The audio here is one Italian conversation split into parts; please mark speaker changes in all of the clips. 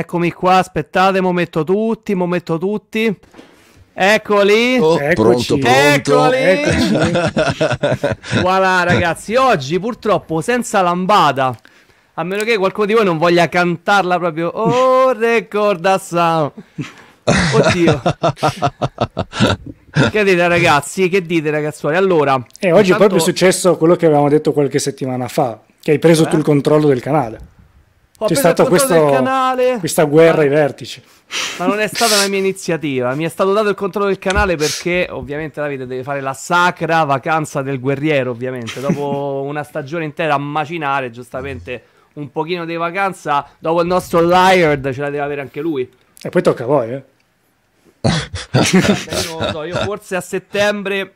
Speaker 1: Eccomi qua, aspettate, mo metto tutti, mo metto tutti. Eccoli, oh, pronto, pronto. eccoli. voilà ragazzi, oggi purtroppo senza lambada. A meno che qualcuno di voi non voglia cantarla proprio. Oh, recorda sound. Oddio. che dite ragazzi? Che dite ragazzuoli? Allora, eh, oggi intanto... è proprio
Speaker 2: successo quello che avevamo detto qualche settimana fa, che hai preso eh? tu il controllo del canale.
Speaker 1: C'è stato stata questa
Speaker 2: guerra ma, ai vertici.
Speaker 1: Ma non è stata la mia iniziativa. Mi è stato dato il controllo del canale perché, ovviamente, Davide deve fare la sacra vacanza del guerriero. Ovviamente, dopo una stagione intera a macinare, giustamente un pochino di vacanza. Dopo il nostro Liard ce la deve avere anche lui.
Speaker 2: E poi tocca a voi, eh.
Speaker 1: io, so, io forse a settembre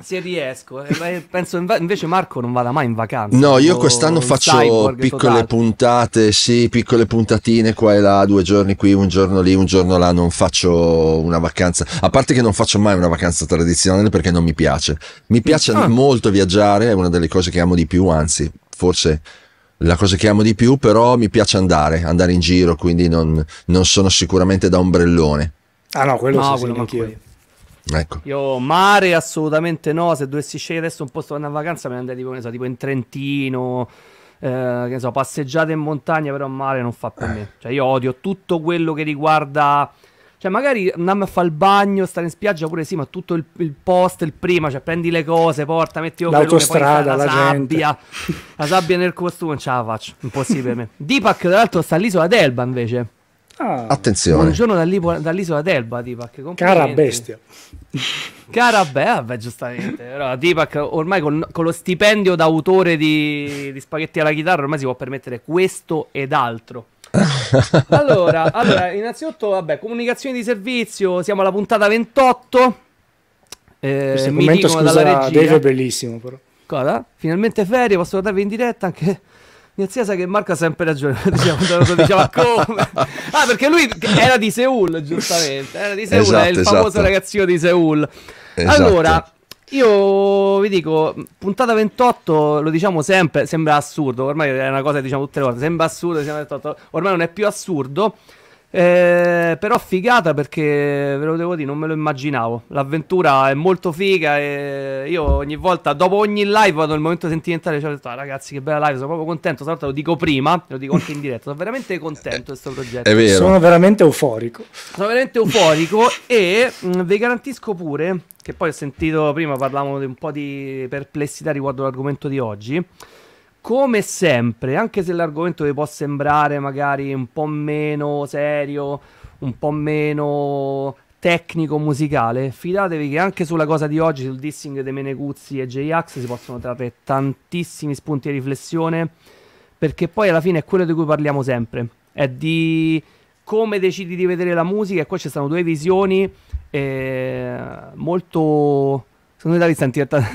Speaker 1: se riesco, eh, penso invece Marco non vada mai in vacanza. No, io quest'anno faccio piccole totale.
Speaker 3: puntate, sì, piccole puntatine qua e là, due giorni qui, un giorno lì, un giorno là, non faccio una vacanza. A parte che non faccio mai una vacanza tradizionale perché non mi piace. Mi piace ah. molto viaggiare, è una delle cose che amo di più, anzi, forse la cosa che amo di più, però mi piace andare, andare in giro, quindi non, non sono sicuramente da ombrellone.
Speaker 2: Ah no, quello no, sì, quello sì, Ecco. Io
Speaker 1: mare assolutamente no, se dovessi scegliere adesso un posto per andare in vacanza me ne andrei tipo, so, tipo in Trentino, eh, che so, passeggiate in montagna, però mare non fa per me. Eh. Cioè io odio tutto quello che riguarda... Cioè magari andiamo a fare il bagno, stare in spiaggia pure sì, ma tutto il, il post, il prima, cioè prendi le cose, porta, metti io l'autostrada, la, la sabbia, gente. la sabbia nel costume, non ce la faccio, impossibile per me. Dipak tra l'altro sta all'isola d'Elba invece. Ah, Attenzione. Buongiorno dall'isola, dall'isola d'Elba, Dipak. Cara bestia. Cara ah, beh, vabbè, giustamente. Però Dipak ormai con, con lo stipendio d'autore di, di, Spaghetti alla chitarra ormai si può permettere questo ed altro. allora, allora, innanzitutto, vabbè, comunicazioni di servizio, siamo alla puntata 28.
Speaker 2: Eh, Questo mi commento, scusa, dalla regia. Dave è bellissimo, però.
Speaker 1: Cosa? Finalmente ferie, posso guardarvi in diretta anche... Mia zia sa che Marco ha sempre ragione. Diciamo, diceva come? Ah, perché lui era di Seul giustamente. Era di Seul esatto, è il esatto. famoso esatto. ragazzino di Seoul. Esatto. Allora, io vi dico, puntata 28, lo diciamo sempre, sembra assurdo, ormai è una cosa che diciamo tutte le volte, sembra assurdo, sembra diciamo, 28, ormai non è più assurdo. Eh, però figata perché ve lo devo dire, non me lo immaginavo. L'avventura è molto figa e io ogni volta, dopo ogni live, vado nel momento sentimentale. e Cioè, ah, ragazzi, che bella live, sono proprio contento. Tra l'altro, lo dico prima, lo dico anche in diretta. Sono veramente contento di questo progetto. È vero. Sono
Speaker 2: veramente euforico.
Speaker 1: Sono veramente euforico e mh, mm, vi garantisco pure che poi ho sentito prima parlavamo di un po' di perplessità riguardo l'argomento di oggi come sempre, anche se l'argomento vi può sembrare magari un po' meno serio, un po' meno tecnico musicale, fidatevi che anche sulla cosa di oggi, sul dissing dei Meneguzzi e J-Ax, si possono trarre tantissimi spunti di riflessione, perché poi alla fine è quello di cui parliamo sempre, è di come decidi di vedere la musica e qua ci sono due visioni eh, molto Secondo me Davide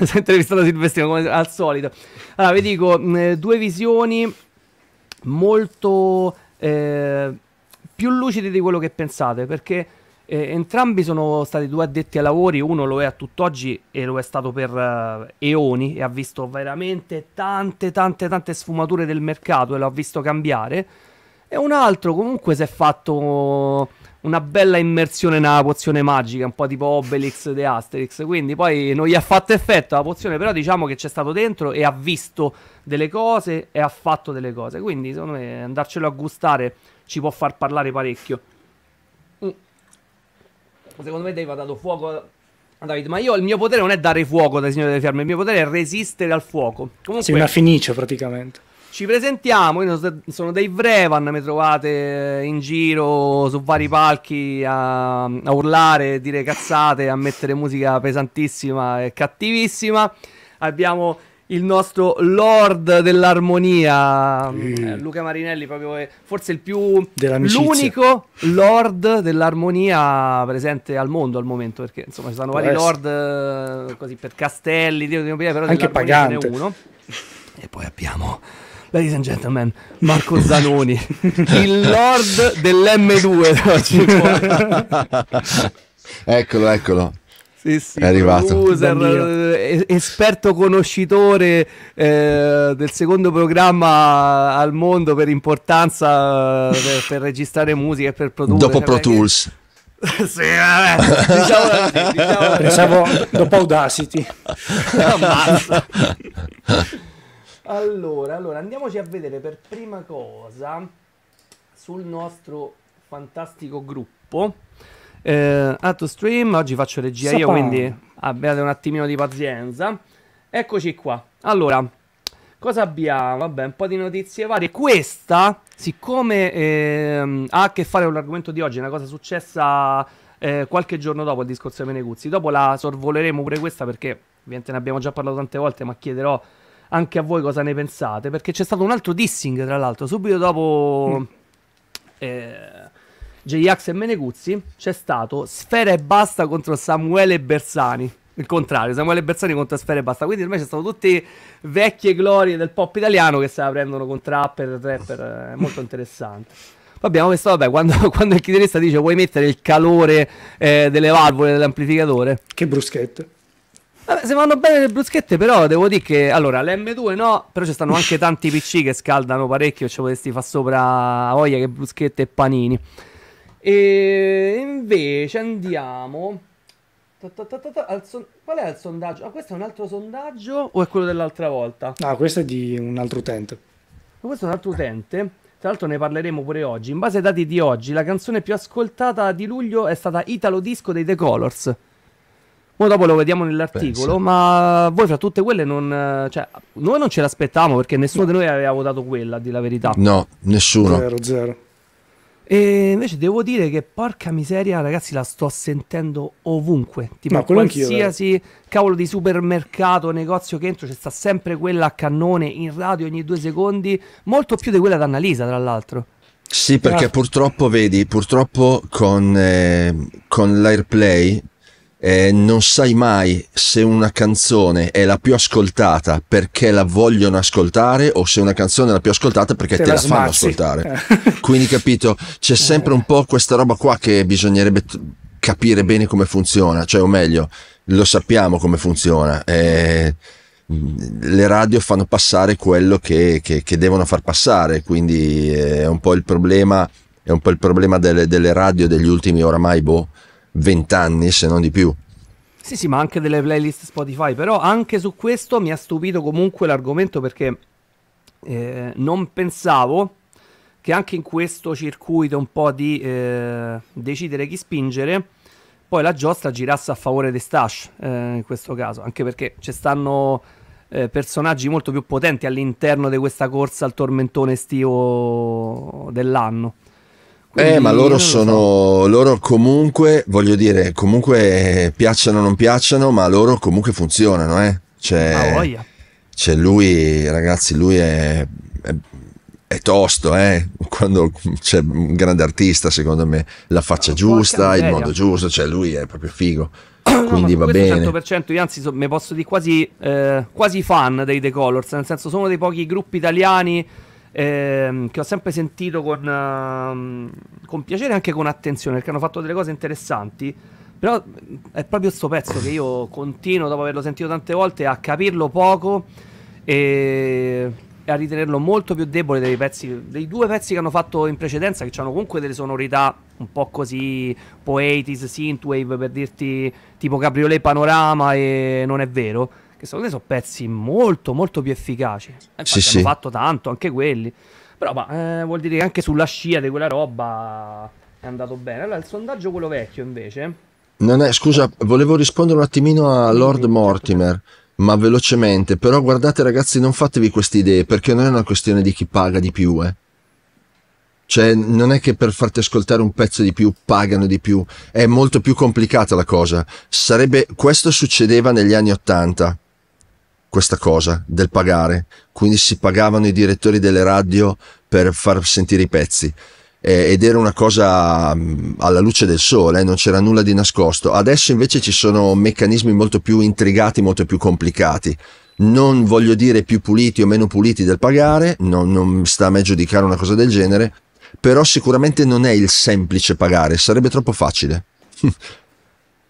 Speaker 1: sta intervistando, intervistando Silvestino come al solito. Allora, vi dico, mm, eh, due visioni molto eh, più lucide di quello che pensate, perché eh, entrambi sono stati due addetti ai lavori, uno lo è a tutt'oggi e lo è stato per uh, eoni e ha visto veramente tante, tante, tante sfumature del mercato e lo ha visto cambiare, e un altro comunque si è fatto una bella immersione nella pozione magica, un po' tipo Obelix de Asterix. Quindi poi non gli ha fatto effetto la pozione, però diciamo che c'è stato dentro e ha visto delle cose e ha fatto delle cose. Quindi secondo me andarcelo a gustare ci può far parlare parecchio. Mm. Secondo me Dave ha dato fuoco a David, ma io il mio potere non è dare fuoco dai signori delle fiamme, il mio potere è resistere al fuoco. Comunque... Sei una
Speaker 2: fenice praticamente.
Speaker 1: Ci presentiamo, io sono dei Vrevan, mi trovate in giro su vari palchi a, a urlare, dire cazzate, a mettere musica pesantissima e cattivissima. Abbiamo il nostro lord dell'armonia, mm. Luca Marinelli, proprio forse il più l'unico lord dell'armonia presente al mondo al momento, perché insomma ci sono Può vari essere. lord eh, così per castelli, però anche pagante. uno. E poi abbiamo Ladies and gentlemen, Marco Zanoni, il lord dell'M2.
Speaker 3: eccolo, eccolo. Sì, sì, è arrivato. User,
Speaker 1: eh, esperto conoscitore eh, del secondo programma al mondo per importanza per, per registrare musica e per produrre. Dopo Pro cioè,
Speaker 2: Tools. sì, vabbè, diciamo, diciamo... Pensavo dopo Audacity. Ammazza.
Speaker 1: Allora, allora, andiamoci a vedere per prima cosa sul nostro fantastico gruppo. Eh, to stream, oggi faccio regia Sapà. io, quindi abbiate un attimino di pazienza. Eccoci qua. Allora, cosa abbiamo? Vabbè, un po' di notizie varie. Questa, siccome eh, ha a che fare con l'argomento di oggi, è una cosa successa eh, qualche giorno dopo il discorso di Meneguzzi. Dopo la sorvoleremo pure questa perché ovviamente ne abbiamo già parlato tante volte, ma chiederò anche a voi cosa ne pensate, perché c'è stato un altro dissing, tra l'altro, subito dopo mm. eh, J-Ax e Meneguzzi, c'è stato Sfera e Basta contro Samuele Bersani. Il contrario, Samuele Bersani contro Sfera e Basta. Quindi ormai c'è stato tutte vecchie glorie del pop italiano che se la prendono con trapper, trapper, eh, è molto interessante. Abbiamo visto, vabbè, quando, quando, il chitarrista dice vuoi mettere il calore eh, delle valvole dell'amplificatore. Che bruschetto. Vabbè, se vanno bene le bruschette, però devo dire che allora l'M2 no, però ci stanno anche tanti PC che scaldano parecchio. Ci cioè potresti far sopra olio che bruschette e panini. E invece andiamo. Ta son... Qual è il sondaggio? Ah, questo è un altro sondaggio o è quello dell'altra volta? No, questo è di un altro utente. Questo è un altro utente. Tra l'altro ne parleremo pure oggi. In base ai dati di oggi, la canzone più ascoltata di luglio è stata Italo Disco dei The Colors. Poi dopo lo vediamo nell'articolo, Penso. ma voi fra tutte quelle non... Cioè, noi non ce l'aspettavamo perché nessuno di noi aveva votato quella, a dire la verità. No, nessuno. Zero, zero. E invece devo dire che porca miseria, ragazzi, la sto sentendo ovunque. Tipo, Ma qualsiasi cavolo di supermercato, negozio che entro, c'è sta sempre quella a cannone in radio ogni due secondi, molto più di quella d'Annalisa, tra l'altro.
Speaker 3: Sì, perché ah. purtroppo, vedi, purtroppo con, eh, con l'airplay eh, non sai mai se una canzone è la più ascoltata perché la vogliono ascoltare o se una canzone è la più ascoltata perché te, te la, la fanno ascoltare. Eh. Quindi capito, c'è sempre un po' questa roba qua che bisognerebbe t- capire bene come funziona, cioè o meglio, lo sappiamo come funziona. Eh, le radio fanno passare quello che, che, che, devono far passare, quindi eh, è un po' il problema, è un po il problema delle, delle radio degli ultimi oramai boh vent'anni se non di più.
Speaker 1: Sì, sì, ma anche delle playlist Spotify, però anche su questo mi ha stupito comunque l'argomento perché eh, non pensavo che anche in questo circuito un po' di eh, decidere chi spingere, poi la giostra girasse a favore di Stash eh, in questo caso, anche perché ci stanno eh, personaggi molto più potenti all'interno di questa corsa al tormentone estivo dell'anno. Quindi eh, ma loro sono,
Speaker 3: so. loro comunque, voglio dire, comunque piacciono o non piacciono, ma loro comunque funzionano, eh. Cioè, cioè lui, ragazzi, lui è, è, è tosto, eh. Quando c'è un grande artista, secondo me, la faccia no, giusta, il modo giusto, cioè lui è proprio figo. No, quindi va bene
Speaker 1: 100% io anzi so, mi posso dire quasi, eh, quasi fan dei The Colors nel senso sono dei pochi gruppi italiani ehm, che ho sempre sentito con, ehm, con piacere e anche con attenzione, perché hanno fatto delle cose interessanti. Però eh, è proprio questo pezzo che io continuo, dopo averlo sentito tante volte, a capirlo poco e a ritenerlo molto più debole dei, pezzi, dei due pezzi che hanno fatto in precedenza, che hanno comunque delle sonorità un po' così poetis, synthwave, per dirti tipo cabriolet panorama e non è vero che secondo me sono pezzi molto molto più efficaci. Eh, infatti sì, hanno sì. fatto tanto anche quelli. Però ma, eh, vuol dire che anche sulla scia di quella roba è andato bene. Allora il sondaggio quello vecchio invece.
Speaker 3: Non è, scusa, volevo rispondere un attimino a Lord certo. Mortimer ma velocemente. Però guardate, ragazzi, non fatevi queste idee perché non è una questione di chi paga di più, eh. Cioè, non è che per farti ascoltare un pezzo di più pagano di più, è molto più complicata la cosa. Sarebbe questo succedeva negli anni Ottanta questa cosa del pagare, quindi si pagavano i direttori delle radio per far sentire i pezzi eh, ed era una cosa mm, alla luce del sole, eh, non c'era nulla di nascosto. Adesso invece ci sono meccanismi molto più intrigati, molto più complicati. Non voglio dire più puliti o meno puliti del pagare, non, non sta a me giudicare una cosa del genere, però sicuramente non è il semplice pagare, sarebbe troppo facile.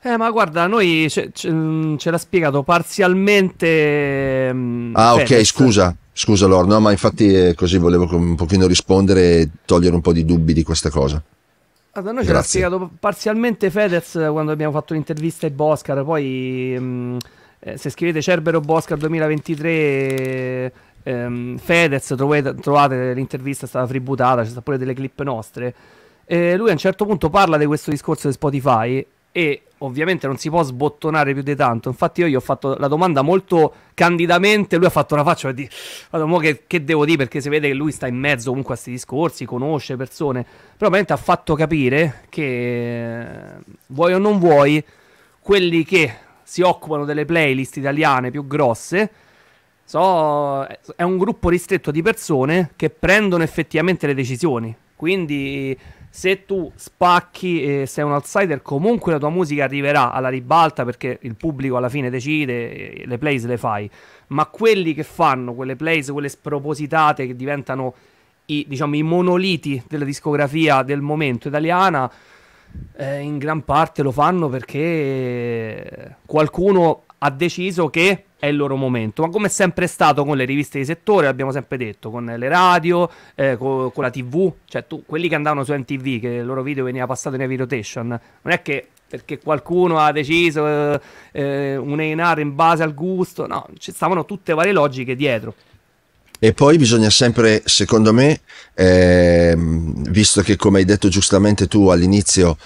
Speaker 1: Eh, ma guarda, noi ce, ce, mm, ce l'ha spiegato parzialmente. Mm, ah, Fedez.
Speaker 3: ok, scusa. Scusa Lor, no, ma infatti eh, così volevo un pochino rispondere e togliere un po' di dubbi di questa cosa.
Speaker 1: Allora, noi Grazie. ce l'ha spiegato parzialmente Fedez eh, quando abbiamo fatto l'intervista ai Boscar, poi mh, mm, eh, se scrivete Cerbero Boscar 2023 ehm, Fedez trovate, trovate l'intervista, è stata tributata, ci sono pure delle clip nostre. E lui a un certo punto parla di questo discorso di Spotify e ovviamente non si può sbottonare più di tanto. Infatti, io gli ho fatto la domanda molto candidamente. Lui ha fatto una faccia per mo che, che, devo dire? Perché si vede che lui sta in mezzo comunque a questi discorsi, conosce persone. Però ovviamente ha fatto capire che vuoi o non vuoi, quelli che si occupano delle playlist italiane più grosse. So, è un gruppo ristretto di persone che prendono effettivamente le decisioni. Quindi se tu spacchi e sei un outsider, comunque la tua musica arriverà alla ribalta perché il pubblico alla fine decide, le plays le fai. Ma quelli che fanno quelle plays, quelle spropositate che diventano i, diciamo, i monoliti della discografia del momento italiana, eh, in gran parte lo fanno perché qualcuno ha deciso che è il loro momento. Ma come è sempre stato con le riviste di settore, l'abbiamo sempre detto, con le radio, eh, con, con la TV, cioè tu, quelli che andavano su NTV, che il loro video veniva passato in heavy rotation, non è che perché qualcuno ha deciso eh, eh un Einar in base al gusto, no, ci stavano tutte varie logiche dietro.
Speaker 3: E poi bisogna sempre, secondo me, ehm, visto che come hai detto giustamente tu all'inizio,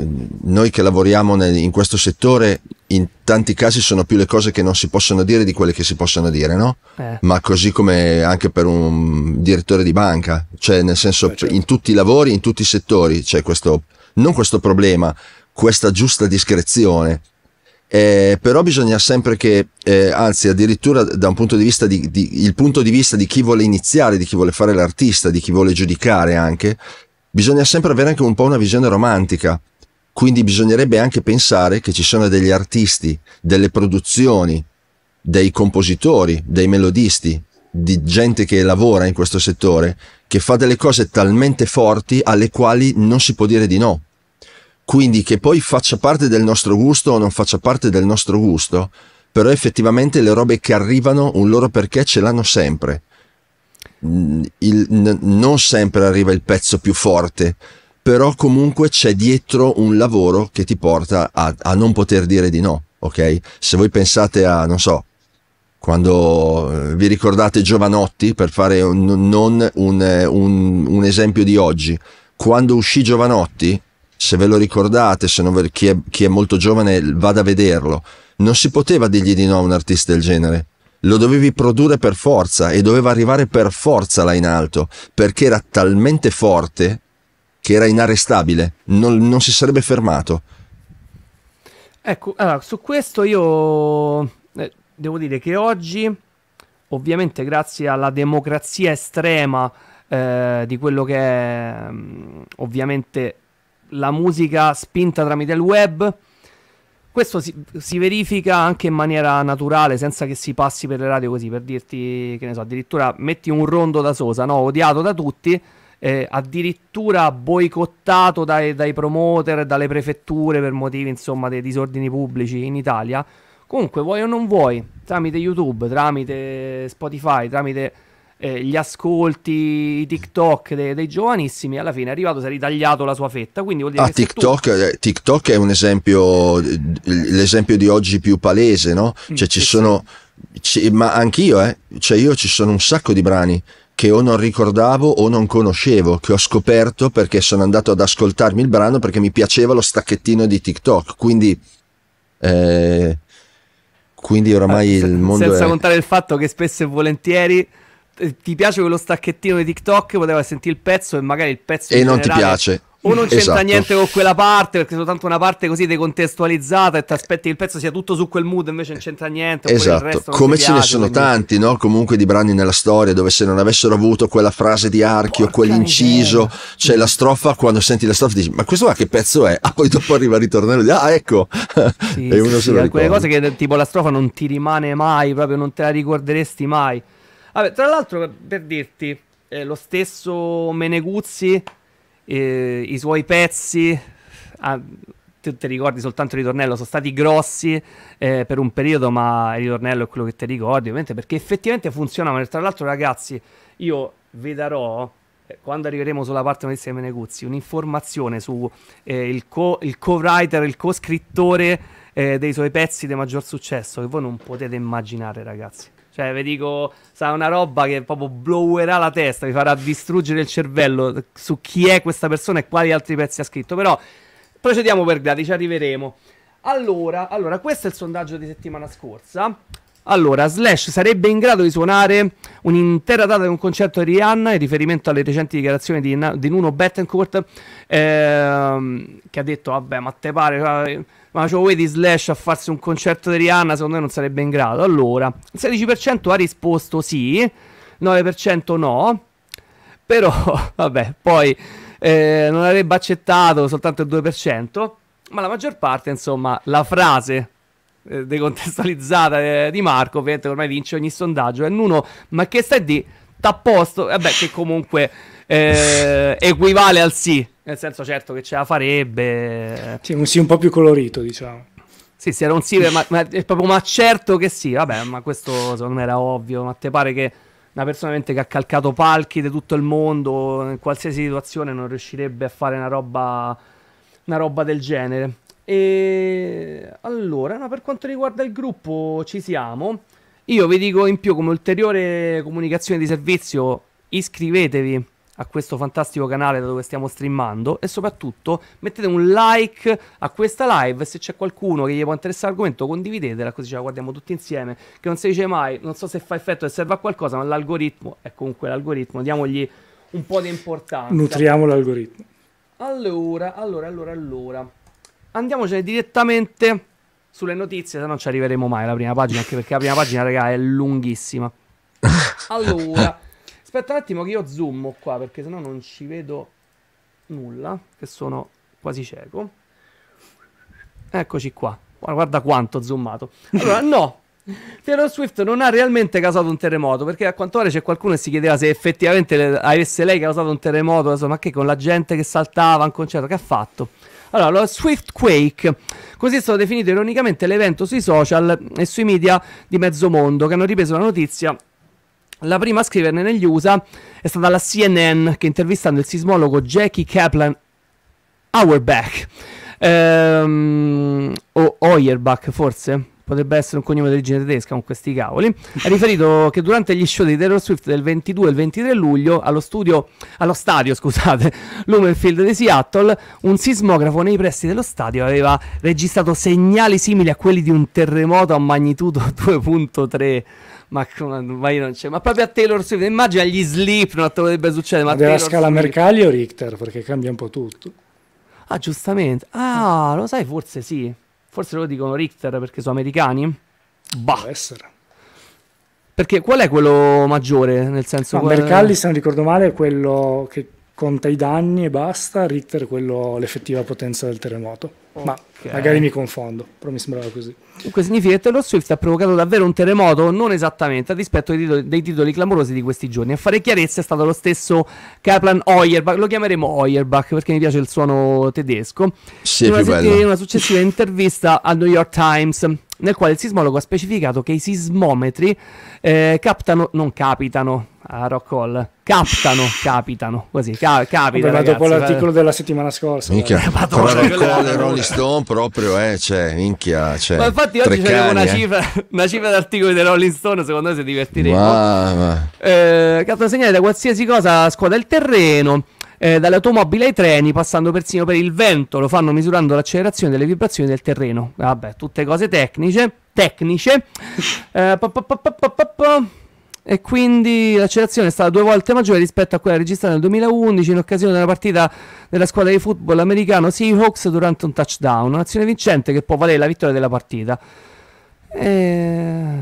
Speaker 3: noi che lavoriamo nel, in questo settore, in tanti casi sono più le cose che non si possono dire di quelle che si possono dire, no? Eh. Ma così come anche per un direttore di banca, cioè nel senso Beh, certo. in tutti i lavori, in tutti i settori c'è questo, non questo problema, questa giusta discrezione. Eh, però bisogna sempre che, eh, anzi addirittura da un punto di vista di, di, il punto di vista di chi vuole iniziare, di chi vuole fare l'artista, di chi vuole giudicare anche, bisogna sempre avere anche un po' una visione romantica quindi bisognerebbe anche pensare che ci sono degli artisti, delle produzioni, dei compositori, dei melodisti, di gente che lavora in questo settore, che fa delle cose talmente forti alle quali non si può dire di no. Quindi che poi faccia parte del nostro gusto o non faccia parte del nostro gusto, però effettivamente le robe che arrivano un loro perché ce l'hanno sempre. Il, non sempre arriva il pezzo più forte, però comunque c'è dietro un lavoro che ti porta a, a non poter dire di no, ok? Se voi pensate a, non so, quando eh, vi ricordate Giovanotti, per fare un, non un, eh, un, un, esempio di oggi, quando uscì Giovanotti, se ve lo ricordate, se non ve, chi, è, chi è molto giovane vada a vederlo, non si poteva dirgli di no a un artista del genere. Lo dovevi produrre per forza e doveva arrivare per forza là in alto, perché era talmente forte che era inarrestabile, non, non si sarebbe fermato.
Speaker 1: Ecco, allora, su questo io eh, devo dire che oggi, ovviamente grazie alla democrazia estrema eh, di quello che è mm, ovviamente la musica spinta tramite il web, questo si, si, verifica anche in maniera naturale, senza che si passi per le radio così, per dirti, che ne so, addirittura metti un rondo da Sosa, no? odiato da tutti, eh, addirittura boicottato dai, dai, promoter, dalle prefetture per motivi insomma dei disordini pubblici in Italia. Comunque, vuoi o non vuoi, tramite YouTube, tramite Spotify, tramite eh, gli ascolti, i TikTok dei, dei, giovanissimi, alla fine è arrivato, si è ritagliato la sua fetta. Quindi vuol dire ah, che TikTok,
Speaker 3: tu... Eh, TikTok è un esempio, l'esempio di oggi più palese, no? Mm, cioè, ci sono. Sì. Ci, ma anch'io, eh, cioè io ci sono un sacco di brani che o non ricordavo o non conoscevo, che ho scoperto perché sono andato ad ascoltarmi il brano perché mi piaceva lo stacchettino di TikTok. Quindi, eh, quindi oramai ah, il mondo. Senza è...
Speaker 1: contare il fatto che spesso e volentieri eh, ti piace quello stacchettino di TikTok, poteva sentire il pezzo e magari il pezzo. E non generale... ti piace o non c'entra esatto. niente con quella parte perché soltanto una parte così decontestualizzata e ti aspetti che il pezzo sia tutto su quel mood invece non c'entra niente esatto come ce piace, ne sono quindi... tanti
Speaker 3: no? comunque di brani nella storia dove se non avessero avuto quella frase di archi o quell'inciso c'è cioè la strofa quando senti la strofa dici ma questo qua che pezzo è ah poi dopo arriva il ritornello ah ecco sì, e uno sì, se lo alcune cose
Speaker 1: che tipo la strofa non ti rimane mai proprio non te la ricorderesti mai Vabbè, tra l'altro per dirti eh, lo stesso Meneguzzi eh, i suoi pezzi, ah, tu ti ricordi soltanto il ritornello, sono stati grossi eh, per un periodo, ma il ritornello è quello che ti ricordi, ovviamente, perché effettivamente funzionavano. Tra l'altro, ragazzi, io vi darò eh, quando arriveremo sulla parte notizie di Meneguzzi, un'informazione su eh, il, co- il co-writer, il co-scrittore eh, dei suoi pezzi di maggior successo che voi non potete immaginare, ragazzi. Cioè, vi dico, sarà una roba che proprio blowerà la testa, vi farà distruggere il cervello su chi è questa persona e quali altri pezzi ha scritto. Però procediamo per gradi, ci arriveremo. Allora, allora, questo è il sondaggio di settimana scorsa. Allora, Slash sarebbe in grado di suonare un'intera data di un concerto di Rihanna in riferimento alle recenti dichiarazioni di, di Nuno Bettencourt, ehm, che ha detto, vabbè, ma te pare... Cioè, ma cioè, vedi Slash a farsi un concerto di Rihanna, secondo me non sarebbe in grado. Allora, il 16% ha risposto sì, 9% no, però vabbè, poi eh, non avrebbe accettato soltanto il 2%, ma la maggior parte, insomma, la frase eh, decontestualizzata eh, di Marco, ovviamente ormai vince ogni sondaggio, è uno, ma che stai di, t'apposto, vabbè, che comunque eh, equivale al sì, nel senso, certo, che ce la farebbe.
Speaker 2: Sì, un sì un po' più colorito, diciamo. Sì,
Speaker 1: sì, era un sì, ma, ma, proprio, ma certo che sì. Vabbè, ma questo secondo me era ovvio. Ma te pare che una persona che ha calcato palchi di tutto il mondo, in qualsiasi situazione, non riuscirebbe a fare una roba, una roba del genere? E allora, no, per quanto riguarda il gruppo, ci siamo. Io vi dico in più come ulteriore comunicazione di servizio, iscrivetevi a questo fantastico canale da dove stiamo streamando e soprattutto mettete un like a questa live se c'è qualcuno che gli può interessare l'argomento condividetela così ce la guardiamo tutti insieme che non si dice mai non so se fa effetto e serve a qualcosa ma l'algoritmo è comunque l'algoritmo diamogli un po' di importanza nutriamo
Speaker 2: l'algoritmo
Speaker 1: allora allora allora allora andiamocene direttamente sulle notizie se non ci arriveremo mai alla prima pagina anche perché la prima pagina raga è lunghissima allora Aspetta un attimo che io zoom qua perché sennò non ci vedo nulla, che sono quasi cieco. Eccoci qua. Guarda quanto zoomato. Allora, no. Taylor Swift non ha realmente causato un terremoto perché a quanto pare c'è qualcuno che si chiedeva se effettivamente le, avesse lei causato un terremoto, insomma, che con la gente che saltava a un concerto che ha fatto. Allora, lo Swift Quake, così è stato definito ironicamente l'evento sui social e sui media di mezzo mondo che hanno ripreso la notizia la prima a scriverne negli USA è stata la CNN che intervistando il sismologo Jackie Kaplan Auerbach, ehm, o Oyerbach forse, potrebbe essere un cognome di origine tedesca con questi cavoli, ha riferito che durante gli show di Taylor Swift del 22 e il 23 luglio allo, studio, allo stadio scusate, Lumenfield di Seattle, un sismografo nei pressi dello stadio aveva registrato segnali simili a quelli di un terremoto a magnitudo 2.3 ma, ma io non c'è, ma proprio a Taylor Swift, immagina gli slip, Slipknot dovrebbe succedere. Ma della scala Swift.
Speaker 2: Mercalli o Richter, perché cambia un po' tutto. Ah, giustamente. Ah, lo sai,
Speaker 1: forse sì. Forse lo dicono Richter perché sono americani. Bah. Può essere. Perché qual è quello maggiore? Nel senso, no, qual... Mercalli, se
Speaker 2: non ricordo male, è quello che conta i danni e basta, Richter quello l'effettiva potenza del terremoto. Okay. Ma magari mi confondo, però mi sembrava così.
Speaker 1: Dunque significa che Taylor Swift ha provocato davvero un terremoto? Non esattamente, a dispetto dei titoli, dei titoli clamorosi di questi giorni. A fare chiarezza è stato lo stesso Kaplan Hoyerbach, lo chiameremo Hoyerbach perché mi piace il suono tedesco. Sì, in una, in una successiva intervista al New York Times nel quale il sismologo ha specificato che i sismometri eh, captano, non capitano, a ah, rock hall. Captano, capitano, così, ca- capita. Vabbè, ragazzi, dopo l'articolo
Speaker 2: della settimana scorsa. Minchia, eh. Madonna, rock hall e Rolling
Speaker 3: Stone proprio, eh, cioè, minchia, cioè, Ma infatti oggi c'è una, cifra,
Speaker 1: una cifra d'articoli dei Rolling Stone, secondo me si divertiremo. Ma... Eh, captano segnali da qualsiasi cosa, scuota il terreno eh, dalle automobili ai treni, passando persino per il vento, lo fanno misurando l'accelerazione delle vibrazioni del terreno. Vabbè, tutte cose tecniche, tecniche. Eh, pa, pa, pa, e quindi l'accelerazione è stata due volte maggiore rispetto a quella registrata nel 2011 in occasione della partita della squadra di football americano Seahawks durante un touchdown, un'azione vincente che può valere la vittoria della partita. E... Eh,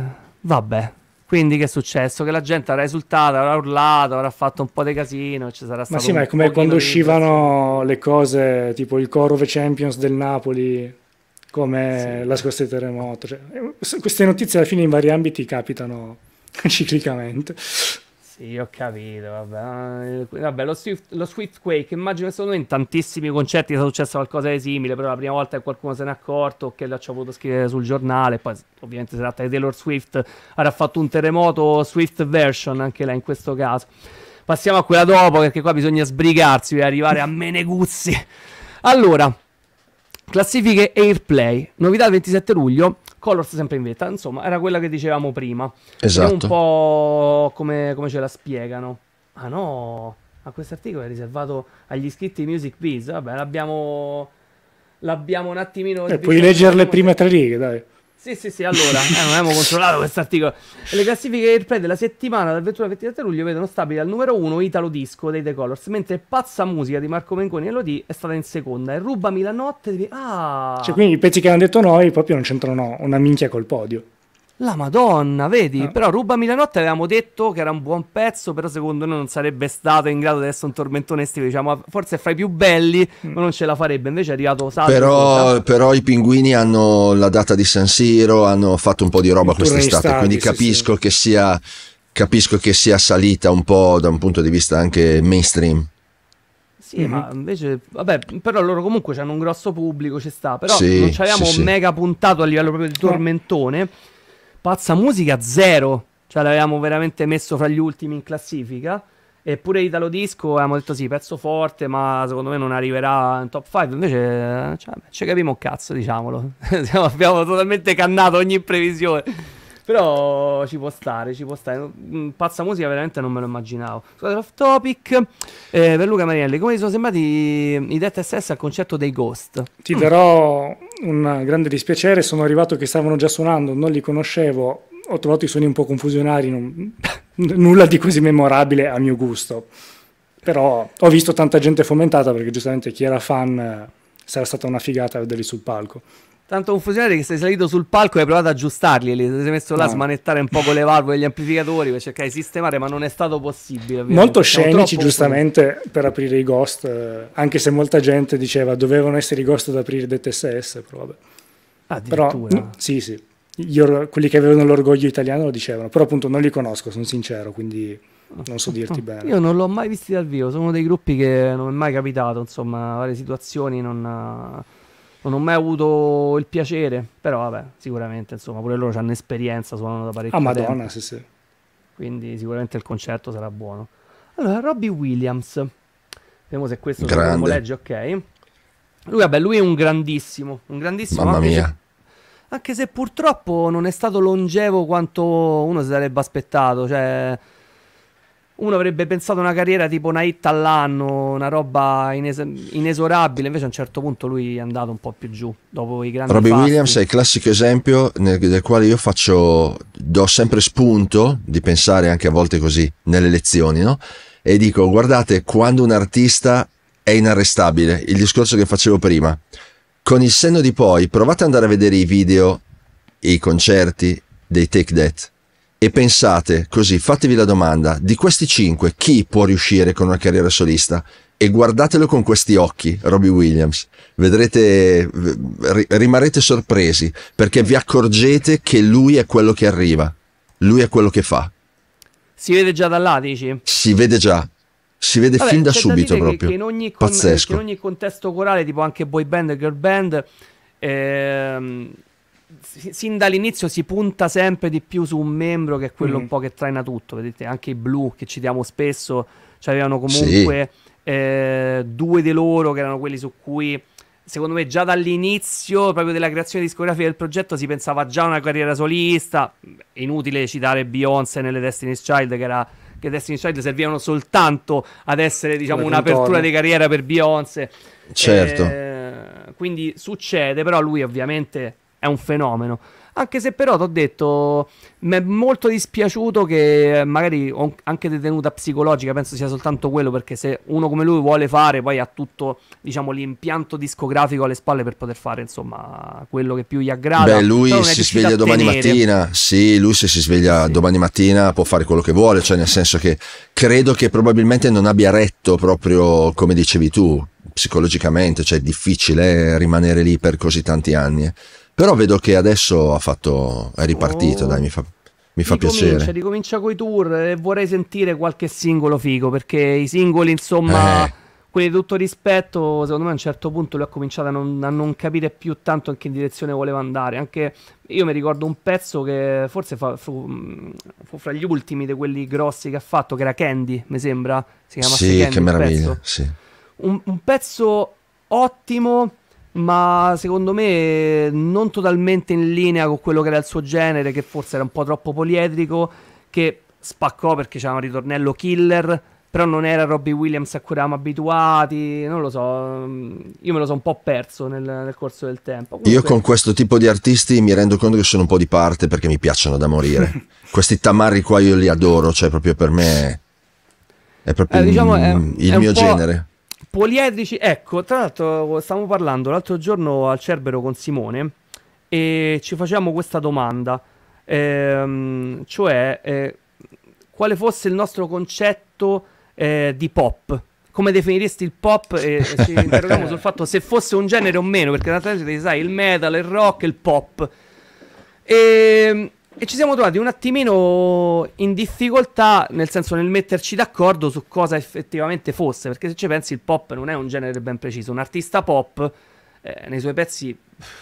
Speaker 1: vabbè, quindi che è successo? Che la gente avrà esultato, avrà urlato, avrà fatto un po' di casino, ci sarà ma stato Ma sì, ma è come quando
Speaker 2: uscivano le cose, tipo il coro Corove Champions del Napoli, come sì. la scorsa di terremoto. Cioè, eh, queste notizie alla fine in vari ambiti capitano ciclicamente.
Speaker 1: Sì, ho capito, vabbè. Eh, vabbè, lo, Swift, lo Swiftquake, immagino che secondo me in tantissimi concerti sia successo qualcosa di simile, però la prima volta che qualcuno se n'è accorto, o che l'ha voluto scrivere sul giornale, poi ovviamente si tratta di Taylor Swift, avrà fatto un terremoto Swift version anche là in questo caso. Passiamo a quella dopo, perché qua bisogna sbrigarsi per arrivare a Meneguzzi. Allora, classifiche Airplay, novità del 27 luglio, Colors sempre in vetta, insomma, era quella che dicevamo prima. Esatto. Vediamo un po' come, come, ce la spiegano. Ah no, ma questo articolo è riservato agli iscritti di Music Biz, vabbè, l'abbiamo... L'abbiamo un attimino... E eh, puoi leggere le prime
Speaker 2: tre righe, dai.
Speaker 1: Sì, sì, sì, allora, eh, non abbiamo controllato quest'articolo. Le classifiche che riprende la settimana dal 21 al 27 luglio vedono stabili al numero 1 Italo Disco dei The Colors, mentre Pazza Musica di Marco Menconi e Lodi è stata in seconda e Rubami la notte di... Ah! Cioè, quindi i pezzi
Speaker 2: che hanno detto noi proprio non c'entrano no, una minchia col podio. La Madonna,
Speaker 1: vedi? No. Eh. Però Ruba Milanotte avevamo detto che era un buon pezzo, però secondo noi non sarebbe stato in grado di essere un tormentone estivo, diciamo, forse è fra i più belli, mm. ma non ce la farebbe. Invece è arrivato Salvo. Però,
Speaker 3: però, i pinguini hanno la data di San Siro, hanno fatto un po' di roba quest'estate, stati, quindi capisco, sì, Che sia, capisco che sia salita un po' da un punto di vista anche mainstream.
Speaker 1: Sì, mm-hmm. ma mhm. invece, vabbè, però loro comunque hanno un grosso pubblico, ci sta, però sì, non ci avevamo sì, mega puntato a livello proprio di tormentone. No Pazza musica zero, cioè l'avevamo veramente messo fra gli ultimi in classifica. Eppure Italo Disco avevamo eh, detto sì, pezzo forte, ma secondo me non arriverà in top 5. Invece eh, cioè, ci capiamo un cazzo, diciamolo. Abbiamo totalmente cannato ogni previsione. Però ci può stare, ci può stare. Mm, pazza musica veramente non me lo immaginavo. Scusate,
Speaker 2: off topic. Eh, per Luca Marinelli,
Speaker 1: come ti sono sembrati i Death SS al concerto dei
Speaker 2: Ghost? Ti darò un grande dispiacere, sono arrivato che stavano già suonando, non li conoscevo, ho trovato i suoni un po' confusionari, non... nulla di così memorabile a mio gusto. Però ho visto tanta gente fomentata perché giustamente chi era fan eh, sarà stata una figata a vederli sul palco.
Speaker 1: Tanto confusionare che sei salito sul palco e hai provato ad aggiustarli, li sei messo là a no. smanettare un po' con le valvole e gli amplificatori per cercare di sistemare, ma non è stato possibile. Ovviamente. Molto scenici, giustamente,
Speaker 2: fuori. per aprire i ghost, eh, anche se molta gente diceva dovevano essere i ghost ad aprire DTSS, però vabbè. però, mm, sì, sì. Io, quelli che avevano l'orgoglio italiano lo dicevano, però appunto non li conosco, sono sincero, quindi non so dirti bene.
Speaker 1: Io non l'ho mai visti dal vivo, sono uno dei gruppi che non è mai capitato, insomma, varie situazioni non... Non ho mai avuto il piacere, però vabbè, sicuramente insomma pure loro hanno esperienza, suonano da parecchio ah, tempo. Madonna, sì, sì. Quindi sicuramente il concerto sarà buono. Allora, Robbie Williams. Vediamo se questo lo legge, ok. Lui, vabbè, lui è un grandissimo, un grandissimo... Mamma anche mia. Se, anche se purtroppo non è stato longevo quanto uno si sarebbe aspettato, cioè uno avrebbe pensato una carriera tipo una hit all'anno, una roba ines- inesorabile, invece a un certo punto lui è andato un po' più giù, dopo i grandi Robbie fatti. Williams è il
Speaker 3: classico esempio nel, del quale io faccio, do sempre spunto di pensare anche a volte così nelle lezioni, no? E dico, guardate, quando un artista è inarrestabile, il discorso che facevo prima, con il senno di poi provate ad andare a vedere i video, i concerti dei Take That e pensate così, fatevi la domanda, di questi cinque chi può riuscire con una carriera solista? E guardatelo con questi occhi, Robbie Williams. Vedrete, rimarrete sorpresi perché vi accorgete che lui è quello che arriva, lui è quello che fa.
Speaker 1: Si vede già da là, dici?
Speaker 3: Si vede già, si vede Vabbè, fin da subito da proprio. Che in, ogni con- Pazzesco. in ogni
Speaker 1: contesto corale, tipo anche boy band e girl band, ehm, sin dall'inizio si punta sempre di più su un membro che è quello mm. un po' che traina tutto. Vedete, anche i blu che citiamo spesso avevano comunque sì. eh, due di loro che erano quelli su cui. Secondo me già dall'inizio proprio della creazione discografica del progetto si pensava già a una carriera solista. Inutile citare Beyoncé nelle Destiny's Child che era che Destiny's Child servivano soltanto ad essere diciamo un'apertura di carriera per Beyoncé certo eh, quindi succede però lui ovviamente è un fenomeno. Anche se però ti ho detto, mi è molto dispiaciuto che eh, magari anche detenuta psicologica, penso sia soltanto quello, perché se uno come lui vuole fare, poi ha tutto diciamo, l'impianto discografico alle spalle per poter fare insomma quello che più gli aggrada. Beh, lui si sveglia domani mattina,
Speaker 3: sì, lui se si sveglia sì. domani mattina può fare quello che vuole, cioè nel senso che credo che probabilmente non abbia retto proprio come dicevi tu, psicologicamente, cioè è difficile rimanere lì per così tanti anni. Eh. Però vedo che adesso ha fatto, è ripartito, oh. dai, mi fa, mi fa ricomincia, piacere.
Speaker 1: Ricomincia coi tour e vorrei sentire qualche singolo figo, perché i singoli, insomma, eh. quelli di tutto rispetto, secondo me a un certo punto lui ha cominciato a non, a non capire più tanto in che direzione voleva andare. Anche io mi ricordo un pezzo che forse fa, fu, mm, fu, fra gli ultimi di quelli grossi che ha fatto, che era Candy, mi sembra. Si chiama sì, Candy, che meraviglia, sì. un, un pezzo ottimo ma secondo me non totalmente in linea con quello che era il suo genere, che forse era un po' troppo poliedrico, che spaccò perché c'era un ritornello killer, però non era Robbie Williams a cui eravamo abituati, non lo so, mm, io me lo sono un po' perso nel, nel corso del tempo. Comunque... Io con
Speaker 3: questo tipo di artisti mi rendo conto che sono un po' di parte perché mi piacciono da morire. Questi tamarri qua io li adoro, cioè proprio per me è proprio eh, diciamo, è, il è mio genere
Speaker 1: Poliedrici, ecco, tra l'altro stavamo parlando l'altro giorno al Cerbero con Simone e ci facevamo questa domanda, ehm, cioè eh, quale fosse il nostro concetto eh, di pop? Come definiresti il pop? E ci interroghiamo sul fatto se fosse un genere o meno, perché in realtà sai il metal, il rock, il pop. E ehm, e ci siamo trovati un attimino in difficoltà, nel senso nel metterci d'accordo su cosa effettivamente fosse, perché se ci pensi il pop non è un genere ben preciso, un artista pop eh, nei suoi pezzi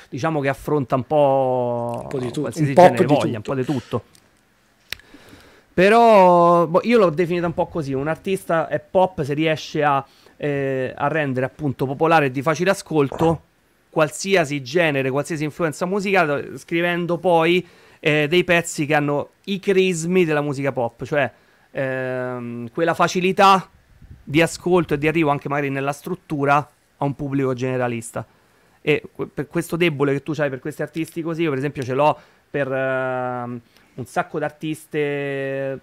Speaker 1: diciamo che affronta un po', un po di tutto, un genere voglia, un po' di tutto. Però boh, io l'ho definita un po' così, un artista è pop se riesce a, eh, a rendere appunto popolare e di facile ascolto qualsiasi genere, qualsiasi influenza musicale, scrivendo poi eh, dei pezzi che hanno i crismi della musica pop, cioè ehm, quella facilità di ascolto e di arrivo anche magari nella struttura a un pubblico generalista. E per questo debole che tu hai per questi artisti così, io per esempio ce l'ho per ehm, un sacco di artiste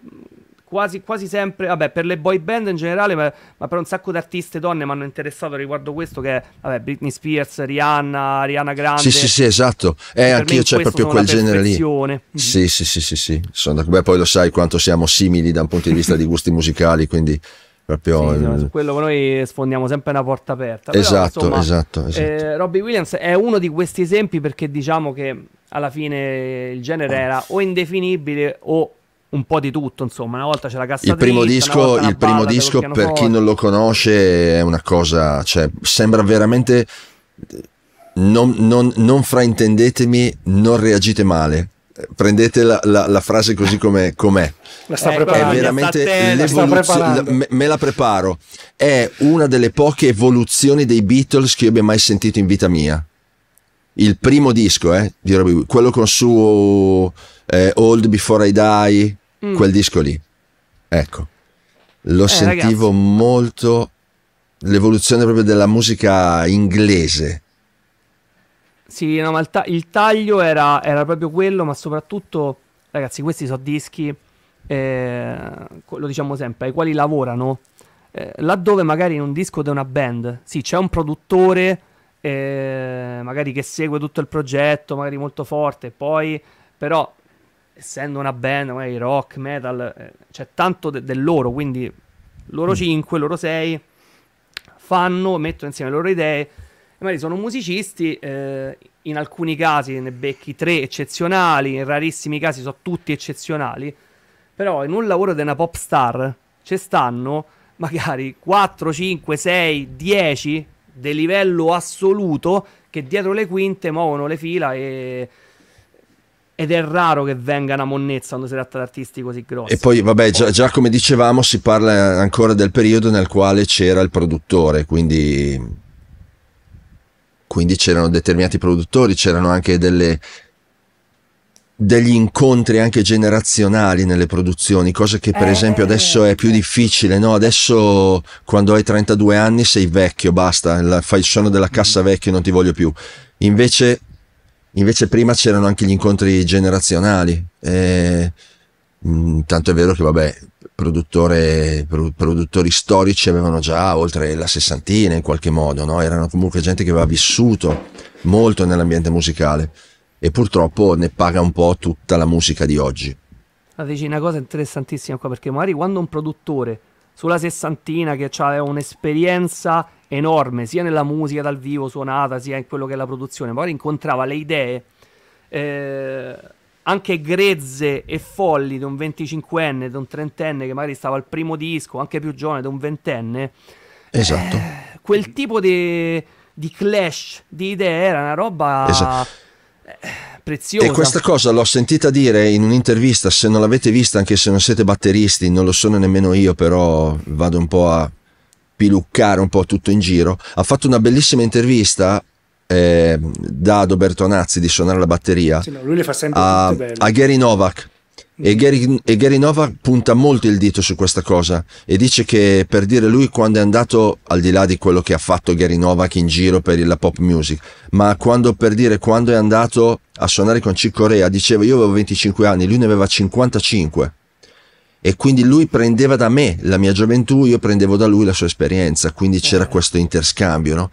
Speaker 1: quasi, quasi sempre, vabbè, per le boy band in generale, ma, ma per un sacco di artiste donne mi hanno interessato riguardo questo che vabbè, Britney Spears, Rihanna, Rihanna Grande. Sì, sì, sì, esatto. Eh, anch'io c'è proprio quel genere lì. Sì, mhm. sì,
Speaker 3: sì, sì, sì. Sono, beh, poi lo sai quanto siamo simili da un punto di vista di gusti musicali, quindi proprio sì, insomma, su
Speaker 1: quello noi sfondiamo sempre una porta aperta Però, esatto insomma, esatto, eh, esatto. Eh, Robbie Williams è uno di questi esempi perché diciamo che alla fine il genere ah. era o indefinibile o un po' di tutto, insomma, una volta c'è la cassa il primo dritta, disco, il primo disco per chi non
Speaker 3: lo conosce è una cosa, cioè, sembra veramente non, non, non fraintendetemi, non reagite male, prendete la, la, la, frase così com'è, com'è. La sta ecco, preparando. È veramente l'evoluzione. me, la preparo. È una delle poche evoluzioni dei Beatles che io abbia mai sentito in vita mia. Il primo disco, eh, di Robbie, quello con suo eh, Old Before I Die, Mm. quel disco lì. Ecco, lo eh, sentivo ragazzi. molto l'evoluzione proprio della musica inglese.
Speaker 1: Sì, no, ma il, ta- il taglio era, era, proprio quello, ma soprattutto, ragazzi, questi sono dischi, eh, lo diciamo sempre, ai quali lavorano. Eh, laddove magari in un disco di una band, sì, c'è un produttore, eh, magari che segue tutto il progetto, magari molto forte, poi però essendo una band, magari rock, metal, eh, c'è tanto de- del loro, quindi loro 5, mm. loro 6 fanno, mettono insieme le loro idee. Magari sono musicisti, eh, in alcuni casi ne becchi tre eccezionali, in rarissimi casi sono tutti eccezionali, però in un lavoro di una pop star ci stanno magari 4, 5, 6, 10 di livello assoluto che dietro le quinte muovono le fila e ed è raro che venga una monnezza quando si tratta di artisti così grossi. E poi,
Speaker 3: vabbè, già, già, come dicevamo, si parla ancora del periodo nel quale c'era il produttore, quindi, quindi c'erano determinati produttori, c'erano anche delle, degli incontri anche generazionali nelle produzioni, cosa che per eh, esempio adesso è più difficile, no? Adesso quando hai 32 anni sei vecchio, basta, fai il suono della cassa mm. vecchio, non ti voglio più. Invece Invece prima c'erano anche gli incontri generazionali. E, eh, mm, tanto è vero che, vabbè, pro, produttori storici avevano già oltre la sessantina in qualche modo, no? erano comunque gente che aveva vissuto molto nell'ambiente musicale e purtroppo ne paga un po' tutta la musica di oggi.
Speaker 1: Ma dici una cosa interessantissima qua, perché magari quando un produttore sulla sessantina che ha un'esperienza enorme sia nella musica dal vivo suonata sia in quello che è la produzione, poi incontrava le idee eh, anche grezze e folli di un 25enne, di un trentenne che magari stava al primo disco, anche più giovane di un ventenne. Esatto. Eh, quel tipo di, di, clash di idee era una roba... Esatto. Eh, preziosa. E questa
Speaker 3: cosa l'ho sentita dire in un'intervista, se non l'avete vista, anche se non siete batteristi, non lo sono nemmeno io, però vado un po' a piluccare un po' tutto in giro. Ha fatto una bellissima intervista eh, da Doberto Anazzi di suonare la batteria sì, no, a, a Gary Novak e Gary, e Gary Nova punta molto il dito su questa cosa e dice che per dire lui quando è andato al di là di quello che ha fatto Gary Novak in giro per la pop music, ma quando per dire quando è andato a suonare con Chick Corea diceva io avevo 25 anni, lui ne aveva 55 e quindi lui prendeva da me la mia gioventù, io prendevo da lui la sua esperienza, quindi c'era certo. questo interscambio, no?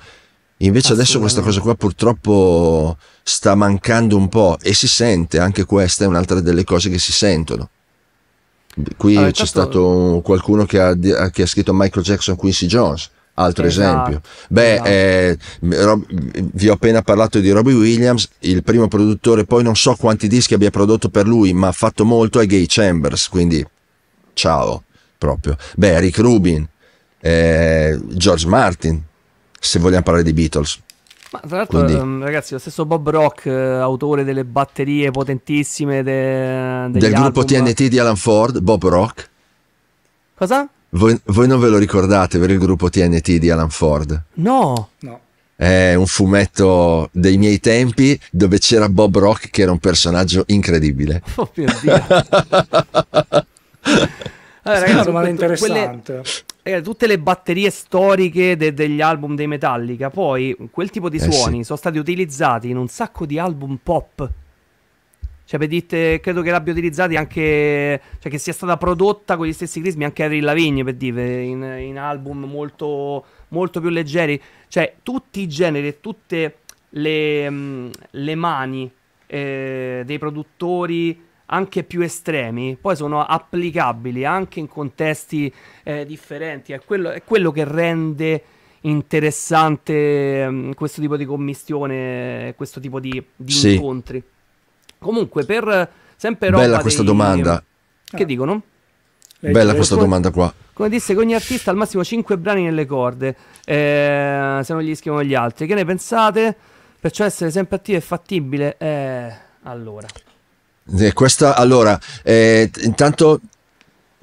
Speaker 3: Invece adesso questa cosa qua purtroppo sta mancando un po' e si sente, anche questa è un'altra delle cose che si sentono. Qui allora, c'è stato qualcuno che ha, che ha, scritto Michael Jackson Quincy Jones, altro esatto, esempio. Beh, esatto. eh, vi ho appena parlato di Robbie Williams, il primo produttore, poi non so quanti dischi abbia prodotto per lui, ma ha fatto molto, è Gay Chambers, quindi ciao proprio. Beh, Rick Rubin, eh, George Martin, se vogliamo parlare di Beatles.
Speaker 1: Ma tra l'altro, Quindi, ehm, ragazzi, lo stesso Bob Rock, eh, autore delle batterie potentissime de, del album. gruppo TNT
Speaker 3: di Alan Ford, Bob Rock. Cosa? Voi, voi, non ve lo ricordate per il gruppo TNT di Alan Ford?
Speaker 1: No, no.
Speaker 3: È un fumetto dei miei tempi dove c'era Bob Rock che era un personaggio incredibile.
Speaker 1: Oh mio Dio. allora,
Speaker 2: ragazzi, domanda Quelle,
Speaker 1: eh, tutte le batterie storiche de- degli album dei Metallica, poi quel tipo di eh suoni sì. sono stati utilizzati in un sacco di album pop. Cioè, vedete, credo che l'abbia utilizzati anche. Cioè, che sia stata prodotta con gli stessi crismi anche Harry Lavigne, per dire, in, in album molto, molto più leggeri. Cioè, tutti i generi, e tutte le, mm, le mani eh, dei produttori anche più estremi poi sono applicabili anche in contesti eh, differenti. È quello, è quello, che rende interessante mh, mm, questo tipo di commistione, questo tipo di, di sì. incontri. Comunque, per eh, sempre roba Bella questa dei, domanda. Che ah. dicono? Eh. Bella questa domanda qua. Come disse che ogni artista ha al massimo 5 brani nelle corde, eh, se non gli scrivono gli altri. Che ne pensate? Perciò essere sempre attivo è fattibile? Eh, allora.
Speaker 3: Eh, questa, allora, eh, intanto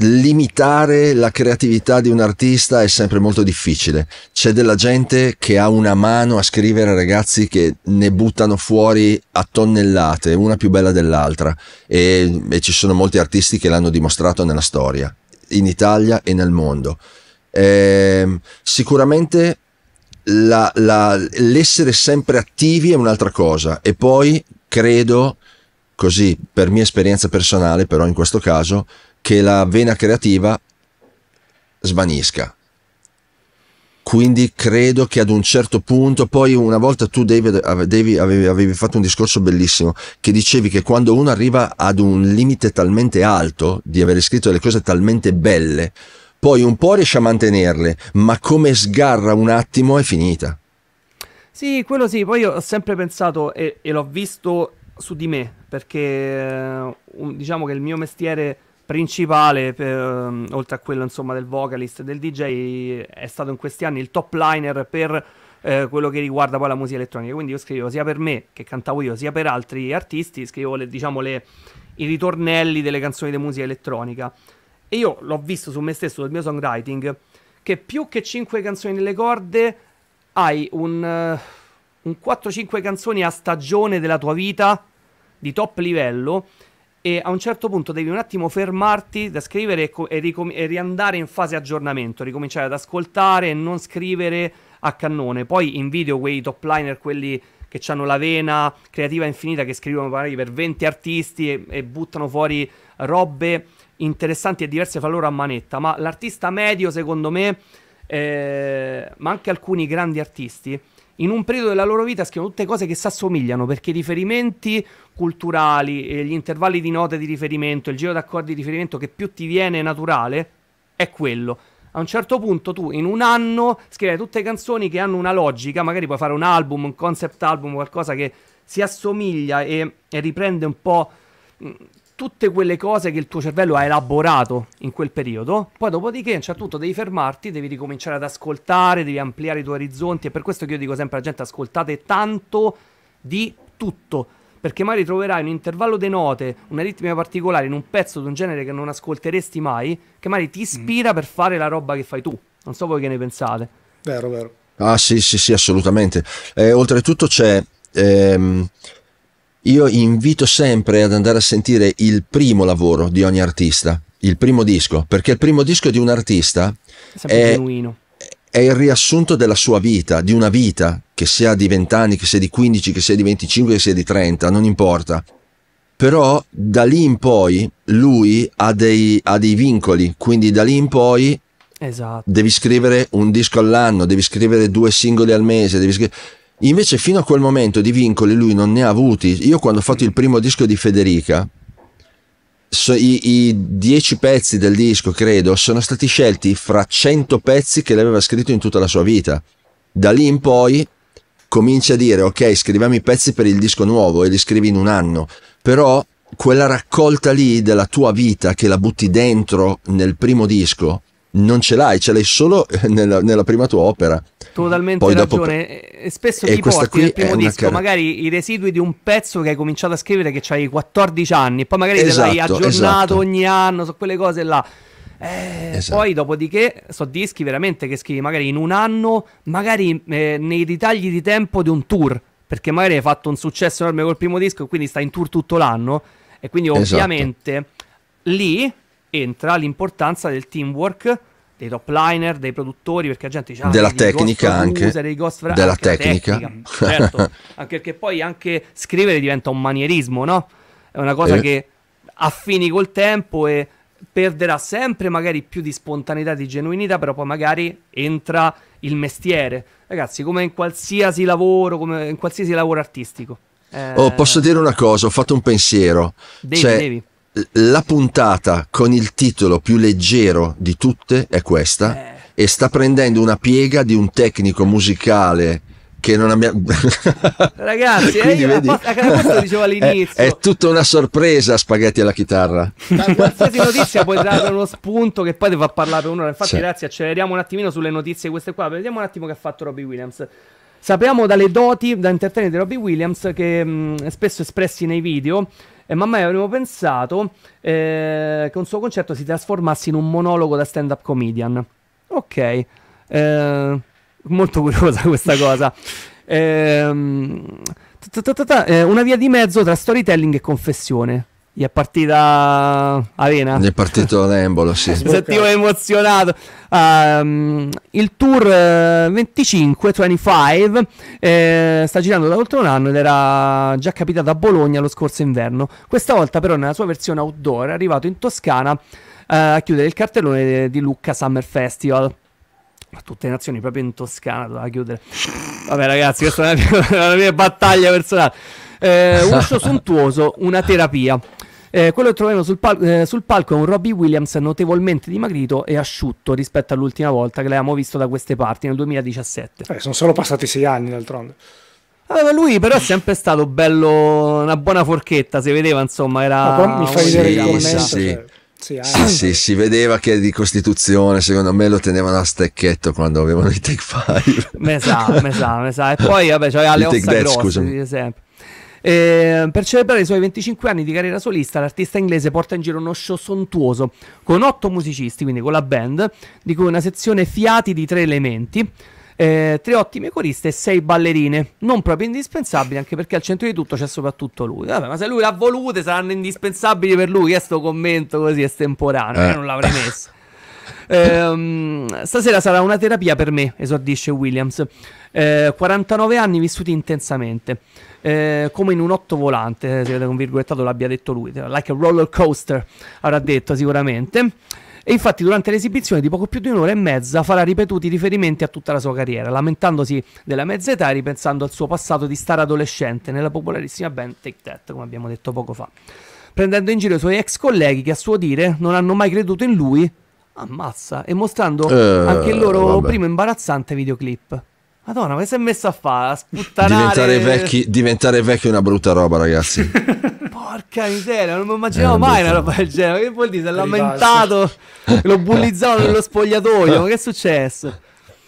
Speaker 3: limitare la creatività di un artista è sempre molto difficile. C'è della gente che ha una mano a scrivere ragazzi che ne buttano fuori a tonnellate, una più bella dell'altra e, e ci sono molti artisti che l'hanno dimostrato nella storia, in Italia e nel mondo. Eh, sicuramente la, la, l'essere sempre attivi è un'altra cosa e poi credo così per mia esperienza personale, però in questo caso, che la vena creativa svanisca. Quindi credo che ad un certo punto, poi una volta tu David, avevi, avevi fatto un discorso bellissimo, che dicevi che quando uno arriva ad un limite talmente alto di aver scritto delle cose talmente belle, poi un po' riesce a mantenerle, ma come sgarra un attimo è finita.
Speaker 1: Sì, quello sì, poi io ho sempre pensato e, e l'ho visto su di me, perché eh, diciamo che il mio mestiere principale, per, ehm, oltre a quello insomma, del vocalist e del DJ, è stato in questi anni il top liner per eh, quello che riguarda poi la musica elettronica. Quindi io scrivo sia per me, che cantavo io, sia per altri artisti, scrivo le, diciamo, le, i ritornelli delle canzoni di musica elettronica. E io l'ho visto su me stesso, sul mio songwriting, che più che 5 canzoni nelle corde hai un, eh, un 4-5 canzoni a stagione della tua vita di top livello e a un certo punto devi un attimo fermarti da scrivere e, co- e, ricom- e riandare in fase aggiornamento, ricominciare ad ascoltare e non scrivere a cannone. Poi in video quei top liner, quelli che hanno la vena creativa infinita, che scrivono magari per 20 artisti e, e buttano fuori robe interessanti e diverse fra loro a manetta, ma l'artista medio secondo me, eh, ma anche alcuni grandi artisti, in un periodo della loro vita scrivono tutte cose che si assomigliano perché i riferimenti culturali, gli intervalli di note di riferimento, il giro d'accordi di riferimento che più ti viene naturale è quello. A un certo punto tu in un anno scrivi tutte canzoni che hanno una logica, magari puoi fare un album, un concept album, qualcosa che si assomiglia e, e riprende un po' mm, tutte quelle cose che il tuo cervello ha elaborato in quel periodo. Poi, dopodiché, c'è certo tutto, devi fermarti, devi ricominciare ad ascoltare, devi ampliare i tuoi orizzonti. E per questo che io dico sempre alla gente: ascoltate tanto di tutto. Perché magari troverai un intervallo di note, una ritmica particolare in un pezzo di un genere che non ascolteresti mai, che magari ti mm. ispira mm. per fare la roba che fai tu. Non so voi che ne pensate. Vero, vero.
Speaker 3: Ah, sì, sì, sì, assolutamente. Eh, oltretutto c'è. Ehm io invito sempre ad andare a sentire il primo lavoro di ogni artista, il primo disco, perché il primo disco di un artista è, è, il riassunto della sua vita, di una vita, che sia di 20 anni, che sia di 15, che sia di 25, che sia di 30, non importa. Però da lì in poi lui ha dei, ha dei vincoli, quindi da lì in poi Esatto. Devi scrivere un disco all'anno, devi scrivere due singoli al mese, devi scrivere... Invece fino a quel momento di vincoli lui non ne ha avuti. Io quando ho fatto il primo disco di Federica, so, i, i, dieci pezzi del disco, credo, sono stati scelti fra cento pezzi che lei aveva scritto in tutta la sua vita. Da lì in poi comincia a dire, ok, scriviamo i pezzi per il disco nuovo e li scrivi in un anno, però quella raccolta lì della tua vita che la butti dentro nel primo disco, non ce l'hai, ce l'hai solo nella, nella prima tua opera
Speaker 1: totalmente Poi ragione. Dopo... E spesso e ti porti nel primo disco car- magari i residui di un pezzo che hai cominciato a scrivere che hai 14 anni, e poi magari esatto, te l'hai esatto, aggiornato esatto. ogni anno su quelle cose là. Eh, esatto. Poi, dopodiché, so dischi veramente che scrivi magari in un anno, magari eh, nei ritagli di tempo di un tour, perché magari hai fatto un successo enorme col primo disco, quindi stai in tour tutto l'anno. E quindi, esatto. ovviamente, esatto. lì entra l'importanza del teamwork dei top liner, dei produttori, perché la gente dice... Ah, della tecnica anche. User, fra- della anche tecnica. tecnica certo, anche perché poi anche scrivere diventa un manierismo, no? È una cosa eh. che affini col tempo e perderà sempre magari più di spontaneità, di genuinità, però poi magari entra il mestiere. Ragazzi, come in qualsiasi lavoro, come in qualsiasi lavoro artistico. Oh, eh... Oh, posso
Speaker 3: dire una cosa, ho fatto un pensiero. Devi, cioè, devi la puntata con il titolo più leggero di tutte è questa eh. e sta prendendo una piega di un tecnico musicale che non abbiamo
Speaker 1: ragazzi eh, Quindi, eh, vedi... apposta, dicevo all'inizio
Speaker 3: è, è, tutta una sorpresa spaghetti alla chitarra
Speaker 2: da
Speaker 1: qualsiasi notizia puoi dare uno spunto che poi ti fa parlare per un'ora infatti ragazzi acceleriamo un attimino sulle notizie queste qua vediamo un attimo che ha fatto Robbie Williams sappiamo dalle doti da entertainer di Robbie Williams che mh, mm, spesso espressi nei video e man mano avevo pensato eh, che un suo concerto si trasformasse in un monologo da stand-up comedian. Ok, eh, molto curiosa questa cosa. Ehm, eh, una via di mezzo tra storytelling e confessione. Gli è partita Arena. Gli
Speaker 3: è partito l'embolo, sì. Mi sentivo
Speaker 1: emozionato. Um, il tour 25, eh, 25, eh, sta girando da oltre un anno ed era già capitato a Bologna lo scorso inverno. Questa volta però nella sua versione outdoor è arrivato in Toscana eh, a chiudere il cartellone di Lucca Summer Festival ma tutte le nazioni proprio in Toscana doveva chiudere. Vabbè, ragazzi, questa è la mia, la mia battaglia personale. Eh, uscio sontuoso, una terapia. Eh, quello che troveremo sul, pal- eh, sul, palco è un Robbie Williams notevolmente dimagrito e asciutto rispetto all'ultima volta che l'abbiamo visto da queste parti nel 2017. Eh, sono solo passati sei anni d'altronde. Allora, ah, lui però è sempre stato bello, una buona forchetta, si vedeva insomma, era... mi fai vedere sì,
Speaker 2: il
Speaker 3: sì, cioè... Sì, sì, si vedeva che di costituzione, secondo me lo tenevano a stecchetto quando avevano i take five.
Speaker 1: me sa, me sa, me sa. E poi
Speaker 2: vabbè, c'aveva cioè, le ossa grosse,
Speaker 3: scusa.
Speaker 1: sempre. Eh, per celebrare i suoi 25 anni di carriera solista, l'artista inglese porta in giro uno show sontuoso con otto musicisti, quindi con la band, di cui una sezione fiati di tre elementi. Eh, tre ottime coriste e sei ballerine. Non proprio indispensabili, anche perché al centro di tutto c'è soprattutto lui. Vabbè, ma se lui l'ha volute, saranno indispensabili per lui. Questo eh, commento così estemporaneo, eh. io non l'avrei messo. Ehm, stasera sarà una terapia per me, esordisce Williams. Eh, 49 anni vissuti intensamente. Eh, come in un otto volante, eh, se un virgolettato l'abbia detto lui, like a roller coaster avrà detto sicuramente. E infatti durante l'esibizione di poco più di un'ora e mezza farà ripetuti riferimenti a tutta la sua carriera, lamentandosi della mezza età e ripensando al suo passato di star adolescente nella popolarissima band Take That, come abbiamo detto poco fa, prendendo in giro i suoi ex colleghi che a suo dire non hanno mai creduto in lui Ammazza. E mostrando uh, anche il loro vabbè. primo imbarazzante videoclip. Madonna, ma si è messo a fare? A sputtanare... Diventare,
Speaker 3: diventare vecchio è una brutta roba, ragazzi.
Speaker 1: Porca miseria, non mi immaginavo eh, non mai una roba del genere. Che vuol dire? Si è lamentato, lo bullizzavano nello spogliatoio. Ma che è successo?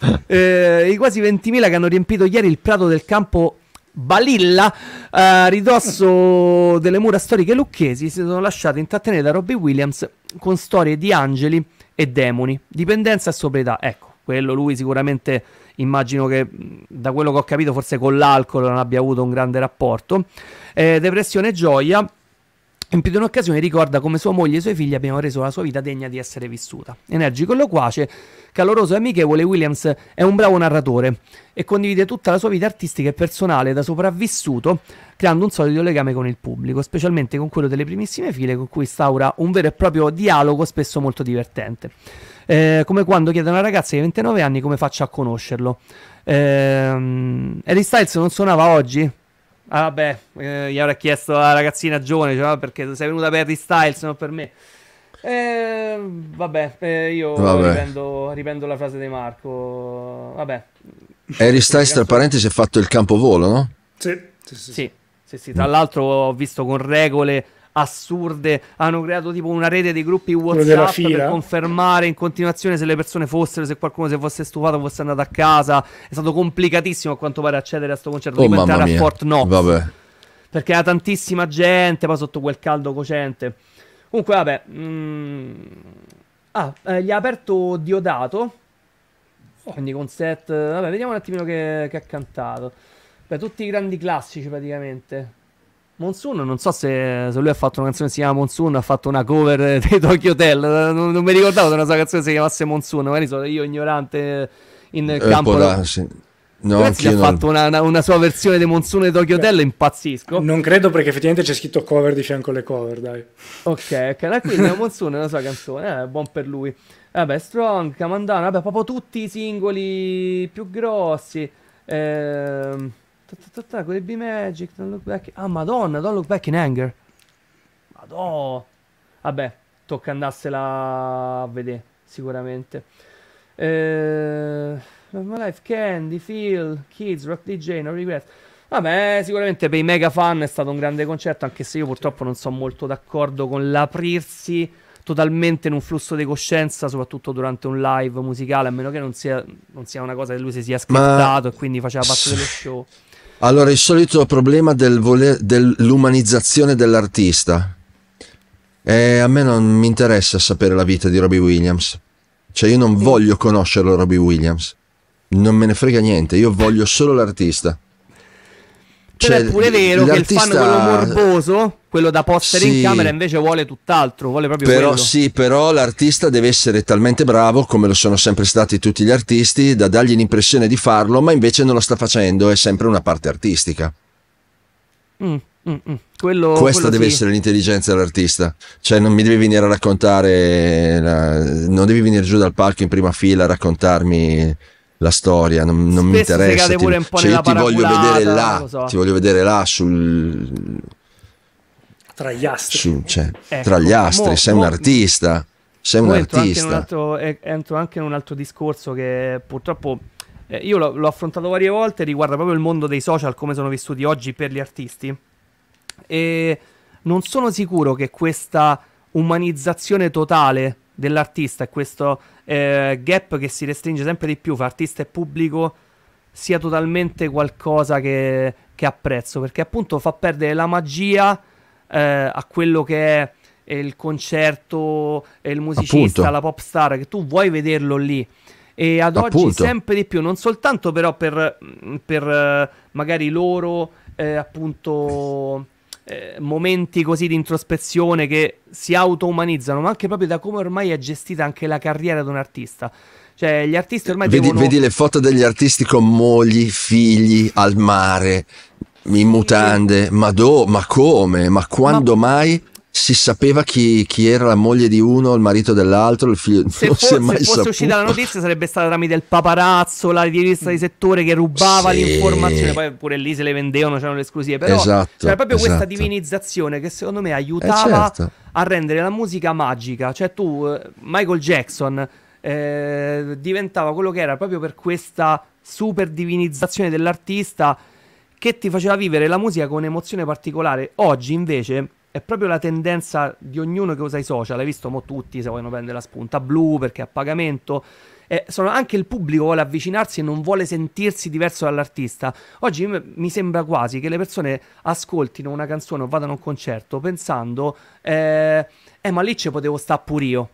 Speaker 1: Eh, I quasi 20.000 che hanno riempito ieri il prato del campo Balilla, a eh, ridosso delle mura storiche lucchesi, si sono lasciati intrattenere da Robbie Williams con storie di angeli e demoni. Dipendenza e sobrietà, ecco. Quello lui sicuramente immagino che da quello che ho capito forse con l'alcol non abbia avuto un grande rapporto. Eh, depressione e gioia in più di un'occasione ricorda come sua moglie e i suoi figli abbiano reso la sua vita degna di essere vissuta. Energico e loquace, caloroso e amichevole, Williams è un bravo narratore e condivide tutta la sua vita artistica e personale da sopravvissuto, creando un solido legame con il pubblico, specialmente con quello delle primissime file, con cui instaura un vero e proprio dialogo spesso molto divertente. Eh, come quando chiede a una ragazza di 29 anni come faccia a conoscerlo. Eh, Harry Styles non suonava oggi? Ah, vabbè, eh, gli avrà chiesto alla ragazzina giovane, cioè, perché sei venuta per se non per me. Eh, vabbè, eh, io vabbè. Riprendo, riprendo, la frase di Marco. Vabbè. Harry Styles, tra
Speaker 3: parentesi, è fatto il campovolo, no?
Speaker 1: Sì, sì, sì. sì. sì, sì. Tra l'altro ho visto con regole assurde, hanno creato tipo una rete dei gruppi WhatsApp per confermare in continuazione se le persone fossero, se qualcuno si fosse stufato, fosse andato a casa. È stato complicatissimo a quanto pare accedere a sto concerto, oh, diventare a Fort Knox. Vabbè. Perché era tantissima gente, poi sotto quel caldo cocente. Comunque, vabbè. Mm... Ah, eh, gli ha aperto Diodato. Quindi con set. Vabbè, vediamo un attimino che, che ha cantato. Beh, tutti i grandi classici praticamente. Monsoon, non so se, se, lui ha fatto una canzone che si chiama Monsoon, ha fatto una cover dei Tokyo Hotel, non, non mi ricordavo che una sua canzone si chiamasse Monsoon, magari sono io ignorante
Speaker 2: in eh, campo. Da... Sì. No, Grazie ha fatto una, una, una, sua versione di Monsoon di Tokyo Beh, Hotel, impazzisco. Non credo perché effettivamente c'è scritto cover di fianco alle cover, dai. Ok,
Speaker 1: ok, quindi Monsoon è una sua canzone, eh, buon per lui. Vabbè, Strong, Camandano, vabbè, proprio tutti i singoli più grossi. Ehm... Quelle B-Magic, Don't Look Back. Ah, madonna, Don't Look Back in Anger. Madonna. Vabbè, tocca andarsela a vedere, sicuramente. Eh, my Life, Candy, Phil, Kids, Rock DJ, No Regrets. Vabbè, sicuramente per i mega fan è stato un grande concerto, anche se io purtroppo non sono molto d'accordo con l'aprirsi totalmente in un flusso di coscienza, soprattutto durante un live musicale, a meno che non sia, non sia una cosa che lui si sia scrittato Ma... e quindi faceva parte dello show.
Speaker 3: Allora, il solito problema del voler, dell'umanizzazione dell'artista. Eh, a me non mi interessa sapere la vita di Robbie Williams. Cioè, io non voglio conoscerlo Robbie Williams. Non me ne frega niente, io voglio solo l'artista. Però cioè, è pure vero che il fan quello
Speaker 1: morboso, quello da poster sì, in camera, invece vuole tutt'altro, vuole proprio però, quello. Sì,
Speaker 3: però l'artista deve essere talmente bravo, come lo sono sempre stati tutti gli artisti, da dargli l'impressione di farlo, ma invece non lo sta facendo, è sempre una parte artistica.
Speaker 1: mm. mm, mm. Quello, Questa quello deve sì. essere
Speaker 3: l'intelligenza dell'artista, cioè non mi devi venire a raccontare, la... non devi venire giù dal palco in prima fila a raccontarmi la storia, non, non mi interessa. Ti, pure un po cioè, io ti voglio vedere là, so. ti voglio vedere là sul...
Speaker 2: Tra gli astri.
Speaker 3: Su, cioè, ecco, tra gli astri, mo, sei mo, un artista, sei un artista. Entro anche, un
Speaker 1: altro, eh, entro anche in un altro discorso che purtroppo eh, io l'ho, l'ho, affrontato varie volte, riguarda proprio il mondo dei social, come sono vissuti oggi per gli artisti. E non sono sicuro che questa umanizzazione totale dell'artista e questo eh, gap che si restringe sempre di più fra artista e pubblico sia totalmente qualcosa che, che apprezzo, perché appunto fa perdere la magia eh, a quello che è il concerto, il musicista, appunto. la pop star, che tu vuoi vederlo lì. E ad appunto. oggi sempre di più, non soltanto però per, per eh, magari loro, eh, appunto eh, momenti così di introspezione che si auto-umanizzano, ma anche proprio da come ormai è gestita anche la carriera di un artista. Cioè, gli artisti ormai vedi, devono... vedi
Speaker 3: le foto degli artisti con mogli, figli, al mare, in mutande, ma, do, ma come, ma quando ma... mai? si sapeva chi, chi, era la moglie di uno, il marito dell'altro, il figlio se non fosse, si è mai se fosse uscita la
Speaker 1: notizia sarebbe stata tramite il paparazzo, la rivista di settore che rubava sì. l'informazione, poi pure lì se le vendevano, c'erano le esclusive, però esatto, c'era proprio esatto. questa divinizzazione che secondo me aiutava eh certo. a rendere la musica magica, cioè tu Michael Jackson eh, diventava quello che era proprio per questa super divinizzazione dell'artista che ti faceva vivere la musica con un'emozione particolare. Oggi invece è proprio la tendenza di ognuno che usa i social. Hai visto, mo tutti se vogliono prendere la spunta blu perché a pagamento. Eh, sono, anche il pubblico vuole avvicinarsi e non vuole sentirsi diverso dall'artista. Oggi mi sembra quasi che le persone ascoltino una canzone o vadano a un concerto pensando, eh, eh ma lì ci potevo stare pure io.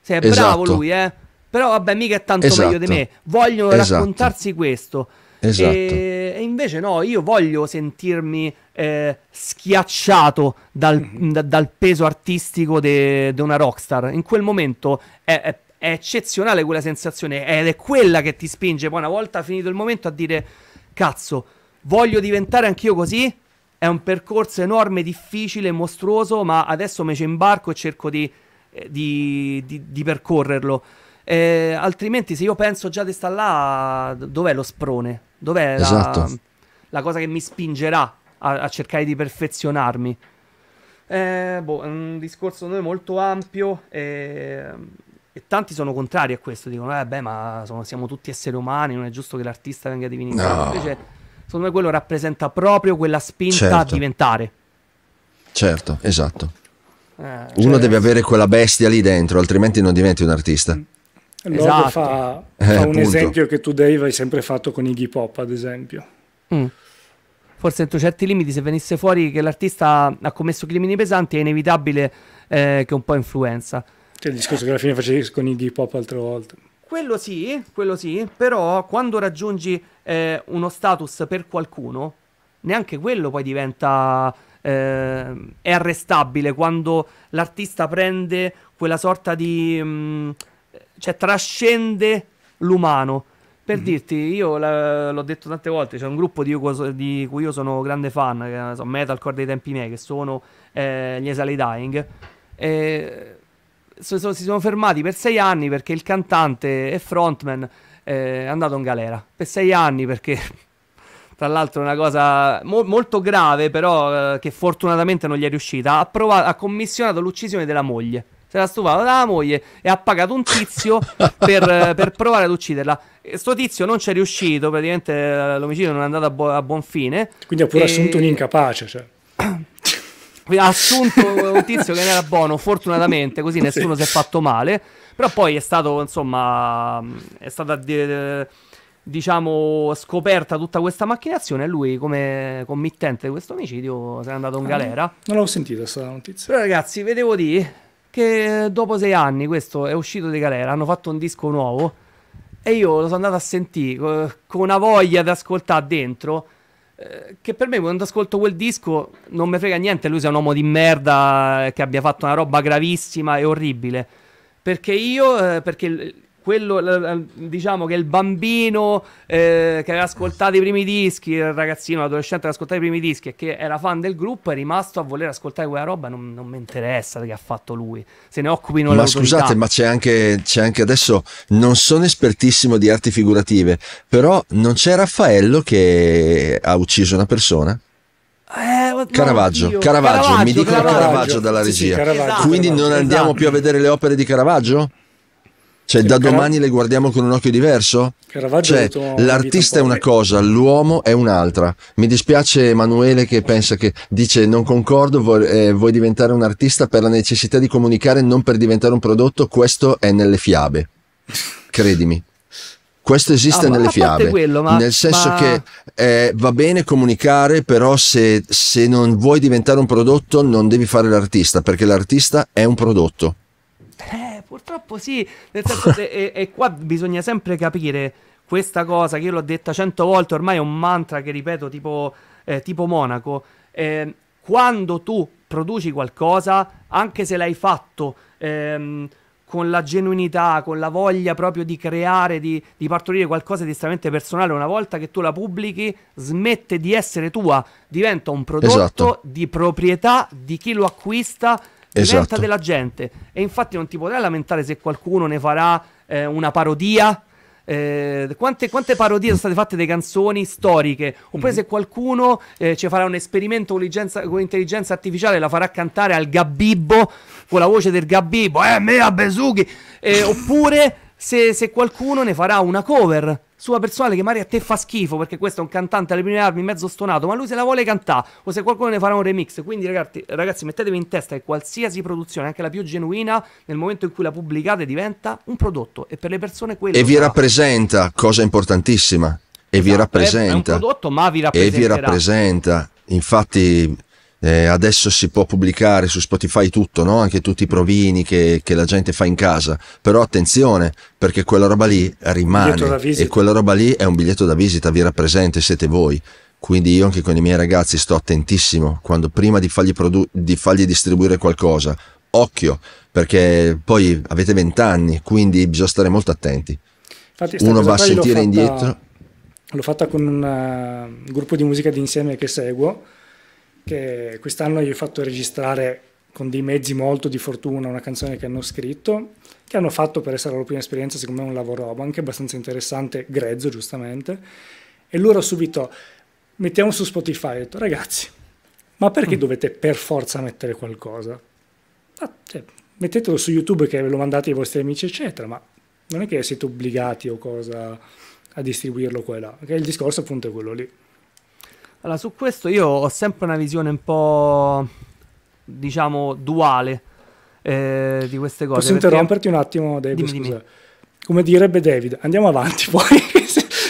Speaker 1: Se è esatto. bravo lui, eh. Però vabbè, mica è tanto esatto. meglio di esatto. me. Vogliono esatto. raccontarsi questo. Esatto. E, e invece no, io voglio sentirmi eh, schiacciato dal, mm-hmm. d- dal, peso artistico di una rockstar. In quel momento è, è, è eccezionale quella sensazione ed è quella che ti spinge poi una volta finito il momento a dire cazzo, voglio diventare anch'io così? È un percorso enorme, difficile, mostruoso, ma adesso mi ci imbarco e cerco di, eh, di, di, di percorrerlo. Eh, altrimenti, se io penso già di star là, dov'è lo sprone? Dov'è esatto. la, la, cosa che mi spingerà a, a cercare di perfezionarmi. Eh, boh, è un discorso noi molto ampio e, e, tanti sono contrari a questo, dicono, eh beh, ma sono, siamo tutti esseri umani, non è giusto che l'artista venga divinizzato. No. Invece, secondo me quello rappresenta proprio quella spinta certo. a diventare.
Speaker 3: Certo, esatto. Eh, cioè... Uno deve avere quella bestia lì dentro, altrimenti non diventi un artista. Mm.
Speaker 2: esatto. fa, eh, fa eh, un punto. esempio che tu Dave hai sempre fatto con Iggy Pop, ad esempio.
Speaker 1: Mm forse entro certi limiti, se venisse fuori che l'artista ha commesso crimini pesanti, è inevitabile eh, che un po'
Speaker 2: influenza. Cioè il discorso che alla fine facevi con i d hop altre volte.
Speaker 1: Quello sì, quello sì, però quando raggiungi eh, uno status per qualcuno, neanche quello poi diventa... Eh, è arrestabile quando l'artista prende quella sorta di... Mh, mm, cioè trascende l'umano per mm-hmm. dirti, io la, l'ho detto tante volte, c'è un gruppo di, di cui io sono grande fan, che so, metalcore dei tempi miei, che sono eh, gli Esali Dying. e so, so, si sono fermati per sei anni perché il cantante e frontman eh, è andato in galera. Per sei anni perché tra l'altro una cosa mo- molto grave, però eh, che fortunatamente non gli è riuscita, ha, provato, ha commissionato l'uccisione della moglie se l'ha stufato dalla moglie e ha pagato un tizio per, per, provare ad ucciderla. E sto tizio non c'è riuscito, praticamente eh, l'omicidio non è andato a, bu- a buon fine. Quindi ha pure e... assunto un
Speaker 2: incapace. Cioè.
Speaker 1: ha assunto un tizio che non era buono, fortunatamente, così nessuno sì. si è fatto male. Però poi è stato, insomma, è stata... diciamo, scoperta tutta questa macchinazione, e lui come committente di questo omicidio se n'è andato in ah, galera. Non
Speaker 2: l'avevo sentita questa notizia.
Speaker 1: Però ragazzi, vedevo di che eh, dopo sei anni questo è uscito di galera, hanno fatto un disco nuovo e io lo sono andato a sentire con una voglia di ascoltare dentro eh, che per me quando ascolto quel disco non mi frega niente, lui sia un uomo di merda eh, che abbia fatto una roba gravissima e orribile. Perché io, perché quello, diciamo che il bambino eh, che aveva ascoltato i primi dischi, il ragazzino, l'adolescente che aveva ascoltato i primi dischi e che era fan del gruppo, è rimasto a voler ascoltare quella roba, non, non mi interessa che ha fatto lui, se ne occupino loro. Ma scusate, ma
Speaker 3: c'è anche, c'è anche adesso, non sono espertissimo di arti figurative, però non c'è Raffaello che ha ucciso una persona?
Speaker 2: Eh, Caravaggio, Caravaggio, Caravaggio, mi dicono Caravaggio, Caravaggio dalla regia. Sì, sì, Caravaggio, Quindi non
Speaker 3: andiamo più a vedere le opere di Caravaggio? Cioè, da domani le guardiamo con un occhio diverso?
Speaker 2: Cioè, oh, l'artista
Speaker 3: è una cosa, l'uomo è un'altra. Mi dispiace Emanuele che pensa che dice non concordo, vuoi, eh, vuoi diventare un artista per la necessità di comunicare, non per diventare un prodotto. Questo è nelle fiabe. Credimi. Questo esiste ah, nelle fiabe, quello, ma, nel senso ma... che eh, va bene comunicare, però se, se non vuoi diventare un prodotto non devi fare l'artista, perché l'artista è un prodotto.
Speaker 1: Purtroppo sì, nel senso che, e, e qua bisogna sempre capire questa cosa che io l'ho detta cento volte, ormai è un mantra che ripeto tipo, eh, tipo Monaco. Eh, quando tu produci qualcosa, anche se l'hai fatto ehm, con la genuinità, con la voglia proprio di creare, di, di, partorire qualcosa di estremamente personale, una volta che tu la pubblichi, smette di essere tua, diventa un prodotto esatto. di proprietà di chi lo acquista diventa esatto. della gente e infatti non ti potrai lamentare se qualcuno ne farà eh, una parodia eh, quante, quante, parodie sono state fatte delle canzoni storiche? Oppure mm-hmm. se qualcuno eh, ci farà un esperimento con, con l'intelligenza artificiale la farà cantare al Gabibbo con la voce del Gabibbo, eh, me a Eh, oppure se, se, qualcuno ne farà una cover sua personale che magari a te fa schifo perché questo è un cantante alle prime armi mezzo stonato, ma lui se la vuole cantare o se qualcuno ne farà un remix. Quindi ragazzi, ragazzi, mettetevi in testa che qualsiasi produzione, anche la più genuina, nel momento in cui la pubblicate diventa un prodotto e per le persone quello E vi sarà.
Speaker 3: rappresenta, cosa importantissima. E esatto, vi rappresenta. È un prodotto, ma vi rappresenta. E vi rappresenta. Infatti eh, adesso si può pubblicare su Spotify tutto, no? anche tutti i provini che, che, la gente fa in casa, però attenzione perché quella roba lì rimane e quella roba lì è un biglietto da visita, vi rappresenta e siete voi. Quindi io anche con i miei ragazzi sto attentissimo quando prima di fargli, produ- di fargli distribuire qualcosa, occhio perché poi avete vent'anni, quindi bisogna stare molto attenti.
Speaker 2: Infatti, Uno va a sentire fatta, indietro. L'ho fatta con un eh, gruppo di musica d'insieme che seguo che quest'anno gli ho fatto registrare con dei mezzi molto di fortuna una canzone che hanno scritto, che hanno fatto per essere la loro prima esperienza, secondo me un lavoro anche abbastanza interessante, grezzo giustamente, e loro subito mettiamo su Spotify, ho detto ragazzi, ma perché mm. dovete per forza mettere qualcosa? Ah, cioè, mettetelo su YouTube che ve lo mandate ai vostri amici, eccetera, ma non è che siete obbligati o cosa a distribuirlo qua e là, perché il discorso appunto è quello lì. Allora, su questo io ho
Speaker 1: sempre una visione un po', diciamo, duale eh,
Speaker 2: di queste cose. Posso perché... interromperti un attimo, David? Dimmi, dimmi. Come direbbe David, andiamo avanti poi.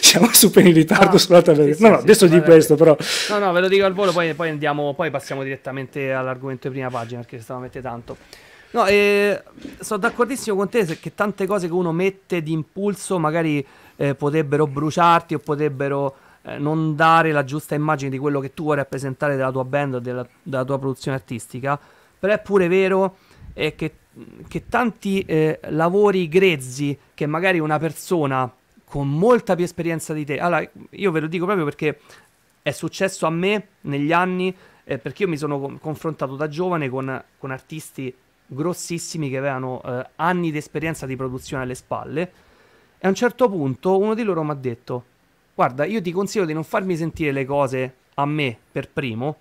Speaker 2: siamo super in ritardo ah, sulla taverna. Sì, no, no, sì, adesso sì, di questo, però.
Speaker 1: No, no, ve lo dico al volo, poi, poi, andiamo, poi passiamo direttamente all'argomento di prima pagina perché a mettere tanto. No, eh, sono d'accordissimo con te che tante cose che uno mette di impulso magari eh, potrebbero bruciarti o potrebbero eh, non dare la giusta immagine di quello che tu vuoi rappresentare della tua band o della, della tua produzione artistica, però è pure vero eh, che, che, tanti eh, lavori grezzi che magari una persona con molta più esperienza di te, allora io ve lo dico proprio perché è successo a me negli anni, eh, perché io mi sono confrontato da giovane con, con artisti grossissimi che avevano eh, anni di esperienza di produzione alle spalle. E a un certo punto uno di loro mi ha detto: Guarda, io ti consiglio di non farmi sentire le cose a me per primo,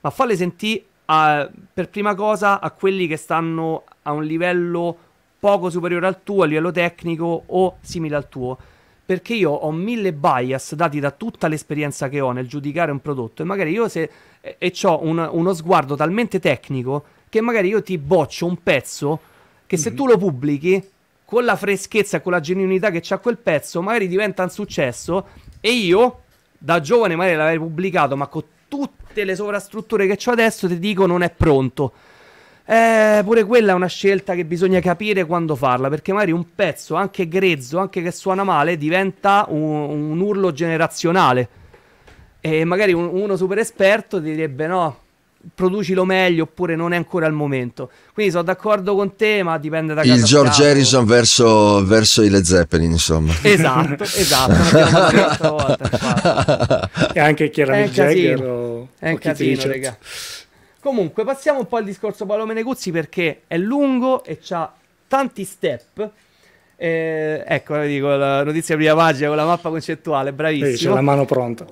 Speaker 1: ma falle sentire a, per prima cosa a quelli che stanno a un livello poco superiore al tuo, a livello tecnico o simile al tuo. Perché io ho mille bias dati da tutta l'esperienza che ho nel giudicare un prodotto e magari io se e, e ho un, uno sguardo talmente tecnico che magari io ti boccio un pezzo che se mm-hmm. tu lo pubblichi con la freschezza e con la genuinità che c'ha quel pezzo, magari diventa un successo. E io, da giovane, magari l'avrei pubblicato, ma con tutte le sovrastrutture che ho adesso, ti dico non è pronto. Eh, pure quella è una scelta che bisogna capire quando farla, perché magari un pezzo, anche grezzo, anche che suona male, diventa un, un urlo generazionale. E magari un, uno super esperto direbbe no, producilo meglio oppure non è ancora il momento. Quindi sono d'accordo con te, ma dipende da casa. Il George Stato.
Speaker 3: Harrison verso, verso i Led Zeppelin, insomma. Esatto, esatto.
Speaker 1: volta, e anche chiaramente è un Jagger casino, o, è un casino, raga. Comunque, passiamo un po' al discorso Palome Neguzzi perché è lungo e ha tanti step. Eh, ecco, dico, la notizia prima pagina con la mappa concettuale, bravissimo. Sì, c'è la mano pronta.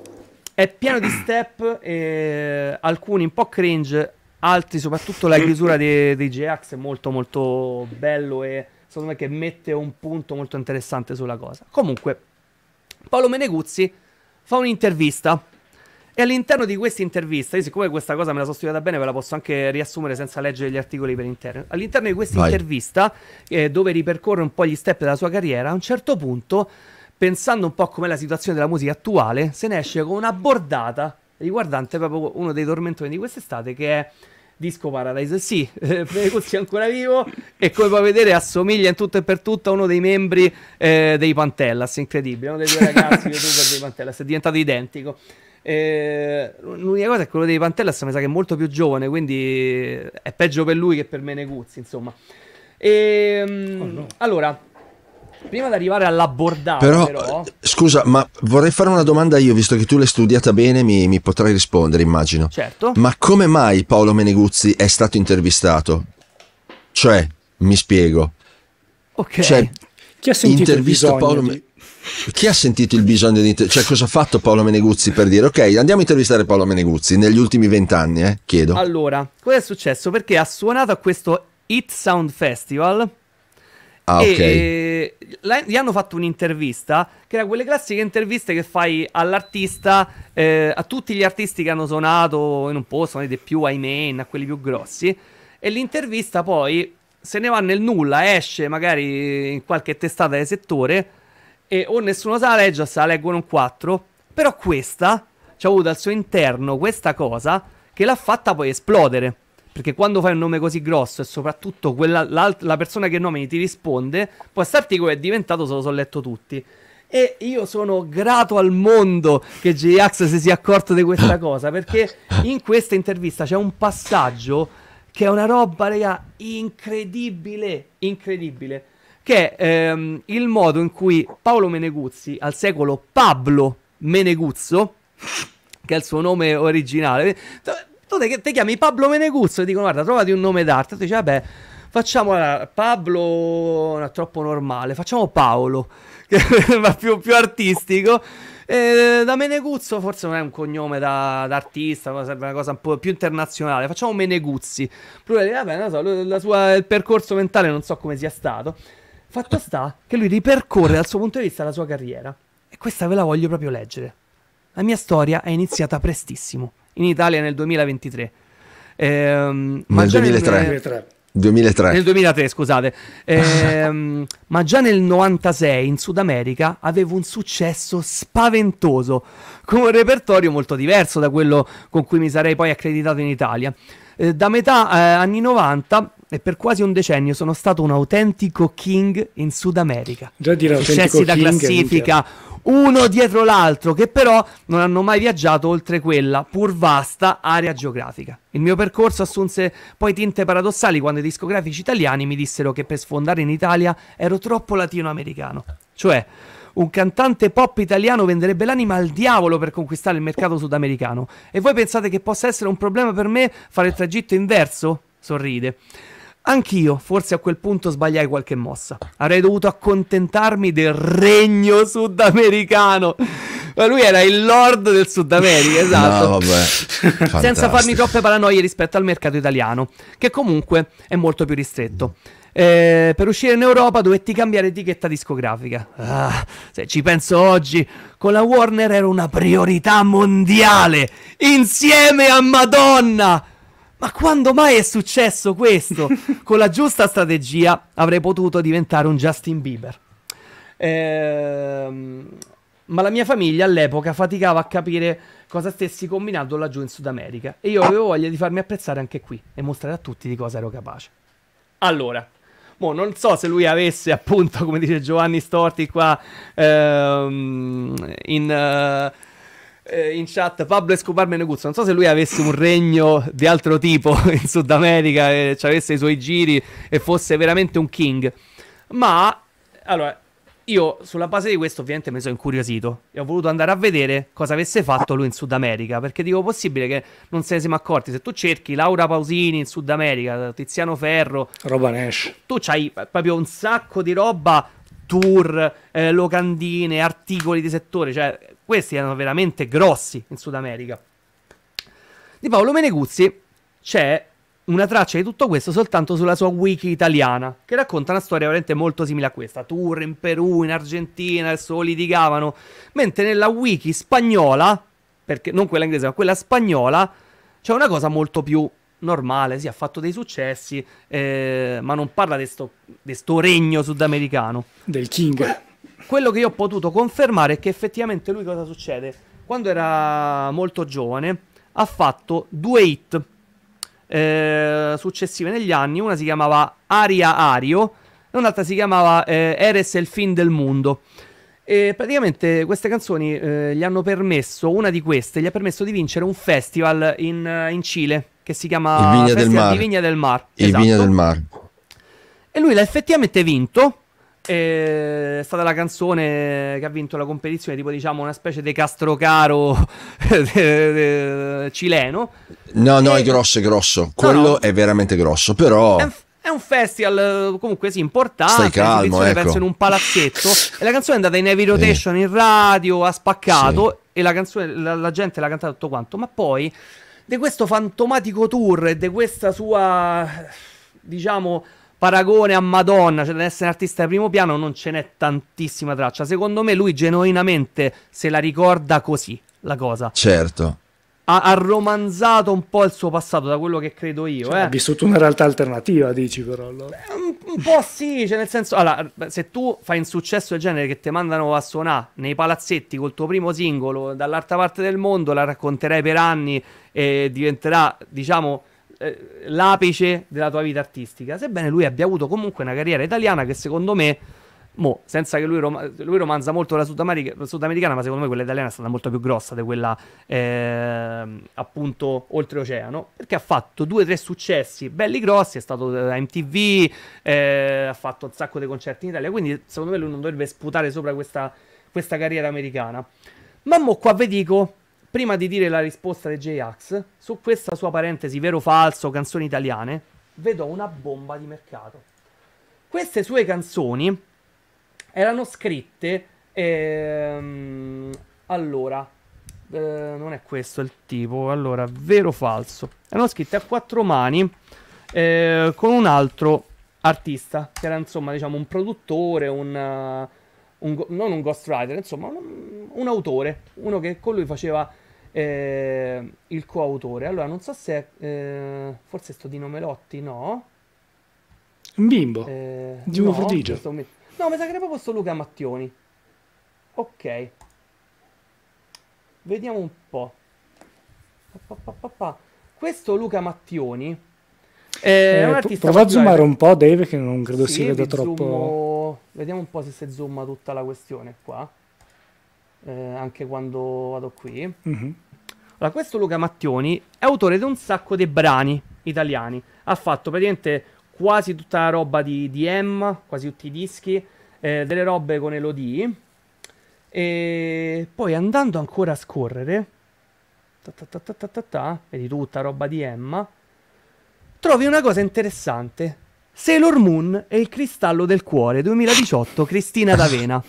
Speaker 1: È pieno di step, e alcuni un po' cringe, altri soprattutto la chiusura di, di GX è molto molto bello e secondo me che mette un punto molto interessante sulla cosa. Comunque, Paolo Meneguzzi fa un'intervista e all'interno di questa intervista, io siccome questa cosa me la sono studiata bene, ve la posso anche riassumere senza leggere gli articoli per interno. All'interno di questa intervista, eh, dove ripercorre un po' gli step della sua carriera, a un certo punto pensando un po' com'è la situazione della musica attuale, se ne esce con una bordata riguardante proprio uno dei tormentoni di quest'estate che è Disco Paradise. Sì, eh, è ancora vivo e come puoi vedere assomiglia in tutto e per tutto a uno dei membri eh, dei Pantellas, incredibile, uno dei due ragazzi youtuber dei Pantellas, è diventato identico. Eh, l'unica cosa è quello dei Pantellas, mi sa che è molto più giovane, quindi è peggio per lui che per Meneguzzi, insomma. E, ehm, oh no. Allora, Prima di arrivare all'abbordare, però, però, eh,
Speaker 3: Scusa, ma vorrei fare una domanda io, visto che tu l'hai studiata bene, mi, mi potrai rispondere, immagino. Certo. Ma come mai Paolo Meneguzzi è stato intervistato? Cioè, mi spiego.
Speaker 2: Ok. Cioè, Chi ha sentito intervista Paolo di...
Speaker 3: Chi ha sentito il bisogno di... Cioè, cosa ha fatto Paolo Meneguzzi per dire, ok, andiamo a intervistare Paolo Meneguzzi negli ultimi vent'anni, eh? Chiedo.
Speaker 1: Allora, cosa è successo? Perché ha suonato a questo It Sound Festival Ah, e, ok. E, eh, gli hanno fatto un'intervista che era quelle classiche interviste che fai all'artista, eh, a tutti gli artisti che hanno suonato in un posto, sono di più ai main, a quelli più grossi. E l'intervista poi se ne va nel nulla, esce magari in qualche testata del settore e o nessuno sa la legge, o se la leggono un 4. Però questa ci ha avuto al suo interno questa cosa che l'ha fatta poi esplodere. Perché quando fai un nome così grosso e soprattutto quella, la persona che nomini ti risponde, poi quest'articolo è diventato, se lo so letto tutti. E io sono grato al mondo che J-Ax si sia accorto di questa cosa, perché in questa intervista c'è un passaggio che è una roba, raga, incredibile, incredibile, che è ehm, il modo in cui Paolo Meneguzzi, al secolo Pablo Meneguzzo, che è il suo nome originale, tu te, te chiami Pablo Meneguzzo e dicono guarda, trovati un nome d'arte. Tu dici vabbè, facciamo allora, Pablo, non è troppo normale, facciamo Paolo, che è più, più artistico. E da Meneguzzo forse non è un cognome da, da artista, sarebbe una cosa un po' più internazionale. Facciamo Meneguzzi. Pure, vabbè, non so, lui, sua, il percorso mentale non so come sia stato. Fatto sta che lui ripercorre dal suo punto di vista la sua carriera. E questa ve la voglio proprio leggere. La mia storia è iniziata prestissimo in Italia nel 2023. Ehm, nel 2003. Nel, 2003. 2003. Nel 2003, scusate. Ehm, ma già nel 96 in Sud America avevo un successo spaventoso, con un repertorio molto diverso da quello con cui mi sarei poi accreditato in Italia. Eh, da metà eh, anni 90 e per quasi un decennio sono stato un autentico king in Sud America.
Speaker 2: Già dire Successi da classifica,
Speaker 1: uno dietro l'altro, che però non hanno mai viaggiato oltre quella pur vasta area geografica. Il mio percorso assunse poi tinte paradossali quando i discografici italiani mi dissero che per sfondare in Italia ero troppo latinoamericano. Cioè, un cantante pop italiano venderebbe l'anima al diavolo per conquistare il mercato sudamericano. E voi pensate che possa essere un problema per me fare il tragitto inverso? Sorride. Anch'io, forse a quel punto sbagliai qualche mossa. Avrei dovuto accontentarmi del regno sudamericano. Ma lui era il lord del Sud America, esatto. No, Senza farmi troppe paranoie rispetto al mercato italiano, che comunque è molto più ristretto. Eh, per uscire in Europa dovetti cambiare etichetta discografica. Ah, se ci penso oggi, con la Warner era una priorità mondiale, insieme a Madonna ma quando mai è successo questo? Con la giusta strategia avrei potuto diventare un Justin Bieber. Ehm, ma la mia famiglia all'epoca faticava a capire cosa stessi combinando laggiù in Sud America e io avevo voglia di farmi apprezzare anche qui e mostrare a tutti di cosa ero capace. Allora, Mo non so se lui avesse, appunto, come dice Giovanni Storti qua, ehm, in... Eh, eh, in chat Pablo Escobar Meneguzzo. Non so se lui avesse un regno di altro tipo in Sud America, e ci avesse i suoi giri e fosse veramente un king. Ma allora, io sulla base di questo ovviamente mi sono incuriosito e ho voluto andare a vedere cosa avesse fatto lui in Sud America, perché dico possibile che non se ne siamo accorti, se tu cerchi Laura Pausini in Sud America, Tiziano Ferro, roba Nash, tu hai proprio un sacco di roba tour, eh, locandine, articoli di settore, cioè questi erano veramente grossi in Sud America. Di Paolo Meneguzzi c'è una traccia di tutto questo soltanto sulla sua wiki italiana, che racconta una storia veramente molto simile a questa. Tour in Perù, in Argentina, adesso litigavano. Mentre nella wiki spagnola, perché non quella inglese, ma quella spagnola, c'è una cosa molto più normale, sì, ha fatto dei successi, eh, ma non parla di questo regno sudamericano. Del King. Quello che io ho potuto confermare è che effettivamente lui cosa succede? Quando era molto giovane ha fatto due hit eh, successive negli anni, una si chiamava Aria Ario e un'altra si chiamava eh, Eres il fin del mondo. E praticamente queste canzoni eh, gli hanno permesso, una di queste, gli ha permesso di vincere un festival in, eh, in Cile che si chiama Vigna del Mar. Vigna del Mar. Esatto. Vigna del Mar. E lui l'ha effettivamente vinto. È stata la canzone che ha vinto la competizione, tipo diciamo una specie di Castrocaro cileno.
Speaker 3: No, no, e... è grosso, è grosso. Quello no, è veramente grosso, però... È
Speaker 1: è un festival eh, comunque sì importante. Stai calmo, è ecco. penso in un palazzetto. e la canzone è andata in heavy rotation sì. in radio, ha spaccato. Sì. E la canzone la, la gente l'ha cantata tutto quanto. Ma poi di questo fantomatico tour e di questa sua, diciamo, paragone a Madonna, cioè ad essere un artista di primo piano, non ce n'è tantissima traccia. Secondo me lui genuinamente se la ricorda così, la cosa.
Speaker 2: Certo
Speaker 1: ha, ha, romanzato un po' il suo passato, da quello che credo io. Cioè, eh. Ha vissuto una
Speaker 2: realtà alternativa, dici però. Allora. Beh,
Speaker 1: un, un, po' sì, cioè nel senso, allora, se tu fai un successo del genere che ti mandano a suonare nei palazzetti col tuo primo singolo dall'altra parte del mondo, la racconterai per anni e diventerà, diciamo, eh, l'apice della tua vita artistica. Sebbene lui abbia avuto comunque una carriera italiana che secondo me Mo, senza che lui, rom- lui romanza molto la sudamericana, ma secondo me quella italiana è stata molto più grossa di quella eh, appunto oltreoceano, perché ha fatto due o tre successi belli grossi, è stato da eh, MTV, eh, ha fatto un sacco di concerti in Italia, quindi secondo me lui non dovrebbe sputare sopra questa, questa carriera americana. Ma mo qua vi dico, prima di dire la risposta di J-Ax, su questa sua parentesi vero o falso, canzoni italiane, vedo una bomba di mercato. Queste sue canzoni erano scritte. Ehm, allora, eh, non è questo il tipo. Allora, vero o falso? Erano scritte a quattro mani eh, con un altro artista, che era insomma, diciamo, un produttore, un. Eh, un non un ghostwriter, insomma, un, un, autore, uno che con lui faceva eh, il coautore. Allora, non so se. Eh, forse sto di Nomelotti, no?
Speaker 2: Un bimbo eh, di uno no, prodigio.
Speaker 1: No, mi sa che era proprio sto Luca Mattioni. Ok. Vediamo un po'. Pa, pa, pa, Questo Luca Mattioni è eh, eh un artista. Prova a zoomare un po', Dave, che non credo sì, si veda troppo. Zoomo... Vediamo un po' se si zooma tutta la questione qua. Eh, anche quando vado qui. Mm-hmm. Allora, questo Luca Mattioni è autore di un sacco di brani italiani. Ha fatto praticamente quasi tutta la roba di, di M, quasi tutti i dischi, eh, delle robe con Elodie. E poi andando ancora a scorrere, ta ta ta ta ta ta ta, vedi tutta roba di Emma, trovi una cosa interessante. Sailor Moon e il cristallo del cuore 2018, Cristina D'Avena.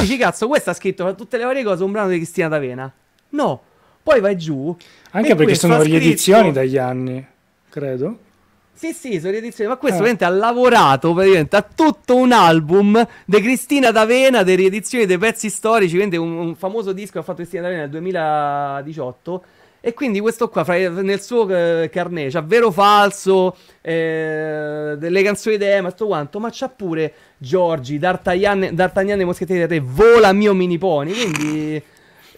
Speaker 1: Dici cazzo, questo ha scritto tra tutte le varie cose un brano di Cristina D'Avena.
Speaker 2: No, poi vai giù. Anche perché sono riedizioni scritto... dagli anni, credo.
Speaker 1: Sì, sì, sono riedizioni, ma questo eh.
Speaker 2: ha lavorato
Speaker 1: praticamente a tutto un album di Cristina D'Avena, delle riedizioni dei pezzi storici, quindi un, un famoso disco che ha fatto Cristina D'Avena nel 2018. E quindi questo qua, fra, nel suo eh, carnet, c'ha vero falso, eh, delle canzoni di Emma, tutto quanto, ma c'ha pure Giorgi, D'Artagnan, D'Artagnan e Moschettieri del Re, Vola mio mini pony, quindi...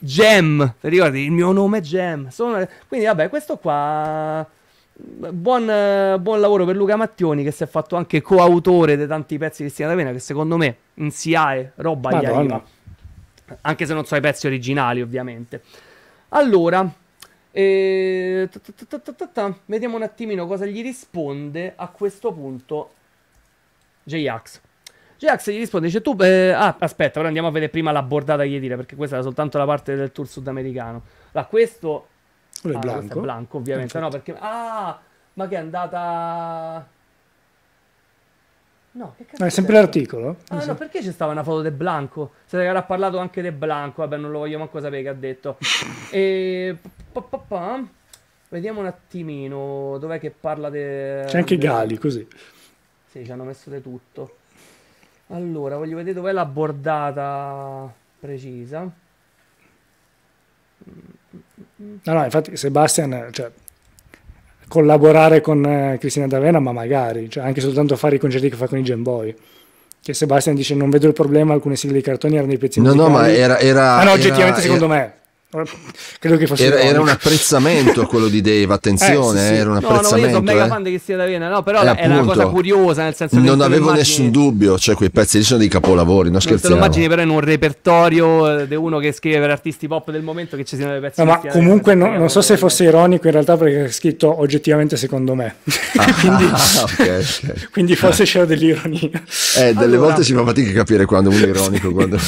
Speaker 1: Gem, ti ricordi? Il mio nome è Gem. Sono... Quindi vabbè, questo qua Buon, eh, buon, lavoro per Luca Mattioni che si è fatto anche coautore di tanti pezzi di Stina D'Avena che secondo me in SIAE roba Madonna. gli arriva anche se non so i pezzi originali ovviamente allora eh, vediamo un attimino cosa gli risponde a questo punto J-Ax J-Ax gli risponde dice tu eh, ah, aspetta ora andiamo a vedere prima la bordata che gli tira perché questa era soltanto la parte del tour sudamericano allora questo quello è Blanco. Ah, è Blanco, ovviamente. Certo. No, perché... Ah, ma che è andata... No,
Speaker 2: che cazzo. È sempre l'articolo? Ah,
Speaker 1: so. no, perché c'è stava una foto del Blanco? Se che ha parlato anche del Blanco, vabbè, non lo voglio manco sapere che ha detto. e. Pa, pa, pa. Vediamo un attimino. Dov'è che parla de... C'è anche Gali, così. Sì, ci hanno messo di tutto. Allora, voglio vedere dov'è la bordata precisa.
Speaker 2: No, no, infatti Sebastian, cioè, collaborare con eh, Cristina D'Avena, ma magari, cioè, anche soltanto fare i concerti che fa con i Gen Boy. Che Sebastian dice non vedo il problema, alcune sigle di cartoni erano dei pezzi No, musicali. no, ma era... era ah no, oggettivamente era, secondo era, me. Credo che fosse era, era un apprezzamento
Speaker 3: quello di Dave, attenzione, eh, sì, sì. era un apprezzamento. No, no, io sono mega eh. fan di
Speaker 2: Cristina D'Avena, no, però eh, è una cosa
Speaker 3: curiosa, nel senso che non avevo immagini... nessun dubbio, cioè quei pezzi lì sono dei capolavori, non scherziamo. Non
Speaker 1: immagini però in un repertorio eh, di uno che scrive per artisti pop del momento che ci siano dei pezzi. No, ma comunque no, non so
Speaker 2: se fosse ironico in realtà perché è scritto oggettivamente secondo me. Ah, ah, quindi, ah, okay, okay. quindi, forse c'era dell'ironia.
Speaker 3: Eh, delle allora... volte si fa fatica a capire quando uno è ironico, quando...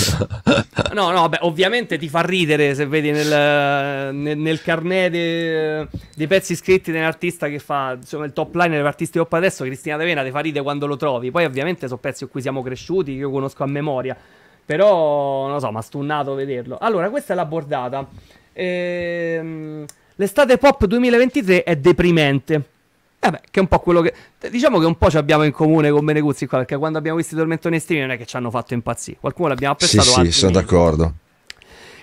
Speaker 1: No, no, beh, ovviamente ti fa ridere se vedi nel, nel, nel carnet de, dei pezzi scritti nell'artista che fa insomma, il top line dell'artista che ho adesso, Cristina D'Avena, ti fa ridere quando lo trovi. Poi ovviamente sono pezzi con cui siamo cresciuti, che io conosco a memoria. Però, non lo so, mi ha stunnato vederlo. Allora, questa è la bordata. Ehm, l'estate pop 2023 è deprimente. Eh beh, che è un po' quello che. Diciamo che un po' ci abbiamo in comune con Beneguzzi qua, perché quando abbiamo visto i tormentoni estivi non è che ci hanno fatto impazzire. Qualcuno l'abbiamo apprezzato. Sì, sì, sono d'accordo.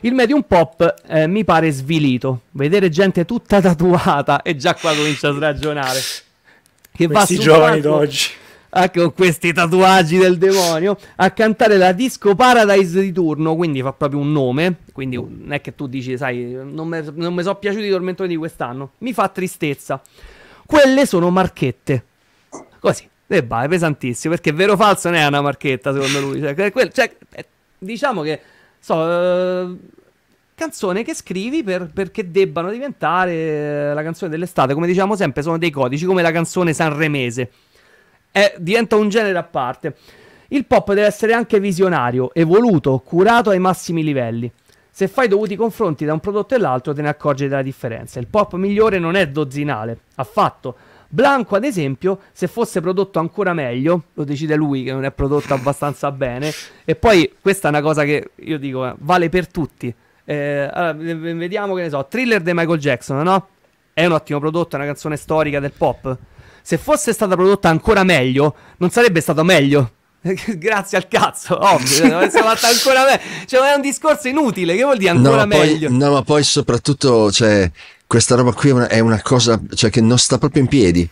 Speaker 1: Il medium pop eh, mi pare svilito. Vedere gente tutta tatuata e già qua comincia a ragionare. Che Questi giovani d'oggi. Ah, con questi tatuaggi del demonio a cantare la disco paradise di turno quindi fa proprio un nome quindi non è che tu dici sai non mi sono piaciuti i tormentoni di quest'anno mi fa tristezza quelle sono marchette così e va è pesantissimo perché vero o falso non è una marchetta secondo lui cioè, quel, cioè, eh, diciamo che So, uh, canzone che scrivi per, perché debbano diventare eh, la canzone dell'estate. Come diciamo sempre, sono dei codici, come la canzone sanremese. È, eh, diventa un genere a parte. Il pop deve essere anche visionario, evoluto, curato ai massimi livelli. Se fai dovuti confronti da un prodotto e l'altro, te ne accorgi della differenza. Il pop migliore non è dozzinale, affatto Blanco, ad esempio, se fosse prodotto ancora meglio, lo decide lui che non è prodotto abbastanza bene. E poi questa è una cosa che io dico, eh, vale per tutti. Eh, allora, vediamo che ne so, thriller di Michael Jackson, no? È un ottimo prodotto, è una canzone storica del pop. Se fosse stata prodotta ancora meglio, non sarebbe stato meglio. Grazie al cazzo, ovvio. L'avessimo fatta ancora meglio. Cioè, è un discorso inutile. Che vuol dire ancora no, meglio?
Speaker 3: Poi, no, ma poi soprattutto, cioè questa roba qui è una, cosa cioè, che non sta proprio in piedi.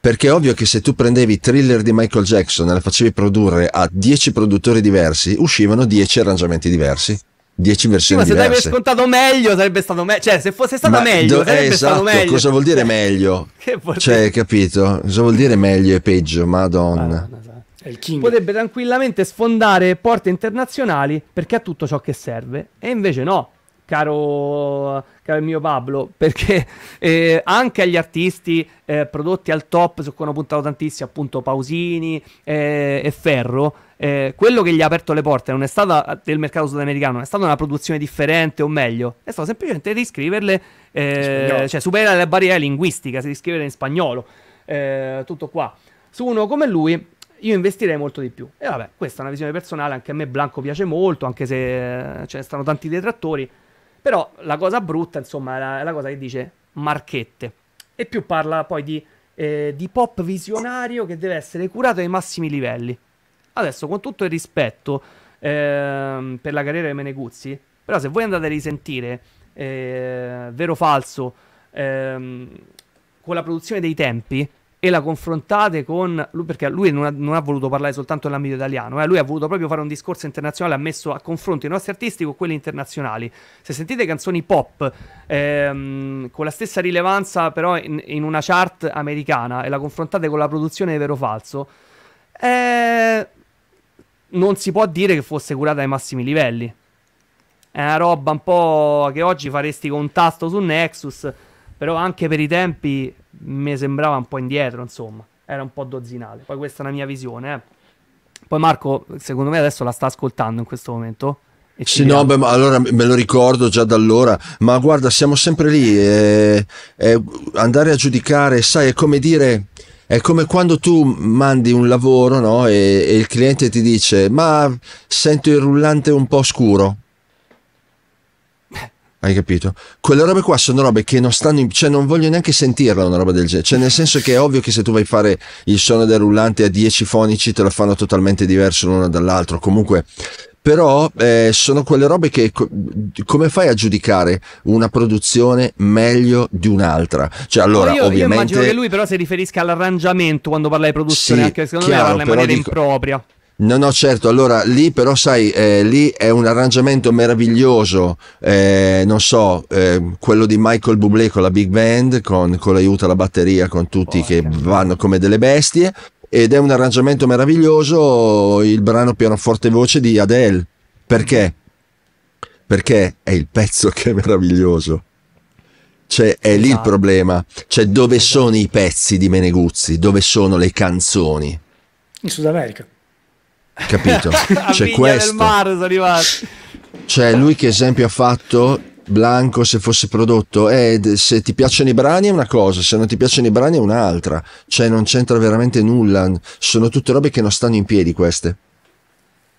Speaker 3: Perché è ovvio che se tu prendevi i thriller di Michael Jackson e la facevi produrre a 10 produttori diversi, uscivano 10 arrangiamenti diversi. 10 versioni sì, ma se diverse.
Speaker 1: scontato meglio sarebbe stato meglio cioè se fosse stato meglio do- sarebbe eh, esatto, stato meglio cosa vuol
Speaker 3: dire meglio che vuol cioè, dire? capito cosa vuol dire meglio e peggio madonna,
Speaker 1: esatto. il king. potrebbe tranquillamente sfondare porte internazionali perché ha tutto ciò che serve e invece no caro, caro mio Pablo, perché eh, anche agli artisti eh, prodotti al top su cui hanno puntato tantissimo, appunto Pausini eh, e Ferro, eh, quello che gli ha aperto le porte non è stata del mercato sudamericano, non è stata una produzione differente o meglio, è stato semplicemente riscriverle, eh, cioè superare la barriera linguistica, si riscrivere in spagnolo, eh, tutto qua. Su uno come lui io investirei molto di più. E vabbè, questa è una visione personale, anche a me Blanco piace molto, anche se ce ne stanno tanti detrattori. Però la cosa brutta, insomma, è la, la cosa che dice marchette. E più parla poi di, eh, di pop visionario che deve essere curato ai massimi livelli. Adesso, con tutto il rispetto eh, per la carriera di Meneguzzi, però se voi andate a risentire eh, Vero Falso ehm, con la produzione dei tempi, e la confrontate con lui perché lui non ha, non ha voluto parlare soltanto nell'ambito italiano, eh, lui ha voluto proprio fare un discorso internazionale, ha messo a confronto i nostri artisti con quelli internazionali. Se sentite canzoni pop ehm, con la stessa rilevanza però in, in, una chart americana e la confrontate con la produzione vero o falso, eh, non si può dire che fosse curata ai massimi livelli. È una roba un po' che oggi faresti con un tasto su Nexus, però anche per i tempi mi sembrava un po' indietro, insomma, era un po' dozzinale. Poi questa è la mia visione. Eh. Poi Marco, secondo me adesso la sta ascoltando in questo momento. Sì, no, beh, ma allora
Speaker 3: me lo ricordo già da allora, ma guarda, siamo sempre lì, eh, eh, andare a giudicare, sai, è come dire, è come quando tu mandi un lavoro no? e, e il cliente ti dice, ma sento il rullante un po' scuro, hai capito? Quelle robe qua sono robe che non stanno, in, cioè non voglio neanche sentirla una roba del genere. Cioè, nel senso che è ovvio che se tu vai a fare il suono del rullante a 10 fonici te la fanno totalmente diverso l'uno dall'altro. Comunque, però eh, sono quelle robe che come fai a giudicare una produzione meglio di un'altra cioè allora io, ovviamente io immagino che lui
Speaker 1: però si riferisca all'arrangiamento quando parla di produzione sì, anche secondo chiaro, me parla in maniera dico... impropria
Speaker 3: No, no, certo, allora lì però sai, eh, lì è un arrangiamento meraviglioso, eh, non so, eh, quello di Michael Bublé con la big band, con, con l'aiuto alla batteria, con tutti oh, che okay. vanno come delle bestie, ed è un arrangiamento meraviglioso il brano pianoforte voce di Adele. Perché? Perché è il pezzo che è meraviglioso. Cioè, è lì il esatto. problema. Cioè, dove esatto. sono i pezzi di Meneguzzi? Dove sono le canzoni?
Speaker 2: In Sud America
Speaker 3: capito? C'è questo.
Speaker 2: Mare, C'è
Speaker 3: cioè, lui che esempio ha fatto Blanco se fosse prodotto eh, se ti piacciono i brani è una cosa se non ti piacciono i brani è un'altra cioè non c'entra veramente nulla sono tutte robe che non stanno in piedi queste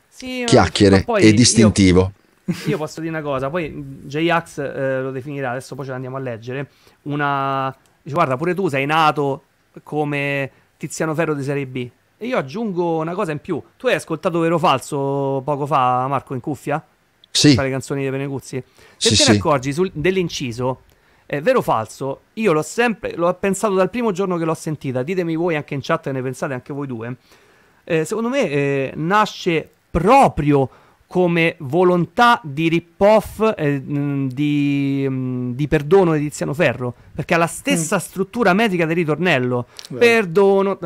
Speaker 1: sì, chiacchiere e distintivo io, io, posso dire una cosa poi J-Ax eh, lo definirà adesso poi ce l'andiamo a leggere una dice guarda pure tu sei nato come Tiziano Ferro di Serie B e io aggiungo una cosa in più. Tu hai ascoltato Vero o Falso poco fa, Marco, in cuffia? Sì. le canzoni di Penecuzzi. Se sì, te ne accorgi sul, dell'inciso, è eh, vero o falso, io l'ho sempre, l'ho pensato dal primo giorno che l'ho sentita, ditemi voi anche in chat che ne pensate anche voi due, eh, secondo me eh, nasce proprio come volontà di rip-off eh, di, mh, di, perdono di Tiziano Ferro, perché ha la stessa mm. struttura metrica del ritornello. Beh. Perdono,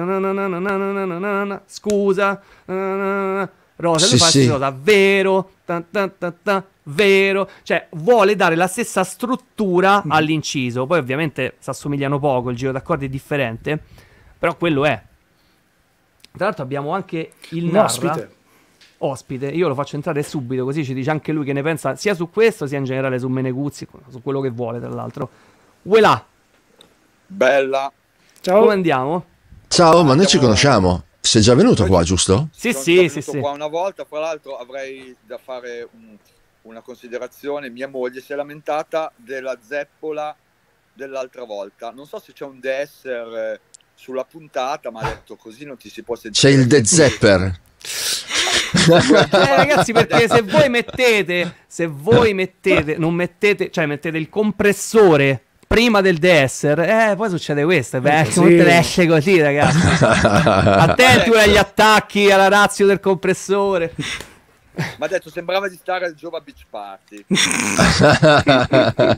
Speaker 1: scusa, Rosa, sì, lo sì. Rosa, vero, ta, ta, ta, vero, cioè vuole dare la stessa struttura mm. all'inciso, poi ovviamente si assomigliano poco, il giro d'accordo è differente, però quello è. Tra l'altro abbiamo anche il Narra. Ospite ospite, io lo faccio entrare subito, così ci dice anche lui che ne pensa sia su questo sia in generale su Meneguzzi, su quello che vuole tra l'altro. Uelà! Bella! Ciao! Come andiamo?
Speaker 3: Ciao, ah, ma noi ci conosciamo. Sei già venuto qua, giusto? Sì,
Speaker 4: Sono sì, sì, sì. qua una volta, tra l'altro avrei da fare un, una considerazione. Mia moglie si è lamentata della zeppola dell'altra volta. Non so se c'è un DSR eh, sulla puntata, ma ha detto così non ti si può sentire. C'è il De Zepper eh,
Speaker 1: ragazzi, perché se voi mettete, se voi mettete, non mettete, cioè mettete il compressore prima del DSR, eh, poi succede questo. Beh, eh, sì. esce così, ragazzi. Attenti agli attacchi, alla razio del compressore mi ha detto sembrava di stare al Giova Beach Party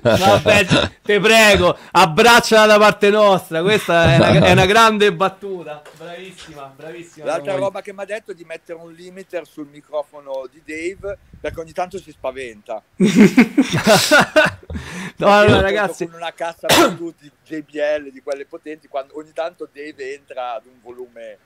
Speaker 1: vabbè te prego abbracciala da parte nostra questa è una, è una grande battuta bravissima bravissima l'altra noi. roba che mi ha detto
Speaker 4: è di mettere un limiter sul microfono di Dave perché ogni tanto si spaventa
Speaker 1: no allora ragazzi con
Speaker 4: una cassa di JBL di quelle potenti quando ogni tanto Dave entra ad un volume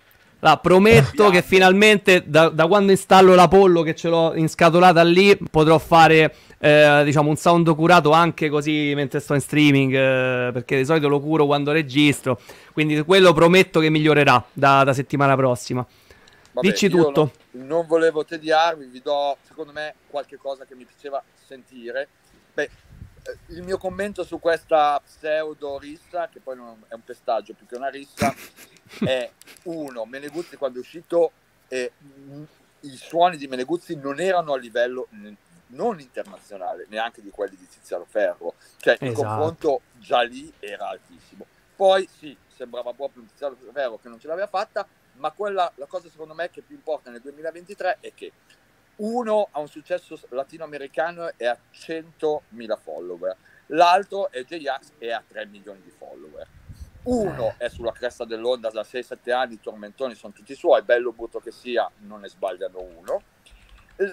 Speaker 1: la ah, prometto che finalmente da, da, quando installo l'Apollo che ce l'ho inscatolata lì potrò fare eh, diciamo un sound curato anche così mentre sto in streaming eh, perché di solito lo curo quando registro quindi quello prometto che migliorerà da, da settimana prossima. Vabbè, Dici tutto.
Speaker 4: Non, non volevo tediarvi, vi do secondo me qualche cosa che mi piaceva sentire. Beh, eh, il mio commento su questa pseudo rissa, che poi è un pestaggio più che una rissa, è uno, Meneguzzi quando è uscito eh, i suoni di Meneguzzi non erano a livello non internazionale, neanche di quelli di Tiziano Ferro, cioè esatto. il confronto già lì era altissimo. Poi sì, sembrava proprio un Tiziano Ferro che non ce l'aveva fatta, ma quella, la cosa secondo me che più importa nel 2023 è che uno ha un successo latinoamericano e ha 100.000 follower, l'altro è J-Ax e ha 3 milioni di follower. Uno eh. è sulla cresta dell'onda da 6-7 anni, i tormentoni sono tutti suoi, bello brutto che sia, non ne sbagliano uno.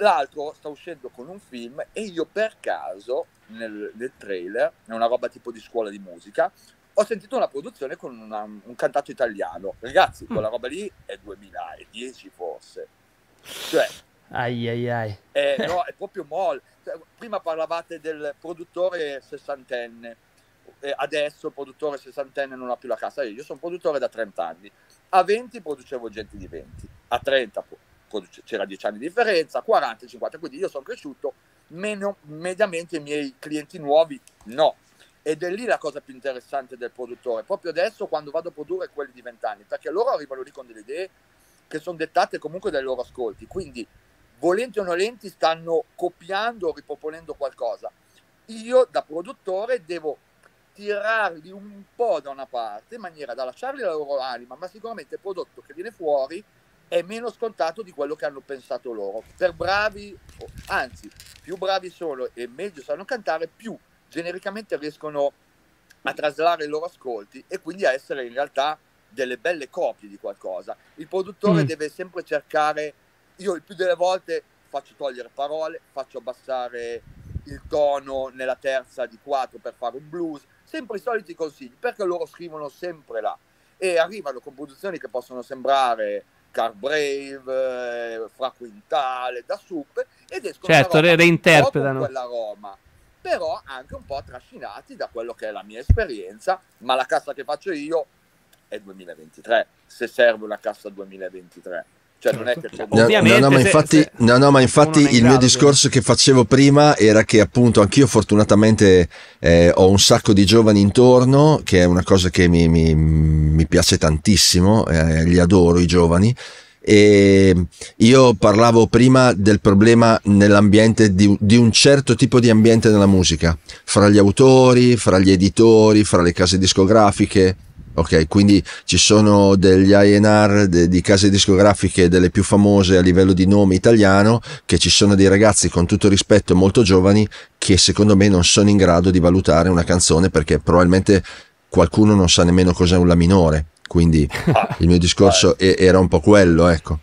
Speaker 4: L'altro sta uscendo con un film e io per caso nel, nel trailer, è una roba tipo di scuola di musica, ho sentito una produzione con una, un cantato italiano. Ragazzi, mm. quella roba lì è 2010 forse.
Speaker 1: Cioè, ai ai ai. Eh,
Speaker 4: no, è proprio molle. Cioè, prima parlavate del produttore sessantenne, eh, adesso produttore sessantenne non ha più la cassa. Io sono produttore da 30 anni. A 20 producevo gente di 20, a 30 produce... c'era 10 anni di differenza, a 40, 50, quindi io sono cresciuto meno mediamente i miei clienti nuovi no. Ed è lì la cosa più interessante del produttore, proprio adesso quando vado a produrre quelli di 20 anni, perché loro arrivano lì con delle idee che sono dettate comunque dai loro ascolti. Quindi volenti o nolenti stanno copiando o riproponendo qualcosa. Io da produttore devo tirarli un po' da una parte in maniera da lasciarli la loro anima, ma sicuramente il prodotto che viene fuori è meno scontato di quello che hanno pensato loro. Per bravi, anzi, più bravi sono e meglio sanno cantare, più genericamente riescono a traslare i loro ascolti e quindi a essere in realtà delle belle copie di qualcosa. Il produttore mm. deve sempre cercare io il più delle volte faccio togliere parole, faccio abbassare il tono nella terza di quattro per fare un blues, sempre i soliti consigli, perché loro scrivono sempre là e arrivano con produzioni che possono sembrare Car Brave, eh, Fra Quintale, da Sup ed escono certo, Roma, reinterpretano quella Roma però anche un po' trascinati da quello che è la mia esperienza, ma la cassa che faccio io è 2023, se serve una cassa 2023. Cioè, non è
Speaker 3: certo. che no, no, ma infatti, se, se no, no, ma infatti il mio discorso che facevo prima era che appunto anch'io fortunatamente eh, ho un sacco di giovani intorno, che è una cosa che mi, mi, mi piace tantissimo, eh, li adoro i giovani. E io parlavo prima del problema nell'ambiente di, di, un certo tipo di ambiente nella musica, fra gli autori, fra gli editori, fra le case discografiche. Ok, quindi ci sono degli INR de, di case discografiche delle più famose a livello di nome italiano che ci sono dei ragazzi con tutto rispetto molto giovani che secondo me non sono in grado di valutare una canzone perché probabilmente qualcuno non sa nemmeno cos'è un la minore. Quindi ah, il mio discorso era un po' quello, ecco.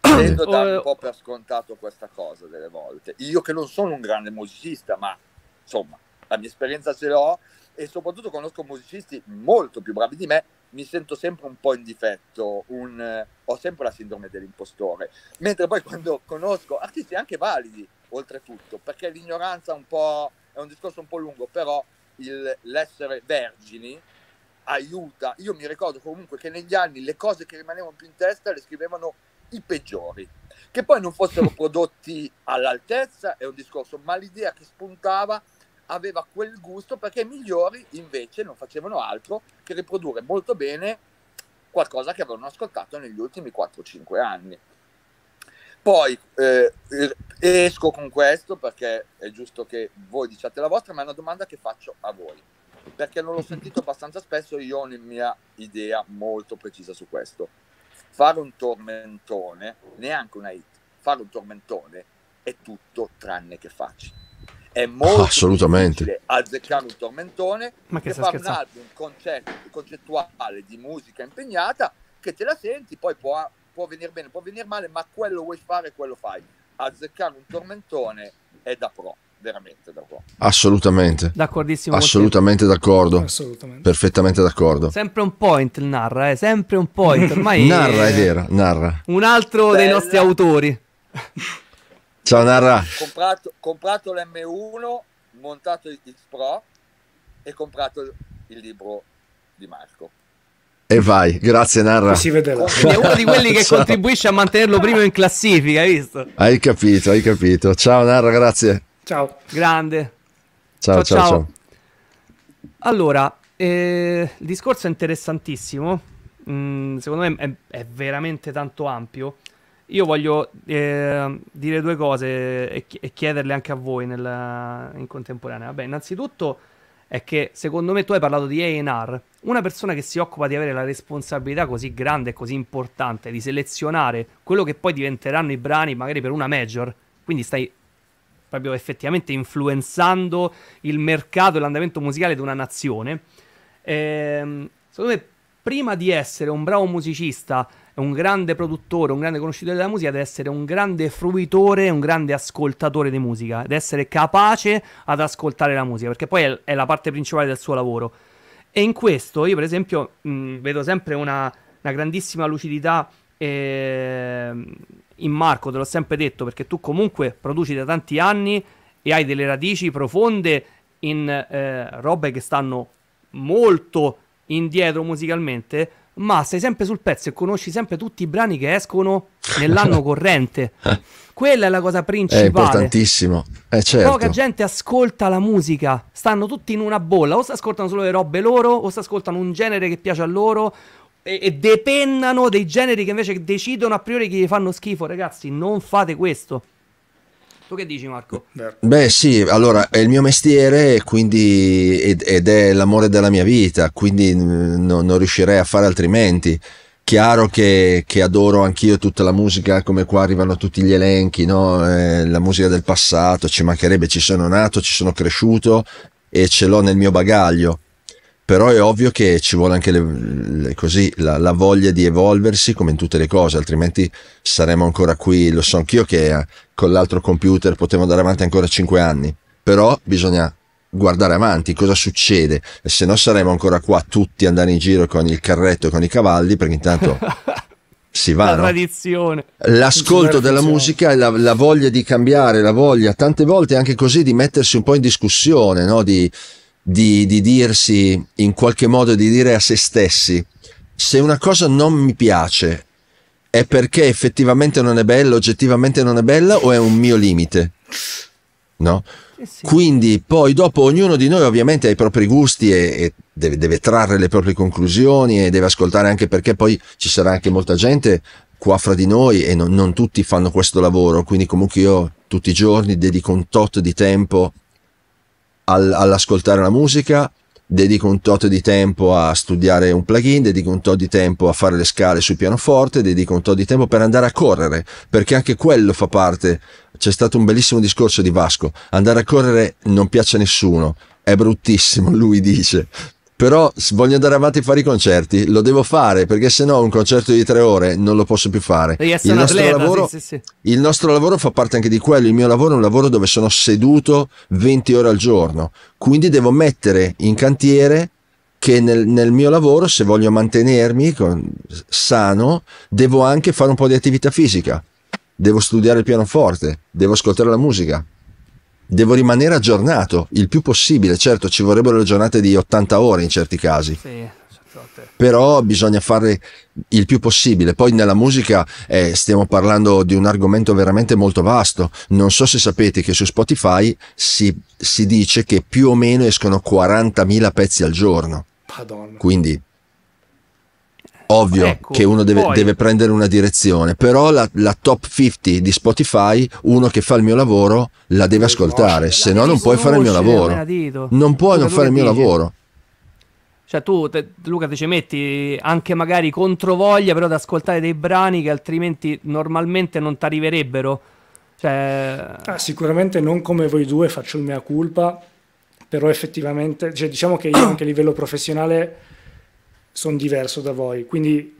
Speaker 3: Tendo
Speaker 4: eh. a eh, un oh. po' per scontato questa cosa delle volte. Io che non sono un grande musicista, ma insomma, la mia esperienza ce l'ho e soprattutto conosco musicisti molto più bravi di me, mi sento sempre un po' in difetto, un, ho sempre la sindrome dell'impostore. Mentre poi quando conosco artisti anche validi, oltretutto, perché l'ignoranza un po', è un discorso un po' lungo, però il, l'essere vergini aiuta. Io mi ricordo comunque che negli anni le cose che rimanevano più in testa le scrivevano i peggiori. Che poi non fossero prodotti all'altezza è un discorso, ma l'idea che spuntava aveva quel gusto perché i migliori invece non facevano altro che riprodurre molto bene qualcosa che avevano ascoltato negli ultimi 4-5 anni. Poi eh, er, esco con questo perché è giusto che voi diciate la vostra, ma è una domanda che faccio a voi, perché non l'ho sentito abbastanza spesso, io ho una mia idea molto precisa su questo. Fare un tormentone, neanche una hit, fare un tormentone è tutto tranne che facile è molto Assolutamente. azzeccare un tormentone Ma che, che fa scherzando. un album concetto, concettuale di musica impegnata che te la senti, poi può, può venire bene, può venire male, ma quello vuoi fare, quello fai. Azzeccare un tormentone è da pro veramente
Speaker 3: d'accordo. Assolutamente.
Speaker 1: D'accordissimo. Assolutamente
Speaker 3: d'accordo. Assolutamente. Perfettamente d'accordo.
Speaker 1: Sempre un point il narra, eh? sempre un point. Ormai narra, è, è vero, narra. Un altro Bella. dei nostri autori.
Speaker 3: Ciao Narra.
Speaker 4: Comprato, comprato l'M1, montato il X Pro e comprato il libro di Marco.
Speaker 3: E vai, grazie Narra. Si vede
Speaker 2: vedrà. È uno di quelli che
Speaker 1: contribuisce a mantenerlo primo in classifica, hai visto?
Speaker 3: Hai capito, hai capito. Ciao Narra, grazie.
Speaker 1: Ciao. Grande. Ciao, ciao, ciao. ciao. Allora, eh, il discorso è interessantissimo, mm, secondo me è, è veramente tanto ampio. Io voglio eh, dire due cose e, chiederle anche a voi nella, in contemporanea. Vabbè, innanzitutto è che secondo me tu hai parlato di A&R. Una persona che si occupa di avere la responsabilità così grande e così importante di selezionare quello che poi diventeranno i brani magari per una major, quindi stai proprio effettivamente influenzando il mercato e l'andamento musicale di una nazione. Ehm, secondo me prima di essere un bravo musicista un grande produttore, un grande conoscitore della musica ad essere un grande fruitore, un grande ascoltatore di musica, ad essere capace ad ascoltare la musica, perché poi è, è la parte principale del suo lavoro. E in questo io, per esempio, mh, vedo sempre una, una grandissima lucidità eh, in Marco, te l'ho sempre detto, perché tu comunque produci da tanti anni e hai delle radici profonde in eh, robe che stanno molto indietro musicalmente ma sei sempre sul pezzo e conosci sempre tutti i brani che escono nell'anno corrente. Eh. Quella è la cosa principale. È importantissimo.
Speaker 3: È eh, certo. Poca
Speaker 1: gente ascolta la musica, stanno tutti in una bolla, o si ascoltano solo le robe loro, o si ascoltano un genere che piace a loro, e, e depennano dei generi che invece decidono a priori che gli fanno schifo. Ragazzi, non fate questo. Tu che dici Marco?
Speaker 3: Beh sì, allora è il mio mestiere quindi, ed, è l'amore della mia vita, quindi no, non riuscirei a fare altrimenti. Chiaro che, che, adoro anch'io tutta la musica, come qua arrivano tutti gli elenchi, no? eh, la musica del passato, ci mancherebbe, ci sono nato, ci sono cresciuto e ce l'ho nel mio bagaglio però è ovvio che ci vuole anche le, le, così, la, la, voglia di evolversi come in tutte le cose, altrimenti saremmo ancora qui, lo so anch'io che eh, con l'altro computer potevo andare avanti ancora 5 anni, però bisogna guardare avanti, cosa succede, e se no saremo ancora qua tutti andare in giro con il carretto e con i cavalli, perché intanto si va. La
Speaker 1: tradizione. L'ascolto
Speaker 3: della musica e la, la, voglia di cambiare, la voglia tante volte anche così di mettersi un po' in discussione, no? di di, di dirsi in qualche modo, di dire a se stessi, se una cosa non mi piace è perché effettivamente non è bella, oggettivamente non è bella o è un mio limite? No? Eh sì. Quindi poi dopo ognuno di noi ovviamente ha i propri gusti e, e deve, deve, trarre le proprie conclusioni e deve ascoltare anche perché poi ci sarà anche molta gente qua fra di noi e non, non tutti fanno questo lavoro, quindi comunque io tutti i giorni dedico un tot di tempo al, all'ascoltare la musica, dedico un tot di tempo a studiare un plugin, dedico un tot di tempo a fare le scale sul pianoforte, dedico un tot di tempo per andare a correre, perché anche quello fa parte. C'è stato un bellissimo discorso di Vasco, andare a correre non piace a nessuno, è bruttissimo, lui dice, però voglio andare avanti a fare i concerti, lo devo fare perché se no un concerto di tre ore non lo posso più fare. Il nostro, atleta, lavoro, sì, sì, sì. il nostro, lavoro, fa parte anche di quello, il mio lavoro è un lavoro dove sono seduto 20 ore al giorno, quindi devo mettere in cantiere che nel, nel mio lavoro, se voglio mantenermi con, sano, devo anche fare un po' di attività fisica, devo studiare il pianoforte, devo ascoltare la musica, devo rimanere aggiornato il più possibile. Certo, ci vorrebbero giornate di 80 ore in certi casi.
Speaker 1: Certo,
Speaker 3: Però bisogna fare il più possibile. Poi nella musica eh, stiamo parlando di un argomento veramente molto vasto. Non so se sapete che su Spotify si, si dice che più o meno escono 40.000 pezzi al giorno. Madonna. Quindi Ovvio ecco, che uno deve, deve, prendere una direzione, però la, la, top 50 di Spotify, uno che fa il mio lavoro, la deve ascoltare, se no non puoi fare il mio lavoro. Non puoi non fare il mio lavoro.
Speaker 1: Cioè tu, te, Luca, ti ci metti anche magari controvoglia, però ad ascoltare dei brani che altrimenti normalmente
Speaker 2: non ti arriverebbero. Cioè... Ah, sicuramente non come voi due faccio il mia colpa, però effettivamente, cioè, diciamo che io anche a livello professionale sono diverso da voi, quindi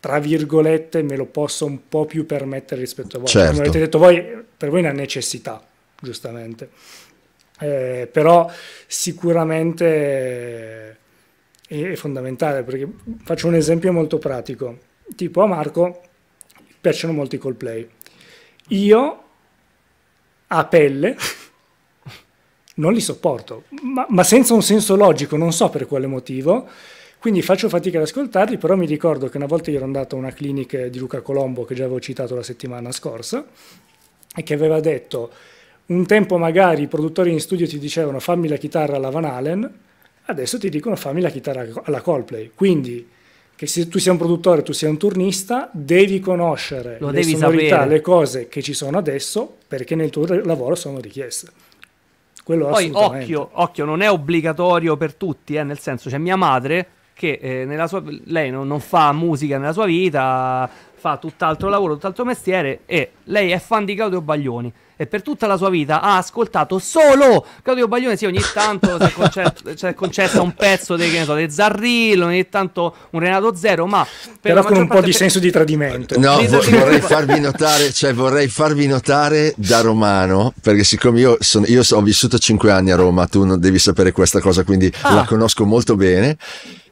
Speaker 2: tra virgolette me lo posso un po' più permettere rispetto a voi. Certo. Come avete detto voi, per voi è una necessità, giustamente. Eh, però sicuramente è, è fondamentale perché faccio un esempio molto pratico. Tipo a Marco piacciono molto i Coldplay. Io a pelle non li sopporto, ma, ma senza un senso logico, non so per quale motivo quindi faccio fatica ad ascoltarli, però mi ricordo che una volta io ero andato a una clinica di Luca Colombo che già avevo citato la settimana scorsa e che aveva detto un tempo magari i produttori in studio ti dicevano fammi la chitarra alla Van Halen, adesso ti dicono fammi la chitarra alla Coldplay. Quindi che se tu sei un produttore, tu sei un turnista, devi conoscere Lo le devi sonorità, sapere. le cose che ci sono adesso perché nel tuo lavoro sono richieste. Quello Poi occhio,
Speaker 1: occhio, non è obbligatorio per tutti, eh, nel senso, c'è cioè, mia madre che eh, sua, lei non, non, fa musica nella sua vita, fa tutt'altro lavoro, tutt'altro mestiere e lei è fan di Claudio Baglioni e per tutta la sua vita ha ascoltato solo Claudio Baglioni, sì ogni tanto si è, concesso, concesso un pezzo di so, Zarrillo, ogni tanto un Renato Zero, ma... Per Però con un po' di per... senso
Speaker 2: di tradimento. No, di tradimento. vorrei, farvi
Speaker 3: notare, cioè, vorrei farvi notare da romano, perché siccome io, sono, io ho vissuto 5 anni a Roma, tu non devi sapere questa cosa, quindi ah. la conosco molto bene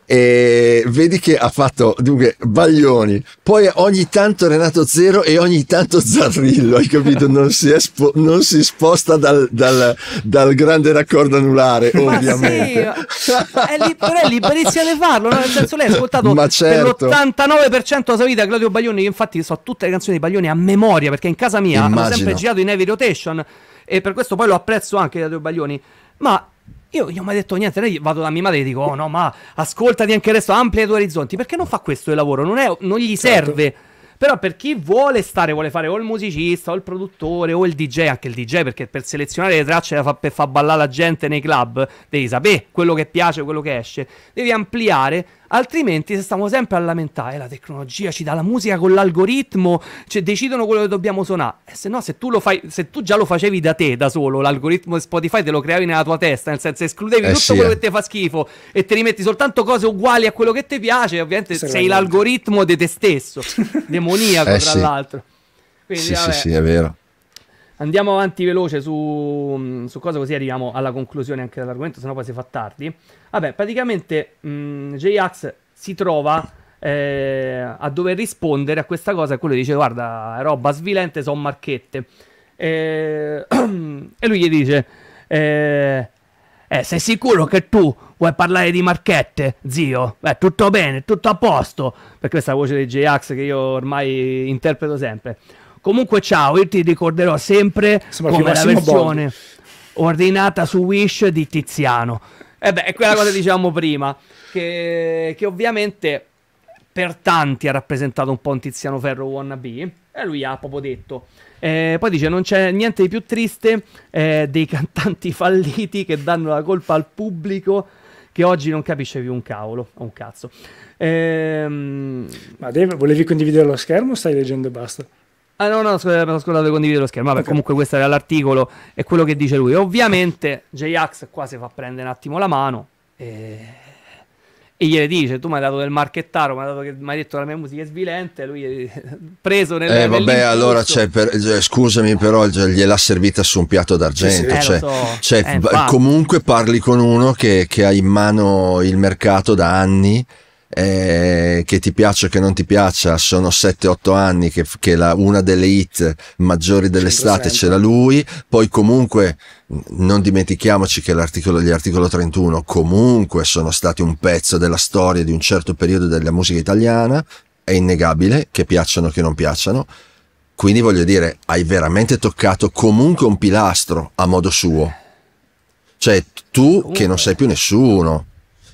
Speaker 3: e vedi che ha fatto dunque Baglioni, poi ogni tanto Renato Zero e ogni tanto Zarrillo, hai capito? Non si, spo- non si sposta dal, dal, dal, grande raccordo anulare, Ma ovviamente.
Speaker 1: Sì, è li- però è liberissimo farlo, no? nel senso lei ha ascoltato Ma certo. l'89% della sua vita Claudio Baglioni, io infatti so tutte le canzoni di Baglioni a memoria, perché in casa mia ha sempre girato in heavy rotation e per questo poi lo apprezzo anche Claudio Baglioni. Ma io gli ho mai detto niente, vado da mia madre e dico, oh no, ma ascoltati anche il resto, amplia i tuoi orizzonti, perché non fa questo il lavoro, non, è, non gli certo. serve. Però per chi vuole stare, vuole fare o il musicista, o il produttore, o il DJ, anche il DJ, perché per selezionare le tracce per far ballare la gente nei club, devi sapere quello che piace, quello che esce, devi ampliare Altrimenti, se stiamo sempre a lamentare, la tecnologia ci dà la musica con l'algoritmo, cioè decidono quello che dobbiamo suonare. E se no, se tu, fai, se tu già lo facevi da te, da solo, l'algoritmo di Spotify te lo creavi nella tua testa, nel senso escludevi eh tutto sì, quello eh. che ti fa schifo e ti rimetti soltanto cose uguali a quello che ti piace, ovviamente se sei l'algoritmo di te stesso, demoniaco eh tra sì. l'altro. Quindi, sì, vabbè, sì, sì, è vero. Andiamo avanti veloce su, mm, su cosa così arriviamo alla conclusione anche dell'argomento, sennò poi si fa tardi. Vabbè, praticamente mh, mm, J-Ax si trova eh, a dover rispondere a questa cosa e quello dice guarda, roba svilente, sono marchette. Eh, e lui gli dice eh, eh, sei sicuro che tu vuoi parlare di marchette, zio? Beh, tutto bene, tutto a posto. Per questa voce di J-Ax che io ormai interpreto sempre. Comunque, ciao, io ti ricorderò sempre Sembra come la versione Bondi. ordinata su Wish di Tiziano. E eh beh, è quella cosa che dicevamo prima, che, che ovviamente per tanti ha rappresentato un po' un Tiziano Ferro wannabe. E lui ha proprio detto. Eh, poi dice: Non c'è niente di più triste eh, dei cantanti falliti che danno la colpa al pubblico che oggi non capisce più un cavolo o un
Speaker 2: cazzo. Ehm... Ma Dave, volevi condividere lo schermo o stai leggendo e basta?
Speaker 1: Ah, no, no, scusa, mi scordato di condividere lo schermo. Vabbè, okay. comunque questo era l'articolo e quello che dice lui. Ovviamente J-Ax qua si fa prendere un attimo la mano e... e gliele dice, tu mi hai dato del marchettaro, mi hai, dato che... mi hai detto la mia musica è svilente, lui è preso nel... Eh,
Speaker 3: vabbè, allora, cioè, per... scusami però, cioè, gliel'ha servita su un piatto d'argento. Cioè, eh, cioè, so. cioè, eh, comunque parli con uno che, che ha in mano il mercato da anni eh, che ti piaccia o che non ti piaccia, sono 7-8 anni che, che la, una delle hit maggiori dell'estate 100%. c'era lui, poi comunque non dimentichiamoci che l'articolo, gli articolo 31 comunque sono stati un pezzo della storia di un certo periodo della musica italiana, è innegabile che piacciono o che non piacciono. Quindi voglio dire, hai veramente toccato comunque un pilastro a modo suo. Cioè, tu che non sei più nessuno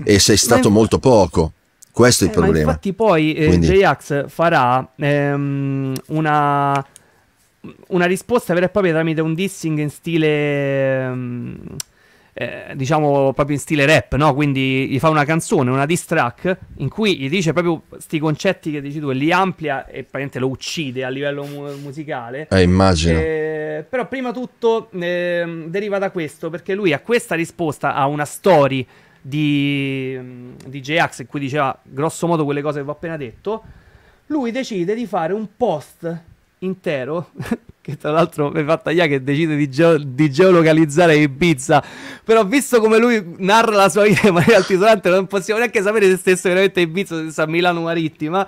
Speaker 3: e sei stato molto poco. Questo è il eh, problema. infatti
Speaker 1: poi eh, Quindi... J-Ax farà ehm, una, una, risposta vera e propria tramite un dissing in stile... Ehm, eh, diciamo proprio in stile rap, no? Quindi gli fa una canzone, una diss track in cui gli dice proprio questi concetti che dici tu e li amplia e praticamente lo uccide a livello mu- musicale. Eh, immagino. Eh, però prima tutto eh, deriva da questo, perché lui a questa risposta ha una story di, di j in cui diceva grosso modo quelle cose che vi ho appena detto, lui decide di fare un post intero, che tra l'altro mi fa tagliare che decide di, geo- di geolocalizzare Ibiza, però visto come lui narra la sua vita in maniera altisonante non possiamo neanche sapere se stesse veramente Ibiza o se sta a Milano Marittima.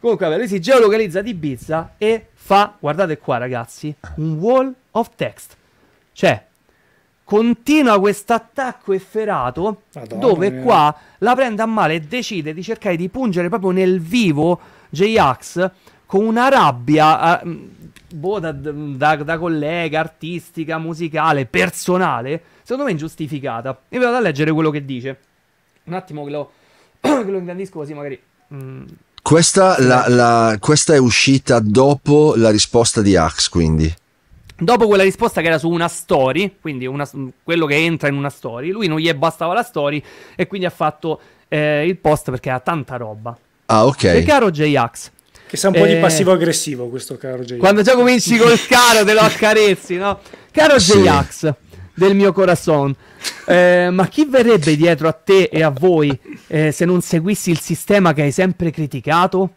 Speaker 1: Comunque, vabbè, lui si geolocalizza di Ibiza e fa, guardate qua ragazzi, un wall of text. Cioè, continua questo attacco efferato dove mia. qua la prende a male e decide di cercare di pungere proprio nel vivo J-Ax con una rabbia uh, boh, da, da, da, collega artistica, musicale, personale, secondo me ingiustificata. E vado a leggere quello che dice. Un attimo che lo, che lo ingrandisco così magari... Mm.
Speaker 3: Questa, la, la, questa, è uscita dopo la risposta di Ax, quindi.
Speaker 1: Dopo quella risposta che era su una story, quindi una, quello che entra in una story, lui non gli bastava la story e quindi ha fatto eh, il post perché ha tanta roba. Ah, ok. E caro J-Ax. Che sa un eh, po' di eh,
Speaker 2: passivo-aggressivo questo caro J-Ax. Quando
Speaker 1: già cominci col caro te lo accarezzi, no? Caro J-Ax del mio corazon, eh, ma chi verrebbe dietro a te e a voi eh, se non seguissi il sistema che hai sempre criticato?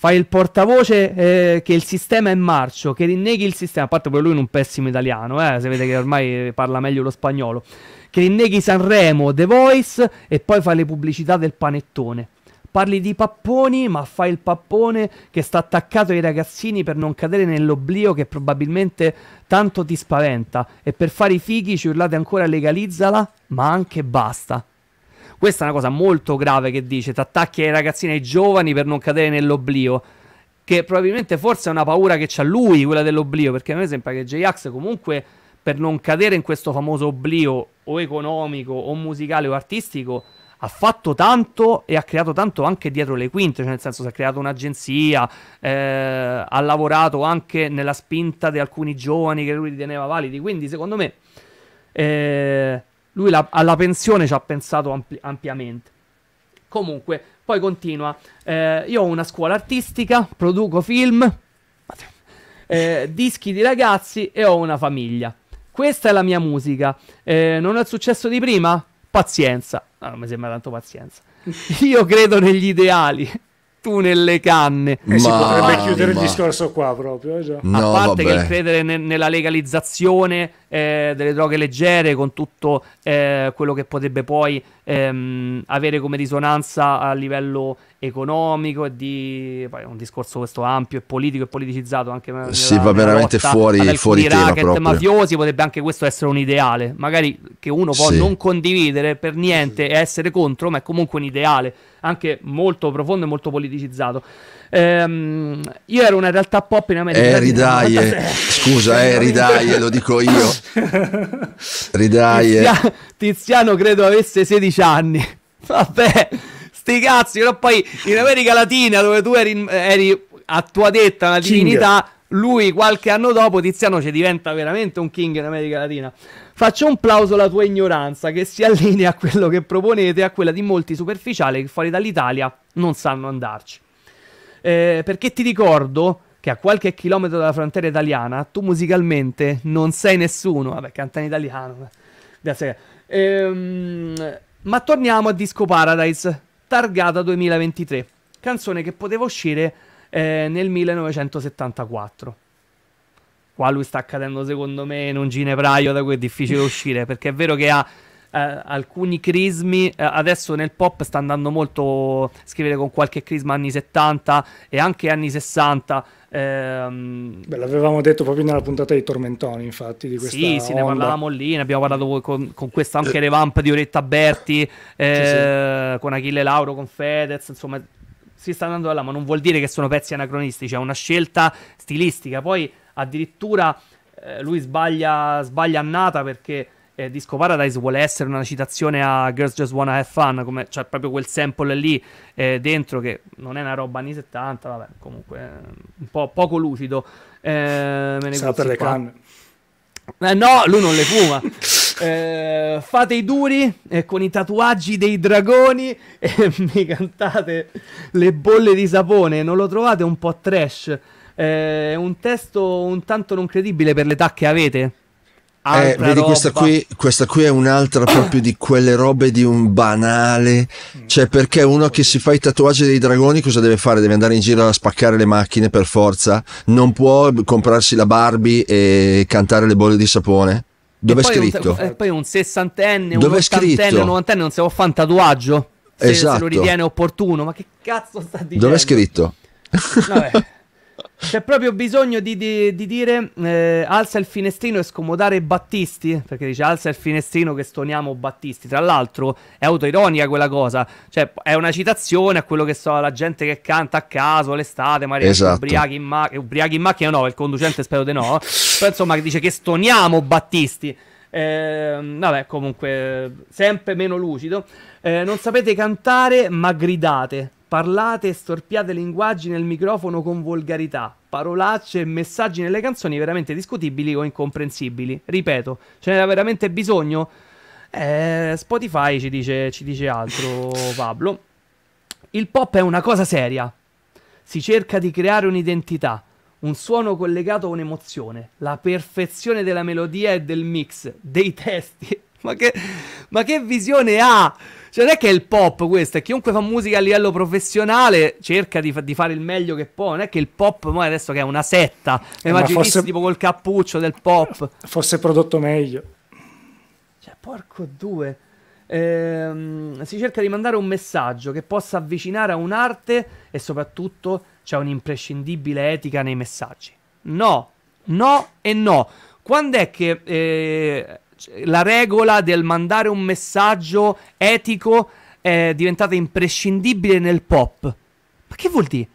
Speaker 1: fai il portavoce eh, che il sistema è marcio, che rinneghi il sistema, a parte pure lui in un pessimo italiano, eh, si vede che ormai parla meglio lo spagnolo, che rinneghi Sanremo, The Voice e poi fai le pubblicità del panettone. Parli di papponi, ma fai il pappone che sta attaccato ai ragazzini per non cadere nell'oblio che probabilmente tanto ti spaventa. E per fare i fighi ci urlate ancora legalizzala, ma anche basta. Questa è una cosa molto grave che dice, ti attacchi ai ragazzini, ai giovani per non cadere nell'oblio che probabilmente forse è una paura che c'ha lui, quella dell'oblio, perché a me sembra che J-Ax comunque per non cadere in questo famoso oblio o economico o musicale o artistico ha fatto tanto e ha creato tanto anche dietro le quinte, cioè nel senso si è creato un'agenzia, eh, ha lavorato anche nella spinta di alcuni giovani che lui riteneva validi, quindi secondo me eh, lui la, alla pensione ci ha pensato ampli, ampiamente. Comunque, poi continua. Eh, io ho una scuola artistica, produco film, eh, dischi di ragazzi e ho una famiglia. Questa è la mia musica. Eh, non è il successo di prima? Pazienza. No, ah, non mi sembra tanto pazienza. Io credo negli ideali tu nelle canne. E eh si potrebbe chiudere ma... il
Speaker 2: discorso qua proprio. Eh, già. No, a parte vabbè. che il
Speaker 1: credere ne- nella legalizzazione eh, delle droghe leggere con tutto eh, quello che potrebbe poi ehm, avere come risonanza a livello economico e di poi un discorso questo ampio e politico e politicizzato anche nella, va veramente lotta, fuori, fuori tema racket proprio. mafiosi potrebbe anche questo essere un ideale magari che uno può sì. non condividere per niente e essere contro ma è comunque un ideale anche molto profondo e molto politicizzato ehm, io ero una realtà pop in America eh, ridaie scusa
Speaker 3: eh, ridaie lo dico io ridai Tiziano,
Speaker 1: Tiziano credo avesse 16 anni vabbè sti cazzi, però poi in America Latina dove tu eri, eri a tua detta una divinità, King. lui qualche anno dopo Tiziano ci diventa veramente un King in America Latina. Faccio un plauso alla tua ignoranza che si allinea a quello che proponete e a quella di molti superficiali che fuori dall'Italia non sanno andarci. Eh, perché ti ricordo che a qualche chilometro dalla frontiera italiana tu musicalmente non sei nessuno. Vabbè, canta in italiano. Grazie. Ehm, ma torniamo a Disco Paradise targata 2023, canzone che poteva uscire eh, nel 1974. Qua lui sta cadendo secondo me in un ginepraio da cui è difficile uscire, perché è vero che ha eh, alcuni crismi. Eh, adesso nel pop sta andando molto scrivere con qualche crisma anni 70 e anche anni 60. Ehm...
Speaker 2: Beh, l'avevamo detto proprio nella puntata dei Tormentoni, infatti. Di sì, sì, ne parlavamo
Speaker 1: lì. Ne abbiamo parlato con, con questa anche revamp eh. di Oretta Berti, eh, sì, sì. Eh, con Achille Lauro, con Fedez. Insomma, si sta andando da là, ma non vuol dire che sono pezzi anacronistici. È una scelta stilistica. Poi addirittura eh, lui sbaglia, sbaglia annata perché eh, Disco Paradise vuole essere una citazione a Girls Just Wanna Have Fun, come, cioè proprio quel sample lì eh, dentro che non è una roba anni 70, vabbè, comunque eh, un po' poco lucido. Eh, me ne Sarà per le canne. Eh, no, lui non le fuma. Eh, fate i duri eh, con i tatuaggi dei dragoni e mi cantate le bolle di sapone. Non lo trovate un po' trash? È eh, un testo un tanto non credibile per l'età che avete. Eh, vedi, questa qui,
Speaker 3: questa qui, è un'altra proprio di quelle robe di un banale. Mm. Cioè, perché uno che si fa i tatuaggi dei dragoni, cosa deve fare? Deve andare in giro a spaccare le macchine per forza. Non può comprarsi la Barbie e cantare le bolle di sapone. Dove è scritto? Un,
Speaker 1: poi un sessantenne, un ottantenne, un novantenne non si può fare un tatuaggio. Se, esatto. se lo esatto. ritiene opportuno. Ma che cazzo sta dicendo? Dove è scritto? Vabbè. C'è proprio bisogno di, di, di dire eh, alza il finestrino e scomodare Battisti, perché dice alza il finestrino che stoniamo Battisti. Tra l'altro è autoironica quella cosa, cioè è una citazione a quello che so, la gente che canta a caso l'estate, magari esatto. ubriachi, in ma- ubriachi in macchina, no, il conducente spero di no, però insomma dice che stoniamo Battisti. Eh, vabbè, comunque, sempre meno lucido. Eh, non sapete cantare, ma gridate. Parlate e storpiate linguaggi nel microfono con volgarità, parolacce e messaggi nelle canzoni veramente discutibili o incomprensibili. Ripeto, ce n'era veramente bisogno? Eh, Spotify ci dice, ci dice altro, Pablo. Il pop è una cosa seria. Si cerca di creare un'identità, un suono collegato a un'emozione, la perfezione della melodia e del mix, dei testi. ma che, ma che visione ha? Cioè, non è che è il pop questo, è chiunque fa musica a livello professionale cerca di, fa di, fare il meglio che può. Non è che il pop, ma adesso che è una setta,
Speaker 2: eh, immagini forse... tipo col cappuccio del pop. Fosse prodotto meglio.
Speaker 1: Cioè, porco due. Ehm, si cerca di mandare un messaggio che possa avvicinare a un'arte e soprattutto c'è un'imprescindibile etica nei messaggi. No, no e no. Quando è che eh, la regola del mandare un messaggio etico è diventata imprescindibile nel pop. Ma che vuol dire?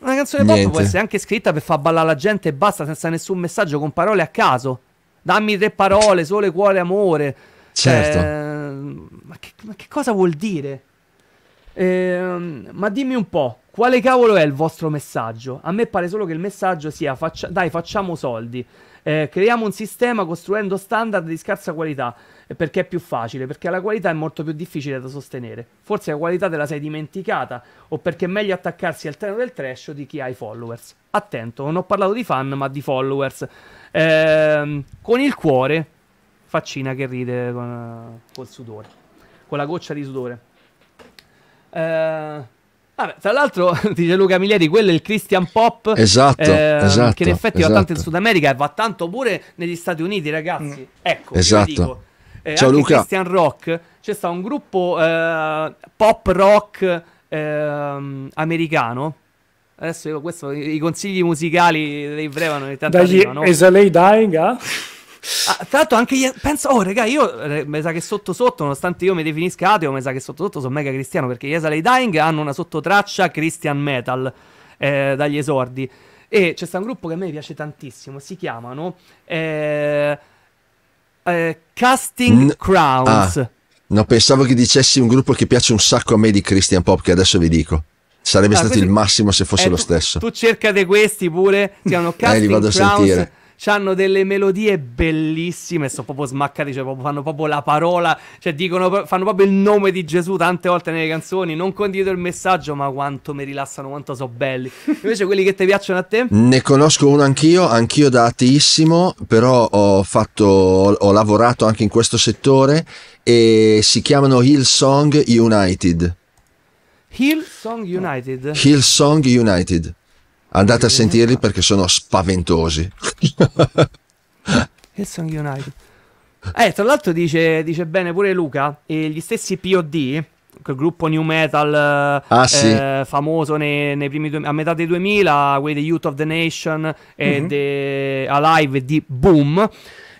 Speaker 1: Una canzone Niente. pop può essere anche scritta per far ballare la gente e basta, senza nessun messaggio, con parole a caso. Dammi tre parole, sole, cuore, amore. Certo. Eh, ma, che, ma, che, cosa vuol dire? Eh, ma dimmi un po', quale cavolo è il vostro messaggio? A me pare solo che il messaggio sia, faccia- dai, facciamo soldi eh, creiamo un sistema costruendo standard di scarsa qualità eh, perché è più facile, perché la qualità è molto più difficile da sostenere. Forse la qualità te la sei dimenticata o perché è meglio attaccarsi al treno del trash di chi ha i followers. Attento, non ho parlato di fan ma di followers. Eh, con il cuore, faccina che ride con, eh, col sudore, con la goccia di sudore. Ehm... Vabbè, tra l'altro, dice Luca Miglieri, quello è il Christian Pop. Esatto, eh, esatto Che in effetti esatto. va tanto in esatto. Sud America e va tanto pure negli Stati Uniti, ragazzi. Mm. Ecco, esatto. Eh, Ciao Luca. Christian Rock, c'è stato un gruppo eh, pop rock ehm, americano. Adesso io, questo, i consigli musicali dei Brevano. Dagli no? Esalei
Speaker 2: Dying, ah? Eh? Ah, tra l'altro anche io, penso, oh raga, io
Speaker 1: eh, mi sa che sotto sotto, nonostante io mi definisca ateo, mi sa che sotto sotto sono mega cristiano perché gli Esalei Dying hanno una sottotraccia Christian Metal eh, dagli esordi. E c'è un gruppo che a me piace tantissimo, si chiamano eh, eh, Casting N- Crowns. Ah,
Speaker 3: no, pensavo che dicessi un gruppo che piace un sacco a me di Christian Pop, che adesso vi dico. Sarebbe ah, stato il massimo se fosse eh, lo tu, stesso. Tu
Speaker 1: cercate questi pure, si chiamano Casting eh, li vado Crowns. A sentire hanno delle melodie bellissime, sono proprio smaccati, cioè proprio, fanno proprio la parola, cioè dicono, fanno proprio il nome di Gesù tante volte nelle canzoni, non condivido il messaggio, ma quanto mi rilassano, quanto sono belli. Invece quelli che ti piacciono a te?
Speaker 3: Ne conosco uno anch'io, anch'io da ateissimo, però ho fatto, ho lavorato anche in questo settore e si chiamano Hillsong United.
Speaker 1: Hillsong United.
Speaker 3: Hillsong United. Andate a sentirli perché sono spaventosi.
Speaker 1: Hillsong United. Eh, tra l'altro dice, dice bene pure Luca, eh, gli stessi POD, quel gruppo new metal ah, eh, famoso nei, nei primi, a metà dei 2000, quelli The Youth of the Nation e mm-hmm. de, Alive di Boom,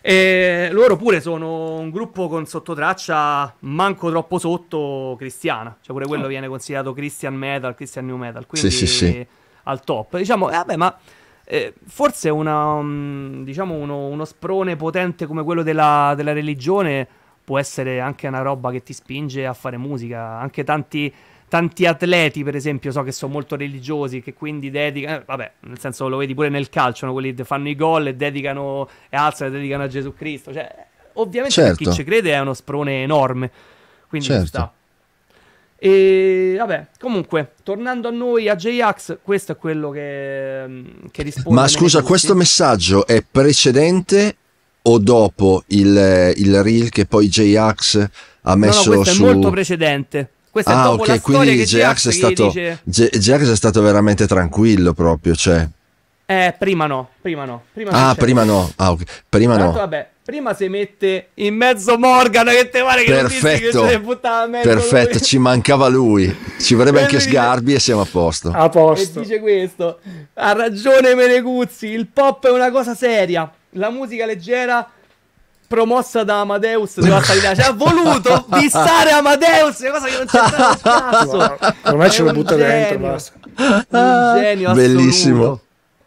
Speaker 1: e loro pure sono un gruppo con sottotraccia manco troppo sotto cristiana, cioè pure quello oh. viene considerato Christian metal, Christian new metal, quindi... Sì, sì, sì al top. Diciamo, eh, vabbè, ma eh, forse una, um, diciamo uno, uno, sprone potente come quello della, della religione può essere anche una roba che ti spinge a fare musica. Anche tanti tanti atleti, per esempio, so che sono molto religiosi, che quindi dedicano, eh, vabbè, nel senso lo vedi pure nel calcio, no? quelli fanno i gol e dedicano, e alzano e dedicano a Gesù Cristo. Cioè, ovviamente certo. per chi certo. ci crede è uno sprone enorme. Quindi certo. sta. E vabbè, comunque, tornando a noi, a J-Ax, questo è quello che, mm, che risponde. Ma scusa, questo
Speaker 3: messaggio è precedente o dopo il, il reel che poi J-Ax ha messo no, no, questo su... è molto
Speaker 1: precedente. Questo ah, è dopo ok, quindi J-Ax è, stato, dice...
Speaker 3: J-Ax è stato veramente tranquillo proprio, cioè...
Speaker 1: Eh, prima no, prima no. Prima ah, prima no.
Speaker 3: Ah, okay. Prima Tanto, no.
Speaker 1: Vabbè, Prima si mette in mezzo Morgan che te pare che perfetto, non che buttava in mezzo perfetto,
Speaker 3: lui. ci mancava lui. Ci vorrebbe anche dice, Sgarbi e siamo a posto. A
Speaker 1: posto. E dice questo. Ha ragione Meneguzzi, il pop è una cosa seria. La musica leggera promossa da Amadeus della salita. Cioè, ha voluto fissare Amadeus, è una cosa che non c'entrava cazzo. Wow.
Speaker 2: Ormai ce lo
Speaker 3: butta genio. dentro, basta.
Speaker 1: Un genio Bellissimo. Assoluto.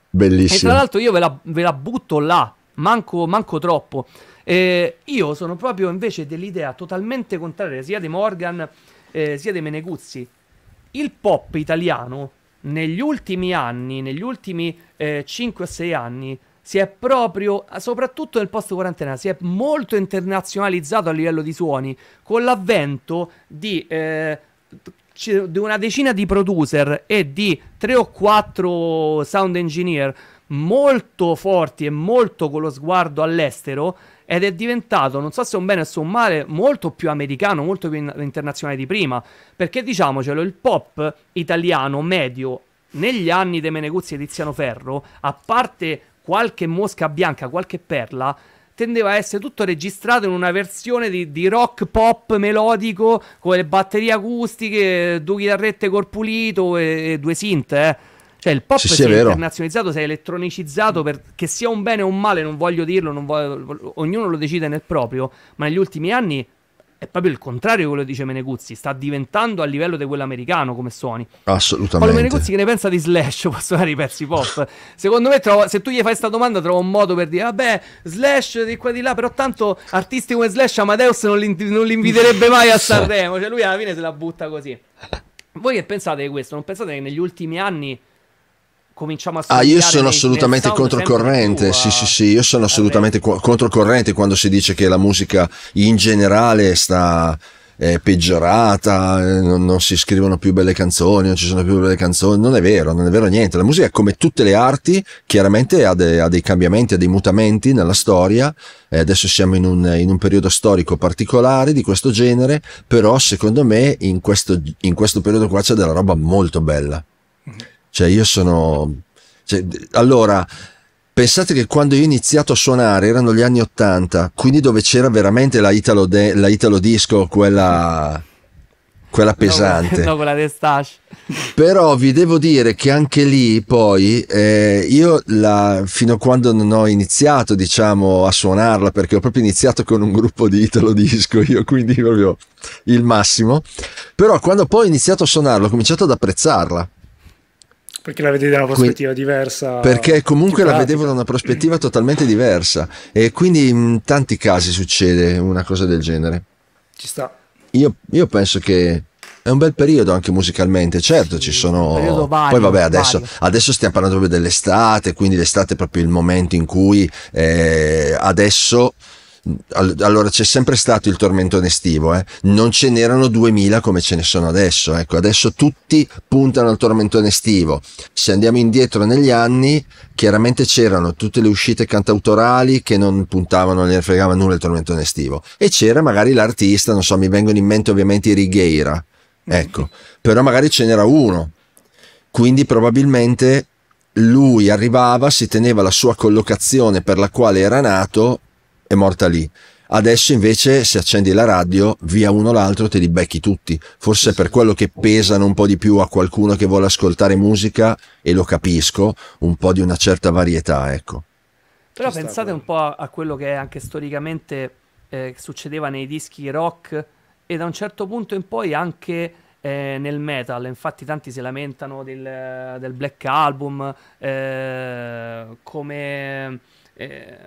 Speaker 3: Bellissimo. E tra
Speaker 1: l'altro io ve la, ve la butto là manco, manco troppo. Eh, io sono proprio invece dell'idea totalmente contraria sia di Morgan eh, sia di Meneguzzi. Il pop italiano negli ultimi anni, negli ultimi eh, 5 o 6 anni, si è proprio, soprattutto nel post quarantena, si è molto internazionalizzato a livello di suoni, con l'avvento di, eh, di una decina di producer e di 3 o 4 sound engineer molto forti e molto con lo sguardo all'estero ed è diventato, non so se è un bene o se è un male, molto più americano, molto più in- internazionale di prima, perché diciamocelo, il pop italiano medio negli anni dei Meneguzzi e Tiziano Ferro, a parte qualche mosca bianca, qualche perla, tendeva a essere tutto registrato in una versione di, di, rock pop melodico con le batterie acustiche, due chitarrette corpulito e, e due synth, eh cioè il pop sì, si sì, è, è internazionalizzato, si è elettronicizzato, per... che sia un bene o un male, non voglio dirlo, non voglio... ognuno lo decide nel proprio, ma negli ultimi anni è proprio il contrario di quello che dice Meneguzzi, sta diventando a livello di quello americano come suoni.
Speaker 3: Assolutamente. Paolo Meneguzzi
Speaker 1: che ne pensa di Slash, può suonare i pezzi pop. Secondo me trova... se tu gli fai questa domanda trova un modo per dire, vabbè, Slash di qua di là, però tanto artisti come Slash Amadeus
Speaker 2: non li, non
Speaker 1: li inviterebbe mai a Sanremo, cioè lui alla fine se la butta così. Voi che pensate di questo? Non pensate che negli ultimi anni cominciamo a Ah, io sono assolutamente controcorrente.
Speaker 3: Sì, sì, sì, io sono eh, assolutamente co- controcorrente quando si dice che la musica in generale sta eh, peggiorata, non, non, si scrivono più belle canzoni, non ci sono più belle canzoni. Non è vero, non è vero niente. La musica, come tutte le arti, chiaramente ha, de- ha dei cambiamenti, ha dei mutamenti nella storia. Eh, adesso siamo in un, in un, periodo storico particolare di questo genere, però secondo me in questo, in questo periodo qua c'è della roba molto bella. Cioè io sono... Cioè, allora, pensate che quando io ho iniziato a suonare erano gli anni 80, quindi dove c'era veramente la Italo, de, la Italo Disco, quella quella pesante. No, quella Però vi devo dire che anche lì poi eh, io la, fino a quando non ho iniziato diciamo a suonarla perché ho proprio iniziato con un gruppo di Italo Disco io quindi proprio il massimo. Però quando poi ho iniziato a suonarla ho cominciato ad apprezzarla
Speaker 2: perché la vedi da una prospettiva que- diversa? Perché comunque la vedevo da una
Speaker 3: prospettiva totalmente diversa e quindi in tanti casi succede una cosa del genere. Ci sta. Io, io penso che è un bel periodo anche musicalmente, certo sì, ci sono... Vario, poi vabbè, adesso, adesso, stiamo parlando proprio dell'estate, quindi l'estate è proprio il momento in cui eh, adesso allora c'è sempre stato il tormentone estivo, eh? non ce n'erano 2000 come ce ne sono adesso, ecco, adesso tutti puntano al tormentone estivo, se andiamo indietro negli anni chiaramente c'erano tutte le uscite cantautorali che non puntavano, non ne fregava nulla il tormentone estivo e c'era magari l'artista, non so, mi vengono in mente ovviamente i Righeira, ecco, però magari ce n'era uno, quindi probabilmente lui arrivava, si teneva la sua collocazione per la quale era nato è morta lì. Adesso invece se accendi la radio, via uno l'altro te li becchi tutti. Forse per quello che pesano un po' di più a qualcuno che vuole ascoltare musica, e lo capisco, un po' di una certa varietà, ecco.
Speaker 1: Però Ci pensate un po' a quello che anche storicamente eh, succedeva nei dischi rock e da un certo punto in poi anche eh, nel metal. Infatti tanti si lamentano del, del Black Album eh, come eh,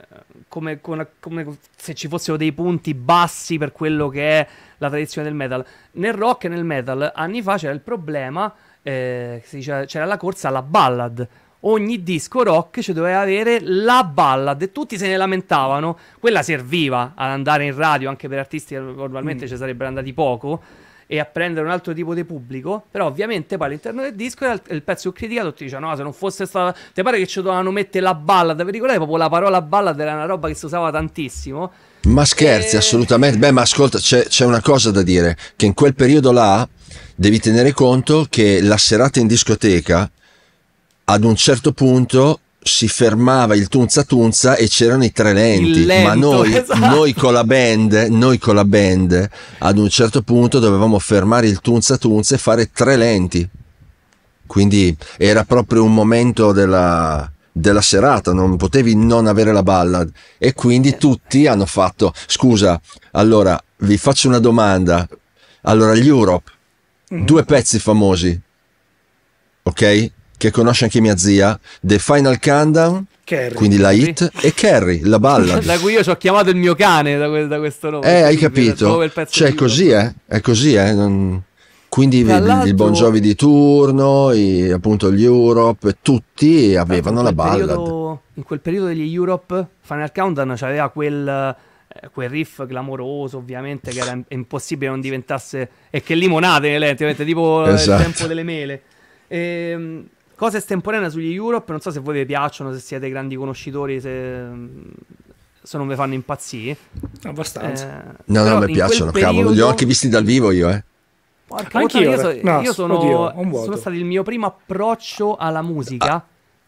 Speaker 1: come, con, come, se ci fossero dei punti bassi per quello che è la tradizione del metal. Nel rock e nel metal anni fa c'era il problema, eh, diceva, c'era la corsa alla ballad. Ogni disco rock ci doveva avere la ballad e tutti se ne lamentavano. Quella serviva ad andare in radio anche per artisti che normalmente mm. ci sarebbero andati poco e a prendere un altro tipo di pubblico, però ovviamente poi all'interno del disco il pezzo più criticato ti dice no, se non fosse stata... Ti pare che ci dovevano mettere la balla. per ricordare proprio la parola balla era una roba che si usava tantissimo.
Speaker 3: Ma scherzi, e... Eh. assolutamente. Beh, ma ascolta, c'è, c'è una cosa da dire, che in quel periodo là devi tenere conto che la serata in discoteca ad un certo punto si fermava il tunza tunza e c'erano i tre lenti, lento, ma noi, esatto. noi, con la band, noi con la band ad un certo punto dovevamo fermare il tunza tunza e fare tre lenti. Quindi era proprio un momento della, della serata, non potevi non avere la ballad e quindi tutti hanno fatto scusa, allora vi faccio una domanda. Allora gli Europe, mm-hmm. due pezzi famosi. Ok? che conosce anche mia zia, The Final Countdown, Carrie, quindi la sì. hit, e Carrie, la balla. da
Speaker 1: cui io ci ho chiamato il mio cane da, da questo nome. Eh, hai capito. Cioè, è
Speaker 3: così, eh? È così, eh? Non... Quindi il Bon Jovi di turno, i, appunto gli Europe, tutti avevano la balla.
Speaker 1: in quel periodo degli Europe, Final Countdown c'aveva quel eh, quel riff clamoroso, ovviamente, che era impossibile non diventasse. E che limonate nelle eh, lenti, tipo eh, esatto. il tempo delle mele. E, ehm, Cosa estemporanea sugli Europe, non so se voi vi piacciono, se siete grandi conoscitori, se, se non vi fanno impazzire. Abbastanza. Eh,
Speaker 3: no, no, mi piacciono, periodo... cavolo, li ho anche visti dal vivo io, eh.
Speaker 2: Porca Anch'io, io, so, eh. no, io sono, oddio, sono
Speaker 1: stato il mio primo approccio alla musica. Ah.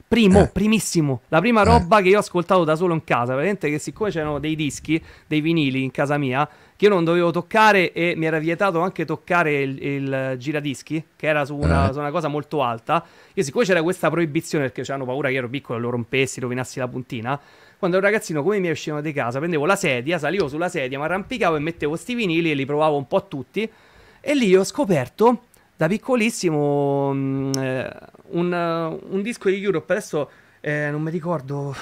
Speaker 1: Primo, eh. primissimo, la prima roba eh. che io ho ascoltato da solo in casa, veramente che siccome c'erano dei dischi, dei vinili in casa mia, che io non dovevo toccare e mi era vietato anche toccare il, il giradischi, che era su una, eh. su una, cosa molto alta. Io siccome c'era questa proibizione perché c'erano paura che ero piccolo e lo rompessi, rovinassi la puntina, quando ero ragazzino come mi uscivano di casa, prendevo la sedia, salivo sulla sedia, mi arrampicavo e mettevo questi vinili e li provavo un po' a tutti. E lì ho scoperto da piccolissimo mh, mm, eh, un, uh, un, disco di Europe, adesso eh, non mi ricordo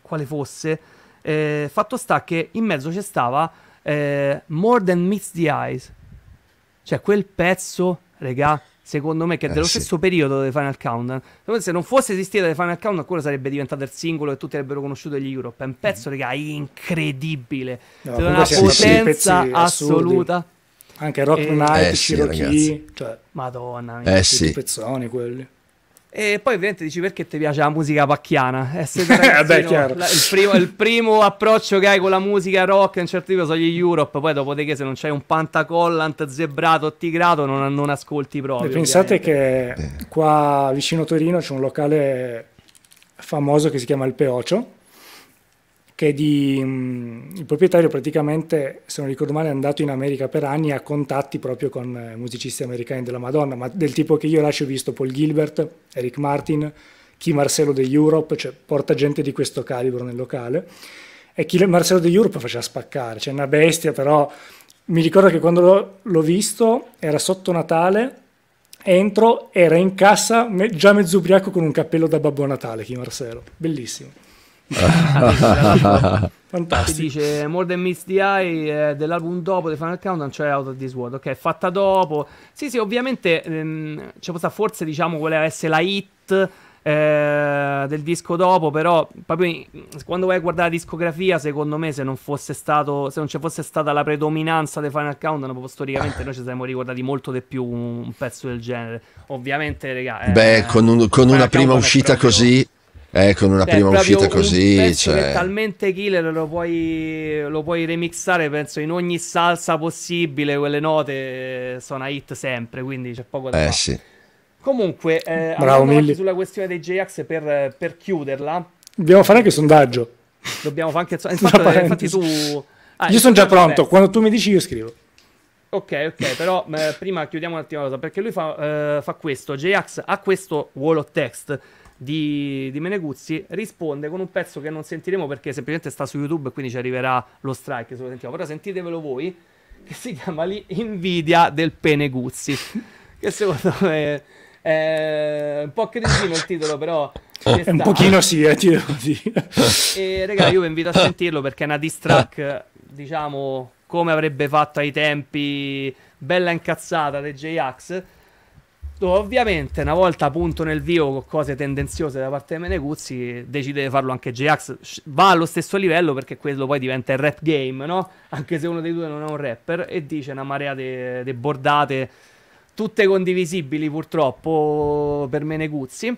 Speaker 1: quale fosse, eh, fatto sta che in mezzo c'è stava eh, More Than Meets the Eyes. Cioè quel pezzo, regà, secondo me, che è dello eh, stesso periodo dei Final Countdown. Se non fosse esistita dei Final Countdown, quello sarebbe diventato il singolo e tutti avrebbero conosciuto gli Europe. È un pezzo, mm. raga, incredibile. No, cioè, una potenza assoluta. Assurdi.
Speaker 2: Anche Rock e... Night, eh, eh sì, Cherokee, cioè, Madonna, eh, sì. pezzoni quelli.
Speaker 1: E poi ovviamente dici perché ti piace la musica pacchiana? Eh, eh beh, la, il, primo, il, primo, approccio che hai con la musica rock in certo tipo sono gli Europe, poi dopodiché se non c'hai un pantacollant zebrato tigrato non, non ascolti proprio. E pensate
Speaker 2: che qua vicino Torino c'è un locale famoso che si chiama Il Peocio che di, mh, mm, il proprietario praticamente, se non ricordo male, è andato in America per anni a contatti proprio con eh, musicisti americani della Madonna, ma del tipo che io lascio ho visto Paul Gilbert, Eric Martin, chi Marcello de Europe, cioè porta gente di questo calibro nel locale, e chi Marcello de Europe faceva spaccare, cioè una bestia, però mi ricordo che quando l'ho visto era sotto Natale, entro, era in cassa, me, già mezzo ubriaco con un cappello da Babbo Natale, chi Marcello, bellissimo.
Speaker 1: Fantastico. Si
Speaker 2: dice More Than Meets the Eye eh, dell'album
Speaker 1: dopo di Final Countdown, cioè Out of This World. Ok, fatta dopo. Sì, sì, ovviamente ehm, c'è questa forse, diciamo, voleva essere la hit eh, del disco dopo, però proprio quando vai a guardare la discografia, secondo me, se non fosse stato, se non ci fosse stata la predominanza dei Final Countdown, proprio storicamente noi ci saremmo ricordati molto di più un, un pezzo del genere. Ovviamente, regà, eh, Beh, con, un, con una prima uscita
Speaker 3: proprio... così eh, con una cioè, prima uscita così. Cioè...
Speaker 1: talmente killer lo puoi, lo puoi, remixare, penso, in ogni salsa possibile. Quelle note eh, sono a hit sempre, quindi c'è poco da eh, fare. Sì.
Speaker 2: Comunque, eh, Bravo, anche
Speaker 1: sulla questione dei J-Ax per, per, chiuderla.
Speaker 2: Dobbiamo fare anche sondaggio. Dobbiamo fare anche sondaggio. Infatti, tu... Ah, io sono già pronto, beh. quando tu mi dici io scrivo.
Speaker 1: Ok, ok, però eh, prima chiudiamo un attimo la cosa, perché lui fa, eh, fa questo, J-Ax ha questo wall of text di, di, Meneguzzi risponde con un pezzo che non sentiremo perché semplicemente sta su YouTube e quindi ci arriverà lo strike se lo sentiamo, però sentitevelo voi che si chiama lì Invidia del Peneguzzi che secondo me è un po' cretino il titolo però eh, un pochino
Speaker 2: sì, eh, ti devo dire
Speaker 1: e raga io vi invito a sentirlo perché è una distrack, diciamo come avrebbe fatto ai tempi bella incazzata di J-Ax ovviamente una volta appunto nel vivo con cose tendenziose da parte di Meneguzzi decide di farlo anche J-Ax, va allo stesso livello perché quello poi diventa il rap game, no? Anche se uno dei due non è un rapper e dice una marea di de- bordate, tutte condivisibili purtroppo per Meneguzzi.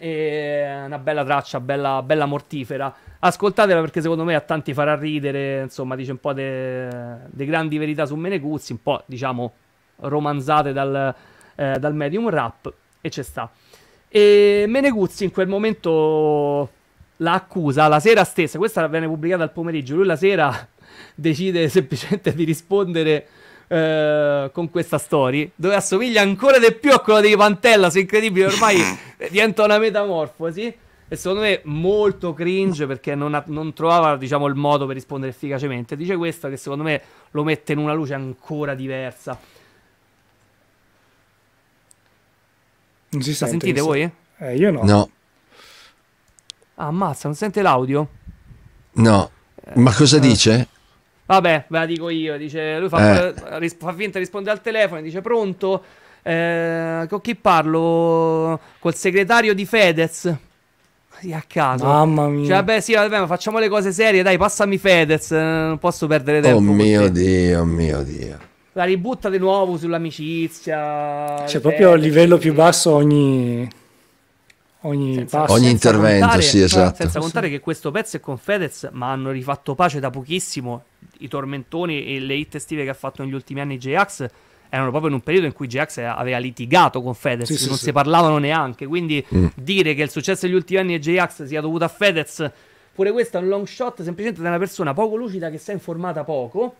Speaker 1: E una bella traccia, bella, bella mortifera. Ascoltatela perché secondo me a tanti farà ridere, insomma dice un po' di grandi verità su Meneguzzi, un po' diciamo romanzate dal eh, dal medium rap e ci sta. E Meneguzzi in quel momento la accusa la sera stessa, questa viene pubblicata al pomeriggio, lui la sera decide semplicemente di rispondere eh, con questa story, dove assomiglia ancora di più a quella di Pantella, se incredibile, ormai diventa una metamorfosi. E secondo me molto cringe perché non, ha, non trovava diciamo, il modo per rispondere efficacemente. Dice questo che secondo me lo mette in una luce ancora diversa. Non si sente. La sentite voi? Eh, io no. No. Ah, ammazza, non sente l'audio?
Speaker 3: No. Eh, ma cosa eh. dice?
Speaker 1: Vabbè, ve la dico io. Dice, lui fa, eh. risp- fa finta, risponde al telefono, dice pronto. Eh, con chi parlo? Col segretario di Fedez. a caso. Mamma mia. Cioè, vabbè, sì, vabbè, ma facciamo le cose serie, dai, passami Fedez. Eh, non posso perdere oh, tempo. Oh mio te. Dio, mio Dio la ributta di nuovo sull'amicizia. C'è cioè, proprio il
Speaker 2: livello più basso ogni, ogni senza, passo. Ogni intervento, contare, sì, esatto.
Speaker 3: Senza
Speaker 1: contare che questo pezzo è con Fedez, ma hanno rifatto pace da pochissimo. I tormentoni e le hit estive che ha fatto negli ultimi anni J-Ax erano proprio in un periodo in cui J-Ax aveva litigato con Fedez, sì, non sì, si sì. parlavano neanche. Quindi mm. dire che il successo degli ultimi anni di J-Ax sia dovuto a Fedez, pure questo è un long shot semplicemente da una persona poco lucida che si è informata poco.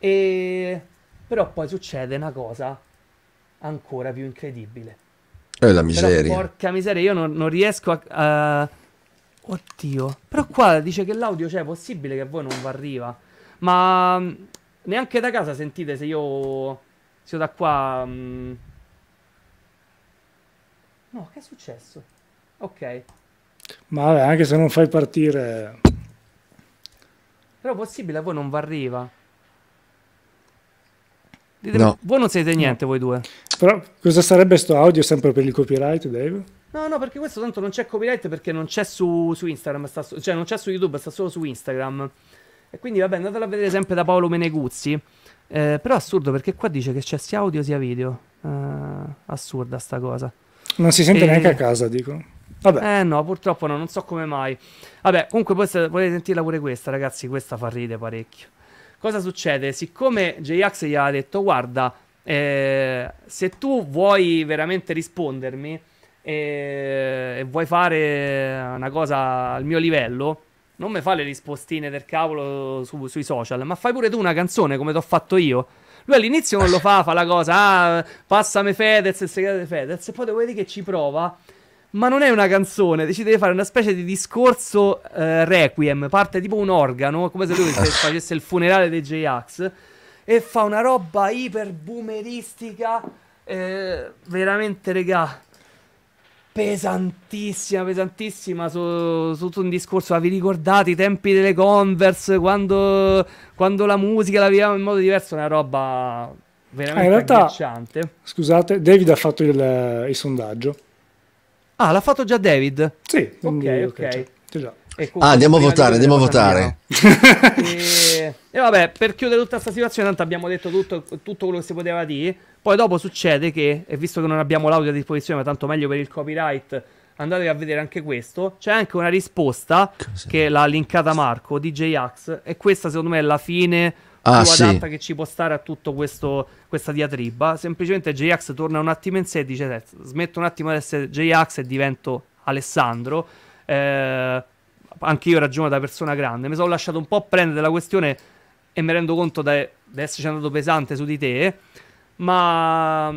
Speaker 1: E però poi succede una cosa ancora più incredibile.
Speaker 3: È la miseria. Però,
Speaker 1: porca miseria, io non, non riesco a... Uh... Oddio. Però qua dice che l'audio c'è, cioè, è possibile che a voi non vi arriva. Ma mm, neanche da casa sentite se io... Se io da qua... Mm. No, che è successo? Ok.
Speaker 2: Ma vabbè, anche se non fai partire...
Speaker 1: Però è possibile a voi non vi arriva. Dite, no. Voi non siete niente, voi due.
Speaker 2: Però cosa sarebbe sto audio sempre per il copyright, Dave?
Speaker 1: No, no, perché questo tanto non c'è copyright perché non c'è su, su Instagram, sta su, cioè non c'è su YouTube, sta solo su Instagram. E quindi vabbè, andatelo a vedere sempre da Paolo Meneguzzi. Eh, però è assurdo perché qua dice che c'è sia audio sia video. Eh, assurda sta cosa.
Speaker 2: Non si sente e... neanche a casa, dico.
Speaker 1: Vabbè. Eh no, purtroppo no, non so come mai. Vabbè, comunque potete, potete sentirla pure questa, ragazzi, questa fa ridere parecchio cosa succede? Siccome J-Ax gli ha detto, guarda, eh, se tu vuoi veramente rispondermi eh, e vuoi fare una cosa al mio livello, non mi fa le rispostine del cavolo su, sui social, ma fai pure tu una canzone come ti ho fatto io. Lui all'inizio non lo fa, fa la cosa, ah, passami Fedez, il segreto di Fedez, e poi dopo vedi che ci prova ma non è una canzone, decide di fare una specie di discorso eh, requiem, parte tipo un organo, come se lui facesse il funerale dei J-Ax, e fa una roba iper boomeristica, eh, veramente, regà, pesantissima, pesantissima sotto su, un discorso, ma vi ricordate i tempi delle Converse, quando, quando la musica la viviamo in modo diverso, una roba veramente ah, in realtà,
Speaker 2: Scusate, David ha fatto il, il sondaggio. Ah, l'ha
Speaker 1: fatto già David? Sì, ok, mm, ok. Già. Cioè. Ah, andiamo a votare, andiamo a votare.
Speaker 2: e...
Speaker 1: e... vabbè, per chiudere tutta questa situazione, tanto abbiamo detto tutto, tutto, quello che si poteva dire. Poi dopo succede che, e visto che non abbiamo l'audio a disposizione, ma tanto meglio per il copyright, andatevi a vedere anche questo. C'è anche una risposta Cosa che l'ha linkata Marco, DJ Axe, e questa secondo me è la fine ah, più adatta che ci può stare a tutto questo, questa diatriba. Semplicemente J-Ax torna un attimo in sé e dice: eh, Smetto un attimo di essere J-Ax e divento Alessandro. Eh, anche io ragiono da persona grande. Mi sono lasciato un po' prendere la questione e mi rendo conto di esserci andato pesante su di te. Ma,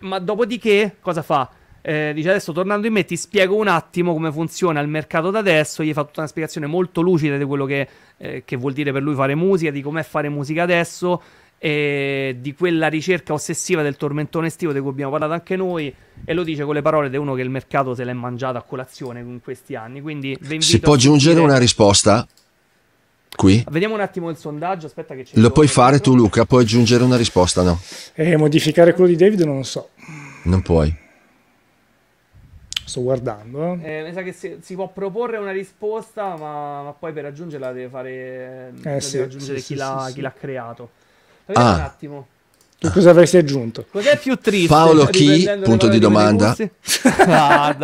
Speaker 1: ma dopodiché, cosa fa? Eh, dice adesso tornando in me ti spiego un attimo come funziona il mercato da adesso, gli fa tutta una spiegazione molto lucida di quello che, eh, che vuol dire per lui fare musica, di com'è fare musica adesso e di quella ricerca ossessiva del tormentone estivo di cui abbiamo parlato anche noi e lo dice con le parole di uno che il mercato se l'è mangiato a colazione in questi anni quindi si può aggiungere dire... una
Speaker 3: risposta qui
Speaker 1: vediamo un attimo il sondaggio aspetta che lo
Speaker 3: puoi fare tu Luca puoi aggiungere una risposta no
Speaker 2: eh, modificare quello di David non lo so
Speaker 3: non puoi
Speaker 2: sto guardando. Eh. eh.
Speaker 1: mi sa che si, si, può proporre una risposta, ma, ma, poi per raggiungerla deve fare eh, sì, deve raggiungere sì, chi, sì, l'ha, chi l'ha creato. ah. un attimo.
Speaker 2: Tu cosa avresti aggiunto? Cos'è più triste? Paolo chi? Punto di
Speaker 1: domanda. ah,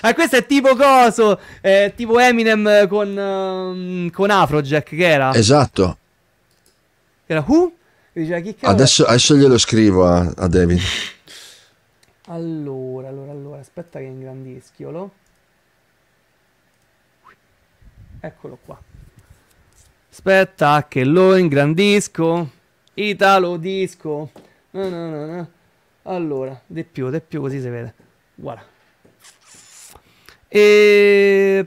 Speaker 1: ah, questo è tipo coso, eh, tipo Eminem con, um, con Afrojack che era.
Speaker 3: Esatto.
Speaker 1: Era who? Diceva, chi adesso,
Speaker 3: adesso glielo scrivo a, a David.
Speaker 1: Allora, allora, allora, aspetta che ingrandischiolo. Eccolo qua. Aspetta che lo ingrandisco. Italo disco. No, no, no, no. Allora, di più, di più, così si vede. Voilà. E...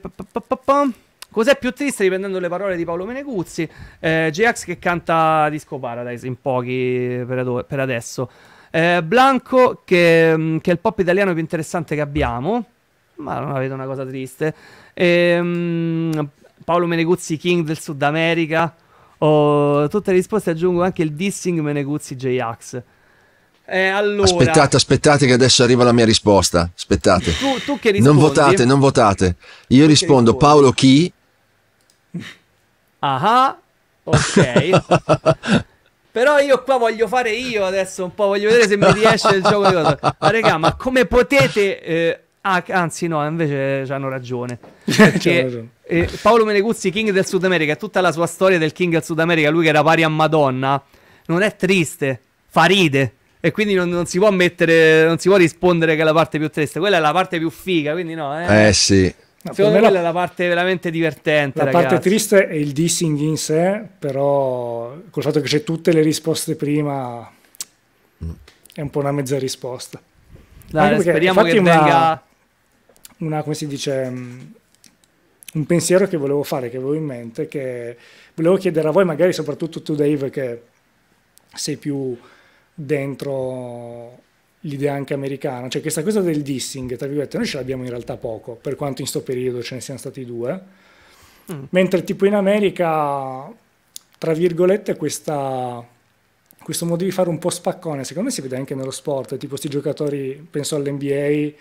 Speaker 1: Cos'è più triste, riprendendo le parole di Paolo Meneguzzi, eh, j che canta Disco Paradise in pochi per, ad per adesso. Eh, Blanco, che, mm, che, è il pop italiano più interessante che abbiamo, ma non avete una cosa triste. Ehm, Paolo Meneguzzi, King del Sud America. Oh, tutte le risposte aggiungo anche il dissing Meneguzzi J-Ax. Eh, allora... Aspettate,
Speaker 3: aspettate, che adesso arriva la mia risposta. Aspettate. Tu,
Speaker 1: tu che rispondi? Non votate,
Speaker 3: non votate. Io tu rispondo Paolo Chi.
Speaker 1: Ah, ah. ok. Però io qua voglio fare io adesso un po', voglio vedere se mi riesce il gioco di cosa. Ma regà, ma come potete... Eh, Ah, anzi, no, invece eh, hanno ragione. Perché, ragione. Eh, Paolo Meneguzzi, King del Sud America, tutta la sua storia del King del Sud America, lui che era pari a Madonna, non è triste, fa ride. E quindi non, non si può mettere, non si può rispondere che è la parte più triste, quella è la parte più figa, quindi no. Eh, eh sì. No, ah, Secondo me la... è la parte veramente divertente. La ragazzi. parte
Speaker 2: triste è il dissing in sé, però col fatto che c'è tutte le risposte prima è un po' una mezza risposta. Dai, speriamo che una, venga... Una, come si dice, un pensiero che volevo fare, che avevo in mente, che volevo chiedere a voi, magari soprattutto tu Dave, che sei più dentro l'idea anche americana, cioè questa cosa del dissing, tra virgolette, noi ce l'abbiamo in realtà poco, per quanto in sto periodo ce ne siano stati due, mm. mentre tipo in America, tra virgolette, questa, questo modo di fare un po' spaccone, secondo me si vede anche nello sport, tipo questi giocatori, penso all'NBA,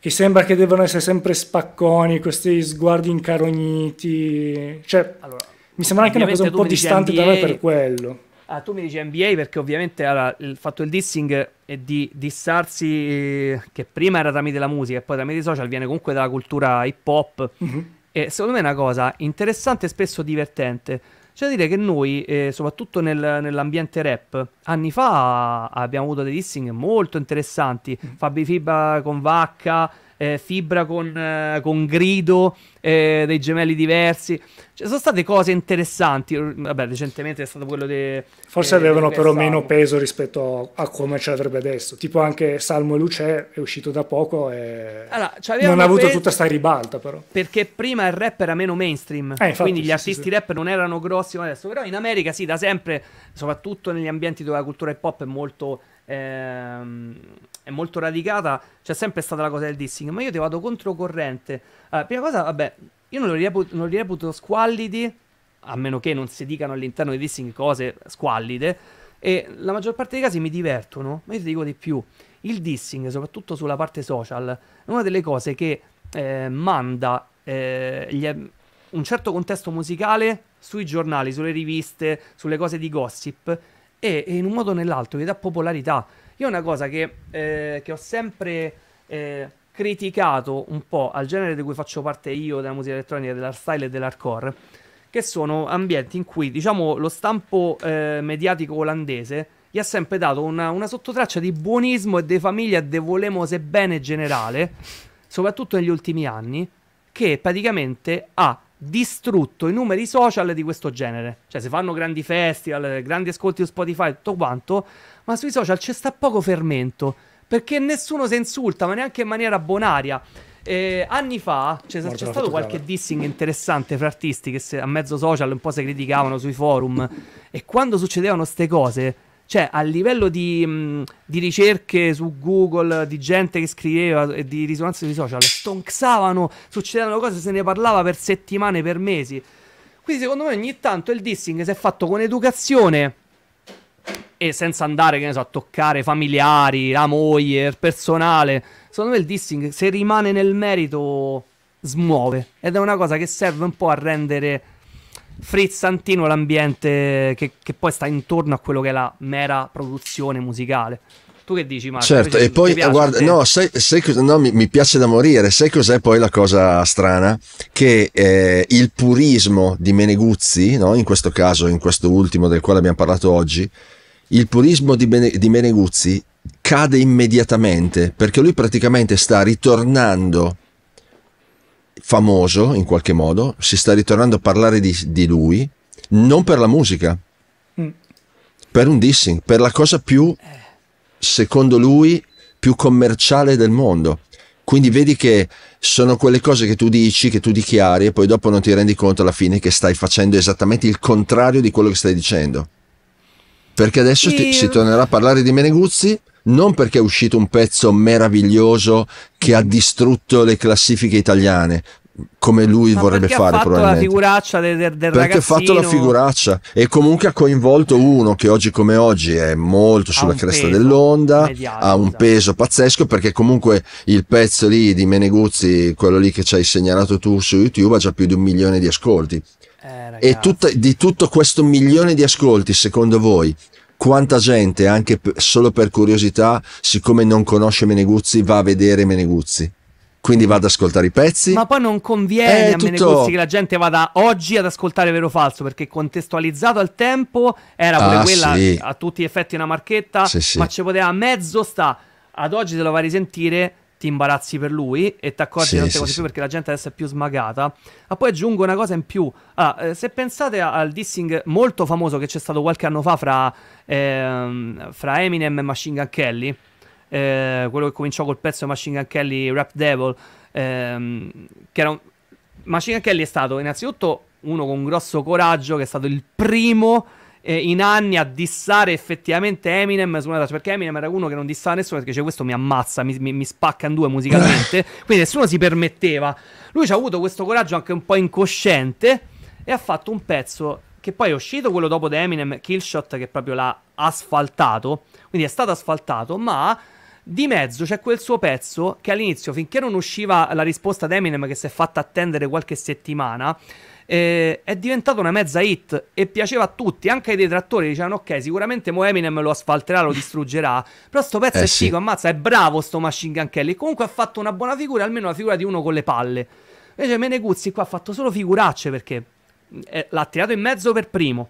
Speaker 2: che sembra che devono essere sempre spacconi, questi sguardi incarogniti, cioè allora, mi sembra anche una cosa un po' distante NBA... da me per quello
Speaker 1: Ah, tu mi dici NBA perché ovviamente allora, il fatto del dissing e di dissarsi eh, che prima era tramite la musica e poi tramite i social viene comunque dalla cultura hip hop mm-hmm. e secondo me è una cosa interessante e spesso divertente. Cioè dire che noi, eh, soprattutto nel, nell'ambiente rap, anni fa abbiamo avuto dei dissing molto interessanti. Mm-hmm. Fabi Fiba con Vacca, eh, Fibra con, eh, con Grido, eh, dei gemelli diversi. Cioè, sono state cose interessanti. Vabbè, recentemente è stato quello di... Forse avevano però meno
Speaker 2: peso rispetto a, come ce l'avrebbe adesso. Tipo anche Salmo e Luce è uscito da poco e allora, non ha avuto peso... tutta sta ribalta però.
Speaker 1: Perché prima il rap era meno mainstream, eh, infatti, quindi gli artisti sì. rap non erano grossi come adesso. Però in America sì, da sempre, soprattutto negli ambienti dove la cultura hip hop è molto... Ehm, è molto radicata, c'è sempre stata la cosa del dissing, ma io ti vado controcorrente. Allora, eh, prima cosa, vabbè, io non li, reputo, non lo reputo squallidi, a meno che non si dicano all'interno di dissing cose squallide, e la maggior parte dei casi mi divertono, ma io ti dico di più, il dissing, soprattutto sulla parte social, è una delle cose che eh, manda eh, gli, un certo contesto musicale sui giornali, sulle riviste, sulle cose di gossip e, e in un modo o nell'altro gli dà popolarità. Io una cosa che, eh, che ho sempre eh, criticato un po' al genere di cui faccio parte io, della musica elettronica, dell'hardstyle e dell'hardcore, che sono ambienti in cui, diciamo, lo stampo eh, mediatico olandese gli ha sempre dato una, una sottotraccia di buonismo e di famiglia e de volemose bene generale, soprattutto negli ultimi anni, che praticamente ha distrutto i numeri social di questo genere. Cioè, se fanno grandi festival, grandi ascolti su Spotify, e tutto quanto, ma sui social c'è sta poco fermento, perché nessuno si insulta, ma neanche in maniera bonaria. Eh, anni fa c'è, c'è stato qualche dissing interessante fra artisti che se, a mezzo social un po' si criticavano sui forum e quando succedevano queste cose, cioè a livello di, mh, mm, di, ricerche su Google, di gente che scriveva e di risonanze sui social, stonksavano, succedevano cose, se ne parlava per settimane, per mesi. Quindi secondo me ogni tanto il dissing si è fatto con educazione e senza andare, che ne so, a toccare familiari, la moglie, il personale. Secondo me il dissing, se rimane nel merito, smuove. Ed è una cosa che serve un po' a rendere frizzantino l'ambiente che, che poi sta intorno a quello che è la mera produzione musicale. Tu che dici, Marco? Certo, e poi piace, guarda, no,
Speaker 3: sai, sai no mi, mi, piace da morire. Sai cos'è poi la cosa strana? Che eh, il purismo di Meneguzzi, no? in questo caso, in questo ultimo del quale abbiamo parlato oggi, il purismo di, Bene- di Meneguzzi cade immediatamente perché lui praticamente sta ritornando famoso in qualche modo, si sta ritornando a parlare di, di lui, non per la musica, mm. per un dissing, per la cosa più, secondo lui, più commerciale del mondo. Quindi vedi che sono quelle cose che tu dici, che tu dichiari e poi dopo non ti rendi conto alla fine che stai facendo esattamente il contrario di quello che stai dicendo perché adesso ti, si tornerà a parlare di Meneguzzi non perché è uscito un pezzo meraviglioso che ha distrutto le classifiche italiane come lui Ma vorrebbe fare probabilmente
Speaker 1: perché ha fatto la figuraccia del, del, del perché ha fatto la
Speaker 3: figuraccia e comunque ha coinvolto uno che oggi come oggi è molto sulla cresta dell'onda ha un esatto. peso pazzesco perché comunque il pezzo lì di Meneguzzi quello lì che ci hai segnalato tu su YouTube ha già più di un milione di ascolti eh, e tutta, di tutto questo milione di ascolti, secondo voi, quanta gente, anche p- solo per curiosità, siccome non conosce Meneguzzi, va a vedere Meneguzzi? Quindi va ad ascoltare i pezzi. Ma
Speaker 1: poi non conviene eh, a tutto... Meneguzzi che la gente vada oggi ad ascoltare vero o falso, perché contestualizzato al tempo era pure ah, quella sì. a tutti gli effetti una marchetta, sì, sì. ma ci poteva mezzo sta. Ad oggi te lo vai a risentire ti imbarazzi per lui e ti accorgi sì, tante sì, cose sì. più perché la gente adesso è più smagata. Ma ah, poi aggiungo una cosa in più. Allora, ah, eh, se pensate al dissing molto famoso che c'è stato qualche anno fa fra, ehm, fra Eminem e Machine Gun Kelly, eh, quello che cominciò col pezzo Machine Gun Kelly Rap Devil, ehm, che era un... Machine Gun Kelly è stato innanzitutto uno con grosso coraggio che è stato il primo eh, in anni a dissare effettivamente Eminem su una traccia, perché Eminem era uno che non dissava nessuno perché dice questo mi ammazza, mi, mi, mi spacca in due musicalmente, quindi nessuno si permetteva. Lui ci ha avuto questo coraggio anche un po' incosciente e ha fatto un pezzo che poi è uscito quello dopo da Eminem Killshot che proprio l'ha asfaltato, quindi è stato asfaltato, ma di mezzo c'è quel suo pezzo che all'inizio, finché non usciva la risposta ad Eminem che si è fatta attendere qualche settimana, eh, è diventata una mezza hit e piaceva a tutti, anche ai detrattori dicevano ok, sicuramente Mo Eminem lo asfalterà, lo distruggerà, però sto pezzo eh è sì. ammazza, è bravo sto Machine Gun Kelly, comunque ha fatto una buona figura, almeno la figura di uno con le palle. Invece Meneguzzi qua ha fatto solo figuracce perché mm, eh, l'ha tirato in mezzo per primo.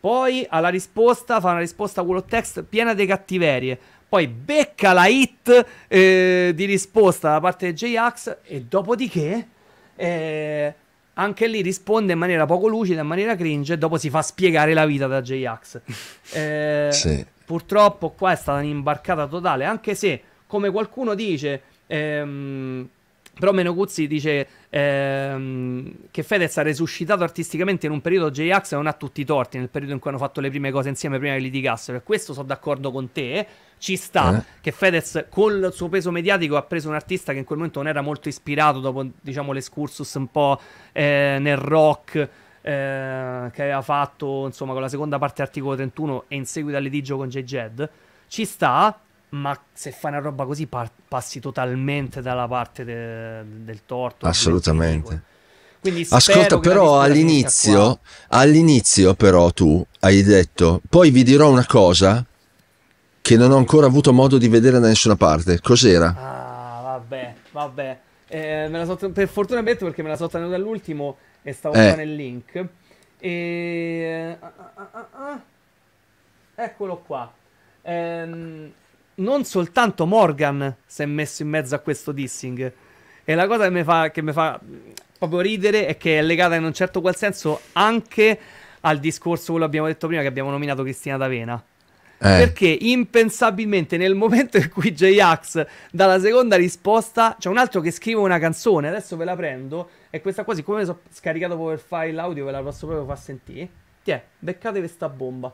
Speaker 1: Poi alla risposta fa una risposta quello text piena di cattiverie. Poi becca la hit eh, di risposta da parte di J-Ax e dopodiché eh, anche lì risponde in maniera poco lucida, in maniera cringe, e dopo si fa spiegare la vita da J-Ax. Eh, sì. Purtroppo qua è stata un'imbarcata totale, anche se, come qualcuno dice, ehm, però Menoguzzi dice ehm, che Fedez ha resuscitato artisticamente in un periodo J-Ax non ha tutti i torti, nel periodo in cui hanno fatto le prime cose insieme prima che litigassero. E questo sono d'accordo con te. Ci sta eh. che Fedez col suo peso mediatico ha preso un artista che in quel momento non era molto ispirato dopo diciamo l'escursus un po' eh, nel rock eh, che aveva fatto insomma con la seconda parte dell'articolo 31 e in seguito al litigio con J-Jed. Ci sta, ma se fai una roba così par- passi totalmente dalla parte de- del torto. Assolutamente. Quindi Ascolta, però all'inizio,
Speaker 3: all'inizio, però tu hai detto, poi vi dirò una cosa che non ho ancora avuto modo di vedere da nessuna parte. Cos'era?
Speaker 1: Ah, vabbè, vabbè. Eh, so, per fortuna detto perché me la sono tenuta all'ultimo e stavo eh. qua nel link. E... Ah,
Speaker 2: ah, ah, ah, ah.
Speaker 1: Eccolo qua. Ehm, non soltanto Morgan si è messo in mezzo a questo dissing. E la cosa che mi fa, che mi fa mm, proprio ridere è che è legata in un certo qual senso anche al discorso quello abbiamo detto prima che abbiamo nominato Cristina D'Avena.
Speaker 3: Eh.
Speaker 4: Perché
Speaker 1: impensabilmente nel momento in cui J-Ax dà la seconda risposta, c'è un altro che scrive una canzone, adesso ve la prendo, e questa qua siccome mi sono scaricato per fare l'audio ve la posso proprio far sentire. Tiè, beccate questa bomba.